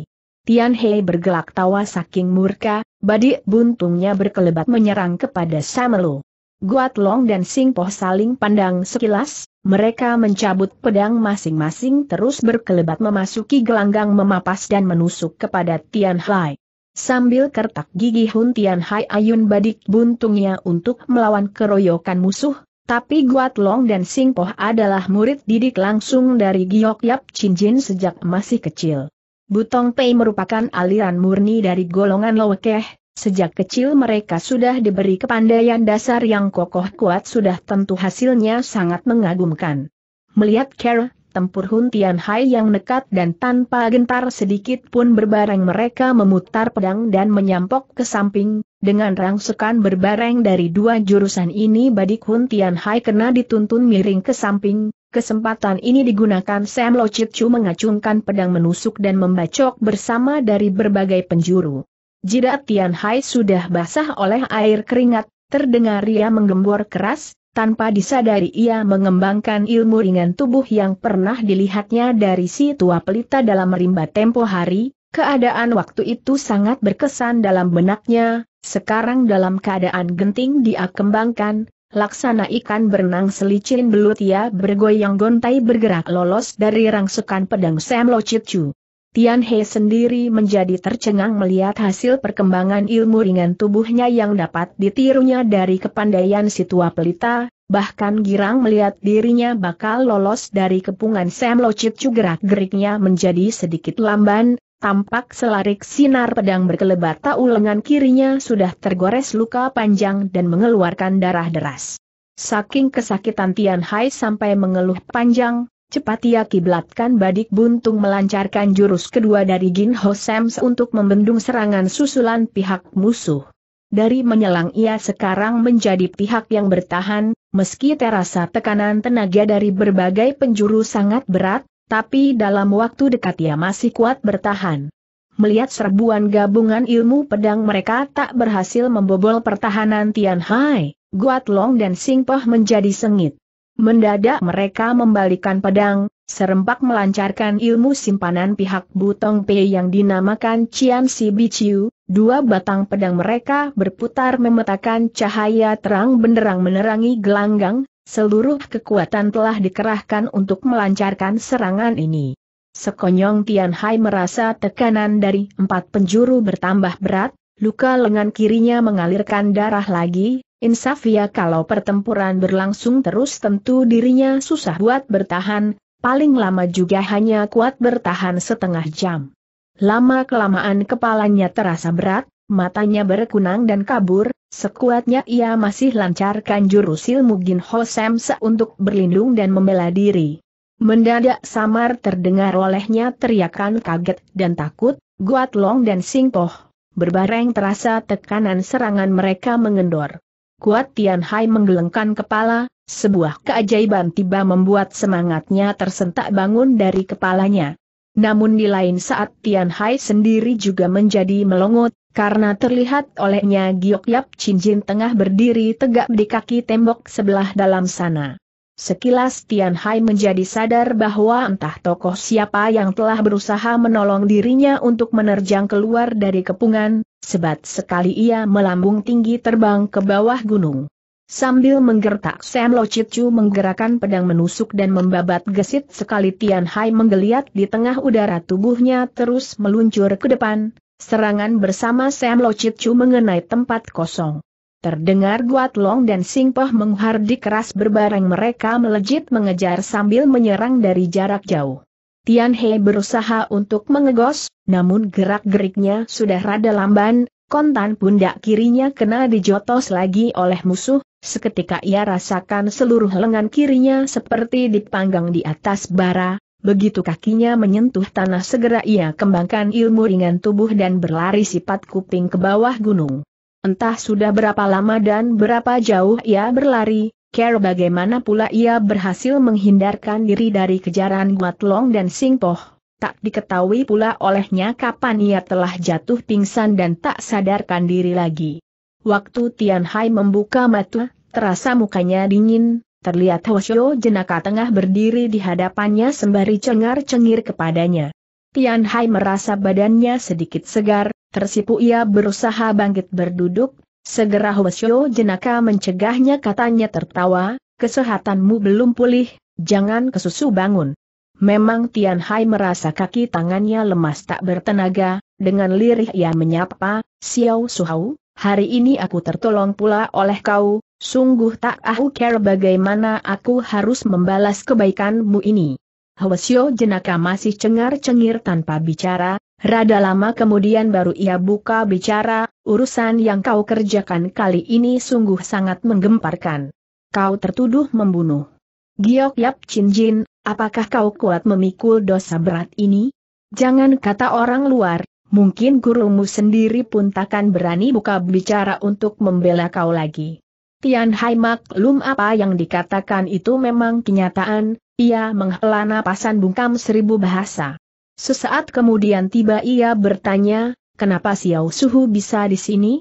Tian Hei bergelak tawa saking murka, badik buntungnya berkelebat menyerang kepada Sam Lo. Guat Long dan Sing Poh saling pandang sekilas, mereka mencabut pedang masing-masing terus berkelebat memasuki gelanggang memapas dan menusuk kepada Tian Hai. Sambil kertak gigi Hun Tian Hai ayun badik buntungnya untuk melawan keroyokan musuh, tapi Guat Long dan Sing Poh adalah murid didik langsung dari Giok Yap Jin sejak masih kecil. Butong Pei merupakan aliran murni dari golongan Lowekeh, sejak kecil mereka sudah diberi kepandaian dasar yang kokoh kuat sudah tentu hasilnya sangat mengagumkan. Melihat Kerr, tempur Hun Tian Hai yang nekat dan tanpa gentar sedikit pun berbareng mereka memutar pedang dan menyampok ke samping, dengan rangsekan berbareng dari dua jurusan ini Badik Hun Tian Hai kena dituntun miring ke samping, kesempatan ini digunakan Sam Lo Chit Chu mengacungkan pedang menusuk dan membacok bersama dari berbagai penjuru. Jidat Tian Hai sudah basah oleh air keringat, terdengar ia menggembor keras, tanpa disadari ia mengembangkan ilmu ringan tubuh yang pernah dilihatnya dari si tua pelita dalam rimba tempo hari, Keadaan waktu itu sangat berkesan dalam benaknya, sekarang dalam keadaan genting dia kembangkan, laksana ikan berenang selicin belut ia bergoyang gontai bergerak lolos dari rangsukan pedang Sam Lo Chu. Tian He sendiri menjadi tercengang melihat hasil perkembangan ilmu ringan tubuhnya yang dapat ditirunya dari kepandaian si tua pelita, bahkan girang melihat dirinya bakal lolos dari kepungan Sam Lo Chu gerak-geriknya menjadi sedikit lamban, tampak selarik sinar pedang berkelebat tahu lengan kirinya sudah tergores luka panjang dan mengeluarkan darah deras. Saking kesakitan Tian Hai sampai mengeluh panjang, cepat ia kiblatkan badik buntung melancarkan jurus kedua dari Gin Ho Sams untuk membendung serangan susulan pihak musuh. Dari menyelang ia sekarang menjadi pihak yang bertahan, meski terasa tekanan tenaga dari berbagai penjuru sangat berat, tapi dalam waktu dekat ia masih kuat bertahan. Melihat serbuan gabungan ilmu pedang mereka tak berhasil membobol pertahanan Tian Hai, Guat Long dan Sing menjadi sengit. Mendadak mereka membalikan pedang, serempak melancarkan ilmu simpanan pihak Butong Pei yang dinamakan Cian Si Biciu, dua batang pedang mereka berputar memetakan cahaya terang benderang menerangi gelanggang, Seluruh kekuatan telah dikerahkan untuk melancarkan serangan ini. Sekonyong Tianhai merasa tekanan dari empat penjuru bertambah berat, luka lengan kirinya mengalirkan darah lagi, insaf ya kalau pertempuran berlangsung terus tentu dirinya susah buat bertahan, paling lama juga hanya kuat bertahan setengah jam. Lama kelamaan kepalanya terasa berat, matanya berkunang dan kabur, Sekuatnya ia masih lancarkan jurus ilmu Gin Ho Samsa untuk berlindung dan membela diri. Mendadak samar terdengar olehnya teriakan kaget dan takut, Guat Long dan Sing Poh. Berbareng terasa tekanan serangan mereka mengendor. Kuat Tian Hai menggelengkan kepala, sebuah keajaiban tiba membuat semangatnya tersentak bangun dari kepalanya. Namun di lain saat Tian Hai sendiri juga menjadi melongot, karena terlihat olehnya Giok Yap Chin Jin tengah berdiri tegak di kaki tembok sebelah dalam sana. Sekilas Tian Hai menjadi sadar bahwa entah tokoh siapa yang telah berusaha menolong dirinya untuk menerjang keluar dari kepungan, sebab sekali ia melambung tinggi terbang ke bawah gunung. Sambil menggertak Sam Lo Chichu menggerakkan pedang menusuk dan membabat gesit sekali Tian Hai menggeliat di tengah udara tubuhnya terus meluncur ke depan, Serangan bersama Sam Lo Chit mengenai tempat kosong. Terdengar Guat Long dan Sing Poh menghardik keras berbareng mereka melejit mengejar sambil menyerang dari jarak jauh. Tian He berusaha untuk mengegos, namun gerak-geriknya sudah rada lamban, kontan pundak kirinya kena dijotos lagi oleh musuh, seketika ia rasakan seluruh lengan kirinya seperti dipanggang di atas bara, Begitu kakinya menyentuh tanah segera ia kembangkan ilmu ringan tubuh dan berlari sifat kuping ke bawah gunung. Entah sudah berapa lama dan berapa jauh ia berlari, care bagaimana pula ia berhasil menghindarkan diri dari kejaran Guat Long dan Sing Singpoh. Tak diketahui pula olehnya kapan ia telah jatuh pingsan dan tak sadarkan diri lagi. Waktu Tian Hai membuka mata, terasa mukanya dingin, Terlihat Hoshio jenaka tengah berdiri di hadapannya sembari cengar-cengir kepadanya. Tian Hai merasa badannya sedikit segar, tersipu ia berusaha bangkit berduduk, segera Hoshio jenaka mencegahnya katanya tertawa, kesehatanmu belum pulih, jangan kesusu bangun. Memang Tian Hai merasa kaki tangannya lemas tak bertenaga, dengan lirih ia menyapa, Xiao Suhao, hari ini aku tertolong pula oleh kau, sungguh tak aku care bagaimana aku harus membalas kebaikanmu ini. Hwasyo jenaka masih cengar-cengir tanpa bicara, rada lama kemudian baru ia buka bicara, urusan yang kau kerjakan kali ini sungguh sangat menggemparkan. Kau tertuduh membunuh. Giok Yap Chin Jin, apakah kau kuat memikul dosa berat ini? Jangan kata orang luar, mungkin gurumu sendiri pun takkan berani buka bicara untuk membela kau lagi. Tian Hai maklum apa yang dikatakan itu memang kenyataan, ia menghela napasan bungkam seribu bahasa. Sesaat kemudian tiba ia bertanya, kenapa Xiao Suhu bisa di sini?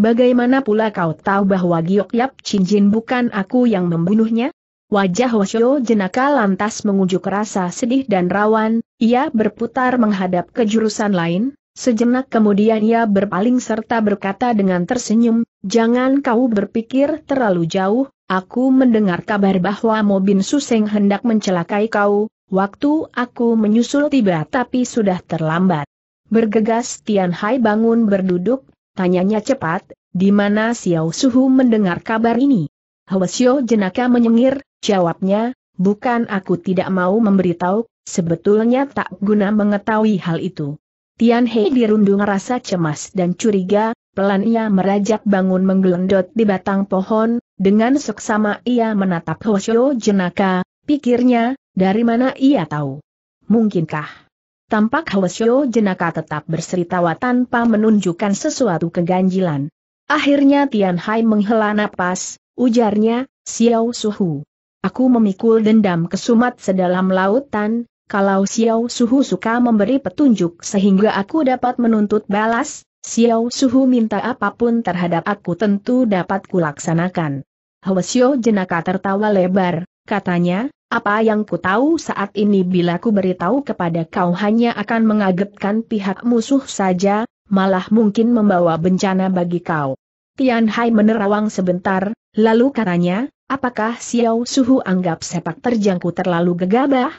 Bagaimana pula kau tahu bahwa Giok Yap Chin Jin bukan aku yang membunuhnya? Wajah Hoshio jenaka lantas mengunjuk rasa sedih dan rawan, ia berputar menghadap ke jurusan lain, Sejenak kemudian ia berpaling serta berkata dengan tersenyum, jangan kau berpikir terlalu jauh, aku mendengar kabar bahwa Mobin Suseng hendak mencelakai kau, waktu aku menyusul tiba tapi sudah terlambat. Bergegas Tian Hai bangun berduduk, tanyanya cepat, di mana Xiao Suhu mendengar kabar ini? Hwasyo jenaka menyengir, jawabnya, bukan aku tidak mau memberitahu, sebetulnya tak guna mengetahui hal itu. Tian Hei dirundung rasa cemas dan curiga, pelan ia merajak bangun menggelendot di batang pohon, dengan seksama ia menatap Hoshio jenaka, pikirnya, dari mana ia tahu? Mungkinkah? Tampak Hoshio jenaka tetap berseritawa tanpa menunjukkan sesuatu keganjilan. Akhirnya Tian Hai menghela napas, ujarnya, Xiao Suhu. Aku memikul dendam kesumat sedalam lautan, kalau Xiao Suhu suka memberi petunjuk sehingga aku dapat menuntut balas, Xiao Suhu minta apapun terhadap aku tentu dapat kulaksanakan. Xiao jenaka tertawa lebar, katanya, apa yang ku tahu saat ini bila ku beritahu kepada kau hanya akan mengagetkan pihak musuh saja, malah mungkin membawa bencana bagi kau. Tian Hai menerawang sebentar, lalu katanya, apakah Xiao Suhu anggap sepak terjangku terlalu gegabah?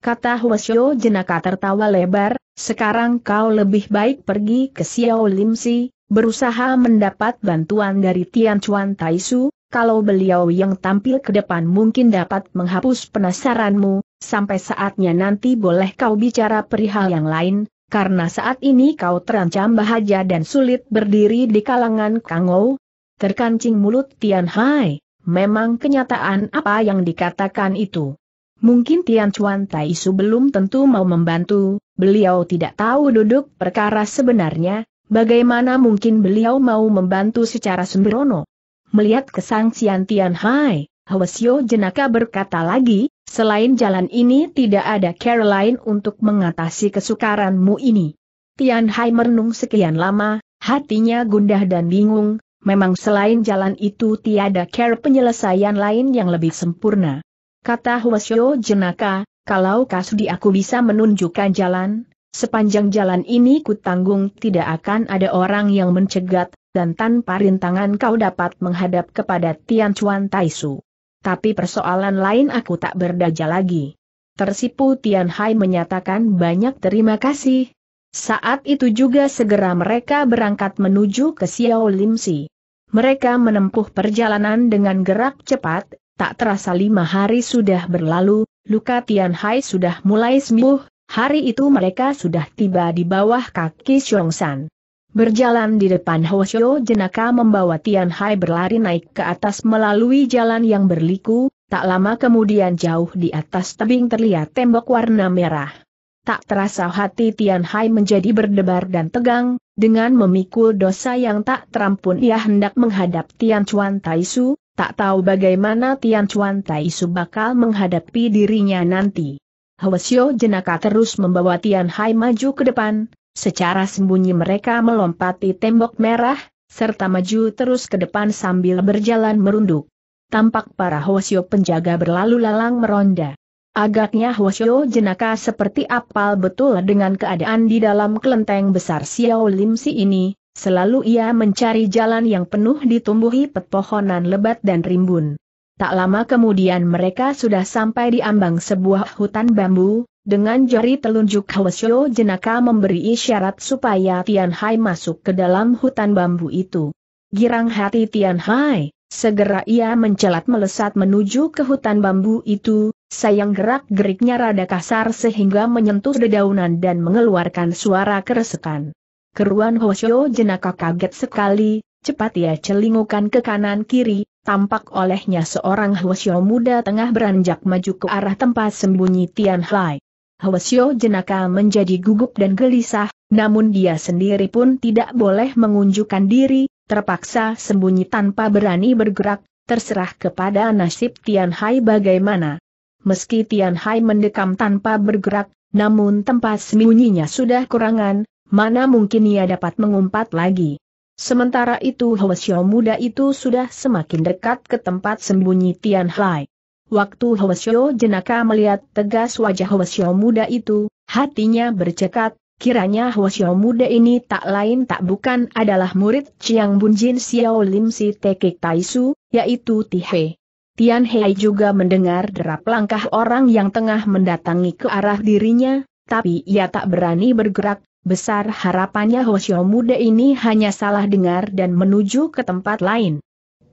Kata Huasyo jenaka tertawa lebar, sekarang kau lebih baik pergi ke Xiao Limsi, berusaha mendapat bantuan dari Tian Chuan Taisu, kalau beliau yang tampil ke depan mungkin dapat menghapus penasaranmu, sampai saatnya nanti boleh kau bicara perihal yang lain, karena saat ini kau terancam bahaya dan sulit berdiri di kalangan Kangou. Terkancing mulut Tian Hai, memang kenyataan apa yang dikatakan itu. Mungkin Tian Chuan Taisu belum tentu mau membantu, beliau tidak tahu duduk perkara sebenarnya, bagaimana mungkin beliau mau membantu secara sembrono. Melihat kesangsian Tian Hai, Hwasyo jenaka berkata lagi, selain jalan ini tidak ada cara lain untuk mengatasi kesukaranmu ini. Tian Hai merenung sekian lama, hatinya gundah dan bingung, memang selain jalan itu tiada cara penyelesaian lain yang lebih sempurna. Kata Huasyo jenaka, kalau kasudi aku bisa menunjukkan jalan, sepanjang jalan ini kutanggung tidak akan ada orang yang mencegat, dan tanpa rintangan kau dapat menghadap kepada Tian Chuan Taisu. Tapi persoalan lain aku tak berdaja lagi. Tersipu Tian Hai menyatakan banyak terima kasih. Saat itu juga segera mereka berangkat menuju ke Xiao Lim Mereka menempuh perjalanan dengan gerak cepat, tak terasa lima hari sudah berlalu, luka Tian Hai sudah mulai sembuh, hari itu mereka sudah tiba di bawah kaki San. Berjalan di depan Hoshio jenaka membawa Tian Hai berlari naik ke atas melalui jalan yang berliku, tak lama kemudian jauh di atas tebing terlihat tembok warna merah. Tak terasa hati Tian Hai menjadi berdebar dan tegang, dengan memikul dosa yang tak terampun ia hendak menghadap Tian Chuan Taisu, Tak tahu bagaimana Tian Chuan Tai Su bakal menghadapi dirinya nanti. Hwasyo jenaka terus membawa Tian Hai maju ke depan, secara sembunyi mereka melompati tembok merah, serta maju terus ke depan sambil berjalan merunduk. Tampak para Hwasyo penjaga berlalu lalang meronda. Agaknya Hwasyo jenaka seperti apal betul dengan keadaan di dalam kelenteng besar Xiao Lim Si ini, Selalu ia mencari jalan yang penuh ditumbuhi pepohonan lebat dan rimbun. Tak lama kemudian mereka sudah sampai di ambang sebuah hutan bambu, dengan jari telunjuk Hwasyo jenaka memberi isyarat supaya Tian Hai masuk ke dalam hutan bambu itu. Girang hati Tian Hai, segera ia mencelat melesat menuju ke hutan bambu itu, sayang gerak-geriknya rada kasar sehingga menyentuh dedaunan dan mengeluarkan suara keresekan. Keruan Hoshio jenaka kaget sekali, cepat ia celingukan ke kanan kiri, tampak olehnya seorang Hoshio muda tengah beranjak maju ke arah tempat sembunyi Tian Hai. Hoshio jenaka menjadi gugup dan gelisah, namun dia sendiri pun tidak boleh mengunjukkan diri, terpaksa sembunyi tanpa berani bergerak, terserah kepada nasib Tian Hai bagaimana. Meski Tian Hai mendekam tanpa bergerak, namun tempat sembunyinya sudah kurangan, mana mungkin ia dapat mengumpat lagi. Sementara itu Xiao muda itu sudah semakin dekat ke tempat sembunyi Tian Hai. Waktu Xiao jenaka melihat tegas wajah Xiao muda itu, hatinya bercekat, kiranya Xiao muda ini tak lain tak bukan adalah murid Chiang Bunjin Xiao Lim Si Tekik Taisu, yaitu Tihe. Tian Hai juga mendengar derap langkah orang yang tengah mendatangi ke arah dirinya, tapi ia tak berani bergerak, Besar harapannya Hoshio muda ini hanya salah dengar dan menuju ke tempat lain.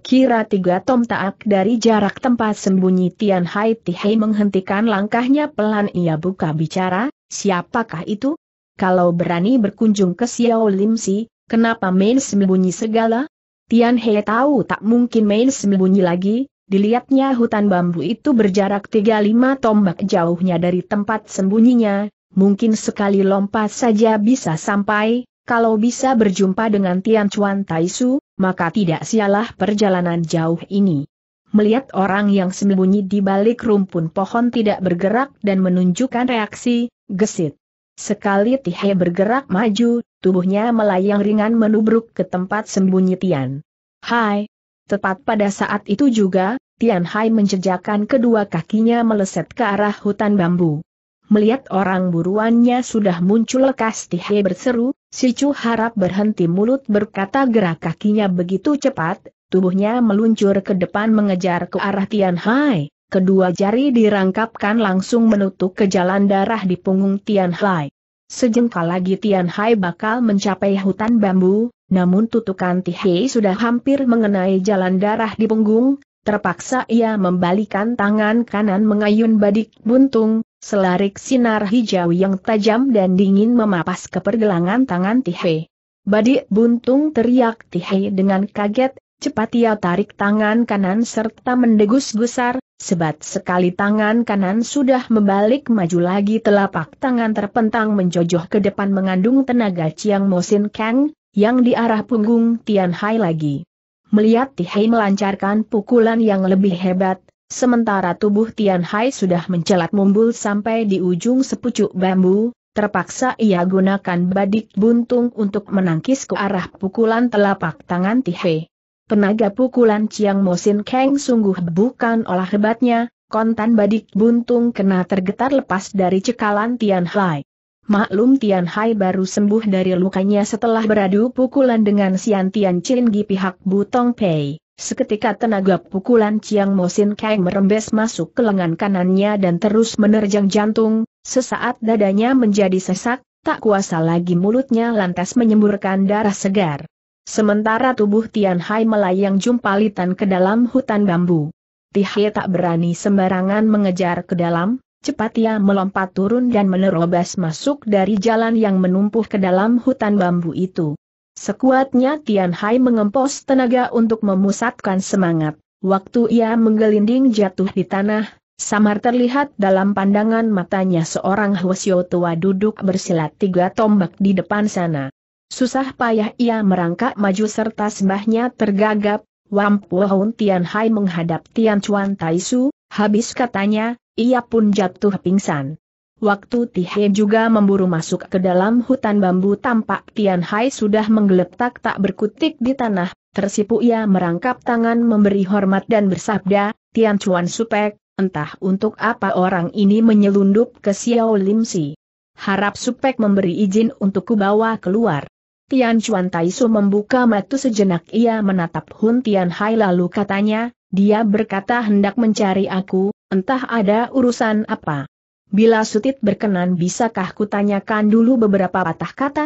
Kira tiga tom taak dari jarak tempat sembunyi Tian Hai Tihai menghentikan langkahnya pelan ia buka bicara, siapakah itu? Kalau berani berkunjung ke Xiao Lim Si, kenapa main sembunyi segala? Tian Hai tahu tak mungkin main sembunyi lagi, dilihatnya hutan bambu itu berjarak tiga lima tombak jauhnya dari tempat sembunyinya, Mungkin sekali lompat saja bisa sampai, kalau bisa berjumpa dengan Tian Chuan Taisu, maka tidak sialah perjalanan jauh ini. Melihat orang yang sembunyi di balik rumpun pohon tidak bergerak dan menunjukkan reaksi, gesit. Sekali Tihe bergerak maju, tubuhnya melayang ringan menubruk ke tempat sembunyi Tian. Hai! Tepat pada saat itu juga, Tian Hai menjejakkan kedua kakinya meleset ke arah hutan bambu. Melihat orang buruannya sudah muncul lekas, Tihe berseru, si Chu harap berhenti mulut berkata gerak kakinya begitu cepat, tubuhnya meluncur ke depan mengejar ke arah Tian Hai. Kedua jari dirangkapkan langsung menutup ke jalan darah di punggung Tian Hai. Sejengkal lagi Tian Hai bakal mencapai hutan bambu, namun tutukan Tihe sudah hampir mengenai jalan darah di punggung, terpaksa ia membalikan tangan kanan mengayun badik buntung, selarik sinar hijau yang tajam dan dingin memapas ke pergelangan tangan Tihe. Badik buntung teriak Tihe dengan kaget, cepat ia tarik tangan kanan serta mendegus gusar, sebat sekali tangan kanan sudah membalik maju lagi telapak tangan terpentang menjojoh ke depan mengandung tenaga Chiang Mosin Kang, yang diarah punggung Tian Hai lagi. Melihat Tihai melancarkan pukulan yang lebih hebat, Sementara tubuh Tian Hai sudah mencelat mumbul sampai di ujung sepucuk bambu, terpaksa ia gunakan badik buntung untuk menangkis ke arah pukulan telapak tangan Tihe. Penaga pukulan Chiang Mosin Kang sungguh bukan olah hebatnya, kontan badik buntung kena tergetar lepas dari cekalan Tian Hai. Maklum Tian Hai baru sembuh dari lukanya setelah beradu pukulan dengan Sian Tian Chin di pihak Butong Pei. Seketika tenaga pukulan Chiang Mosin Kang merembes masuk ke lengan kanannya dan terus menerjang jantung, sesaat dadanya menjadi sesak, tak kuasa lagi mulutnya lantas menyemburkan darah segar. Sementara tubuh Tian Hai melayang jumpalitan ke dalam hutan bambu. Tihye tak berani sembarangan mengejar ke dalam, cepat ia melompat turun dan menerobos masuk dari jalan yang menumpuh ke dalam hutan bambu itu. Sekuatnya Tian Hai mengempos tenaga untuk memusatkan semangat. Waktu ia menggelinding jatuh di tanah, samar terlihat dalam pandangan matanya seorang Hwasyo tua duduk bersilat tiga tombak di depan sana. Susah payah ia merangkak maju serta sembahnya tergagap, Wampuohun Tian Hai menghadap Tian Chuan Taisu, habis katanya, ia pun jatuh pingsan. Waktu Tihe juga memburu masuk ke dalam hutan bambu tampak Tian Hai sudah menggeletak tak berkutik di tanah, tersipu ia merangkap tangan memberi hormat dan bersabda, Tian Chuan Supek, entah untuk apa orang ini menyelundup ke Xiao Lim Si. Harap Supek memberi izin untuk kubawa keluar. Tian Chuan Taisu membuka mata sejenak ia menatap Hun Tian Hai lalu katanya, dia berkata hendak mencari aku, entah ada urusan apa. Bila Sutit berkenan bisakah kutanyakan dulu beberapa patah kata?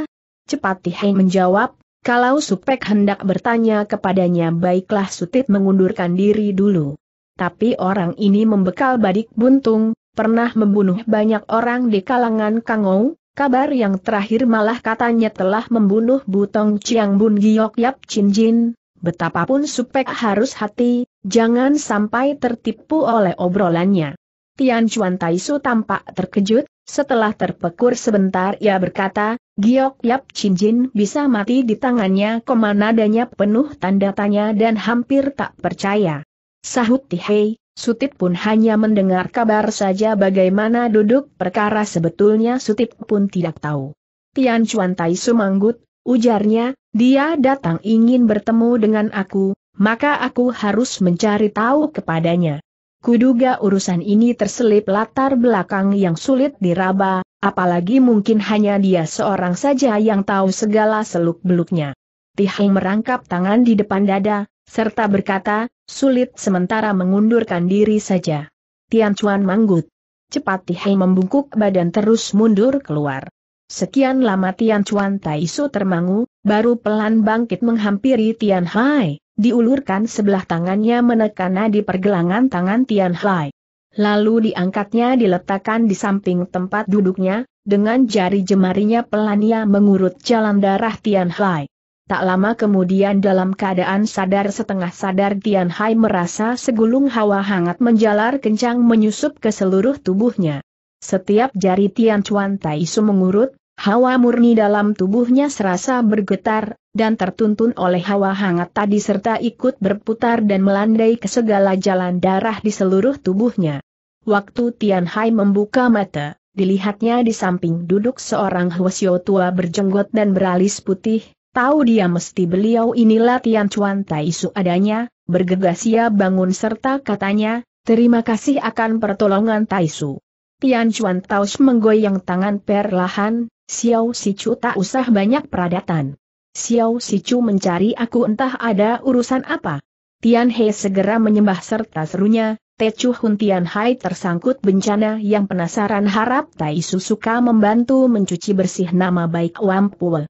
Cepat Tihai menjawab, kalau Supek hendak bertanya kepadanya baiklah Sutit mengundurkan diri dulu. Tapi orang ini membekal badik buntung, pernah membunuh banyak orang di kalangan Kangou, kabar yang terakhir malah katanya telah membunuh Butong Chiang Bun Giok Yap Chin Jin, betapapun Supek harus hati, jangan sampai tertipu oleh obrolannya. Tian Chuan Taisu tampak terkejut, setelah terpekur sebentar ia berkata, Giok Yap Chin Jin bisa mati di tangannya nadanya penuh tanda tanya dan hampir tak percaya. Sahut Tihei, Sutit pun hanya mendengar kabar saja bagaimana duduk perkara sebetulnya Sutit pun tidak tahu. Tian Chuan Tai manggut, ujarnya, dia datang ingin bertemu dengan aku, maka aku harus mencari tahu kepadanya. Kuduga urusan ini terselip latar belakang yang sulit diraba, apalagi mungkin hanya dia seorang saja yang tahu segala seluk-beluknya. Tihang merangkap tangan di depan dada, serta berkata, sulit sementara mengundurkan diri saja. Tian Chuan manggut. Cepat Tihang membungkuk badan terus mundur keluar. Sekian lama Tian Chuan Taisu termangu, baru pelan bangkit menghampiri Tian Hai diulurkan sebelah tangannya menekan di pergelangan tangan Tian Hai. Lalu diangkatnya diletakkan di samping tempat duduknya, dengan jari jemarinya pelan ia mengurut jalan darah Tian Hai. Tak lama kemudian dalam keadaan sadar setengah sadar Tian Hai merasa segulung hawa hangat menjalar kencang menyusup ke seluruh tubuhnya. Setiap jari Tian Chuan Tai su mengurut, Hawa murni dalam tubuhnya serasa bergetar, dan tertuntun oleh hawa hangat tadi serta ikut berputar dan melandai ke segala jalan darah di seluruh tubuhnya. Waktu Tian Hai membuka mata, dilihatnya di samping duduk seorang Hwasyo tua berjenggot dan beralis putih, tahu dia mesti beliau inilah Tian Chuan Tai Su adanya, bergegas ia bangun serta katanya, terima kasih akan pertolongan Tai Su. Tian Chuan Taus menggoyang tangan perlahan, Xiao Sichu tak usah banyak peradatan. Xiao Sichu mencari aku entah ada urusan apa. Tian He segera menyembah serta serunya, Chu Hun Tian Hai tersangkut bencana yang penasaran harap Tai Su suka membantu mencuci bersih nama baik Wampul.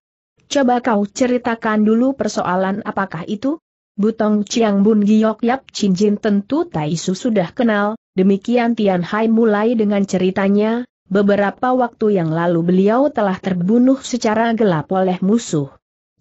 Coba kau ceritakan dulu persoalan apakah itu? Butong Chiang Bun Giok Yap Chin Jin tentu Tai Su sudah kenal, demikian Tian Hai mulai dengan ceritanya, Beberapa waktu yang lalu beliau telah terbunuh secara gelap oleh musuh.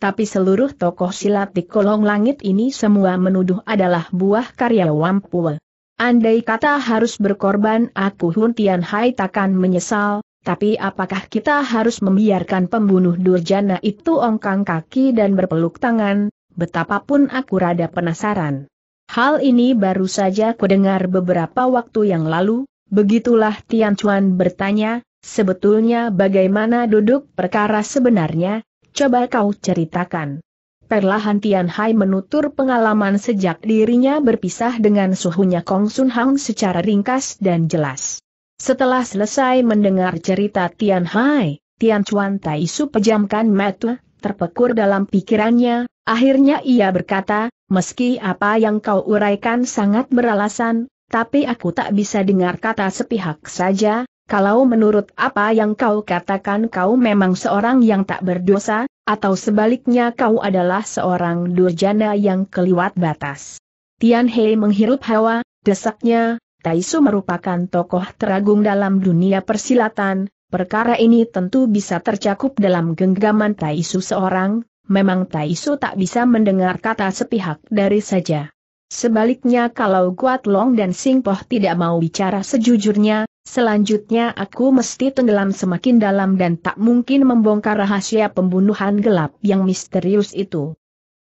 Tapi seluruh tokoh silat di kolong langit ini semua menuduh adalah buah karya wampul. Andai kata harus berkorban aku Hun Tian Hai takkan menyesal, tapi apakah kita harus membiarkan pembunuh Durjana itu ongkang kaki dan berpeluk tangan, betapapun aku rada penasaran. Hal ini baru saja kudengar beberapa waktu yang lalu, Begitulah Tian Chuan bertanya, sebetulnya bagaimana duduk perkara sebenarnya, coba kau ceritakan. Perlahan Tian Hai menutur pengalaman sejak dirinya berpisah dengan suhunya Kong Sun Hang secara ringkas dan jelas. Setelah selesai mendengar cerita Tian Hai, Tian Chuan Tai Su pejamkan mata, terpekur dalam pikirannya, akhirnya ia berkata, meski apa yang kau uraikan sangat beralasan, tapi aku tak bisa dengar kata sepihak saja, kalau menurut apa yang kau katakan kau memang seorang yang tak berdosa, atau sebaliknya kau adalah seorang durjana yang keliwat batas. Tian Hei menghirup hawa, desaknya, Taisu merupakan tokoh teragung dalam dunia persilatan, perkara ini tentu bisa tercakup dalam genggaman Taisu seorang, memang Taisu tak bisa mendengar kata sepihak dari saja. Sebaliknya kalau Kuat Long dan Singpoh tidak mau bicara sejujurnya, selanjutnya aku mesti tenggelam semakin dalam dan tak mungkin membongkar rahasia pembunuhan gelap yang misterius itu.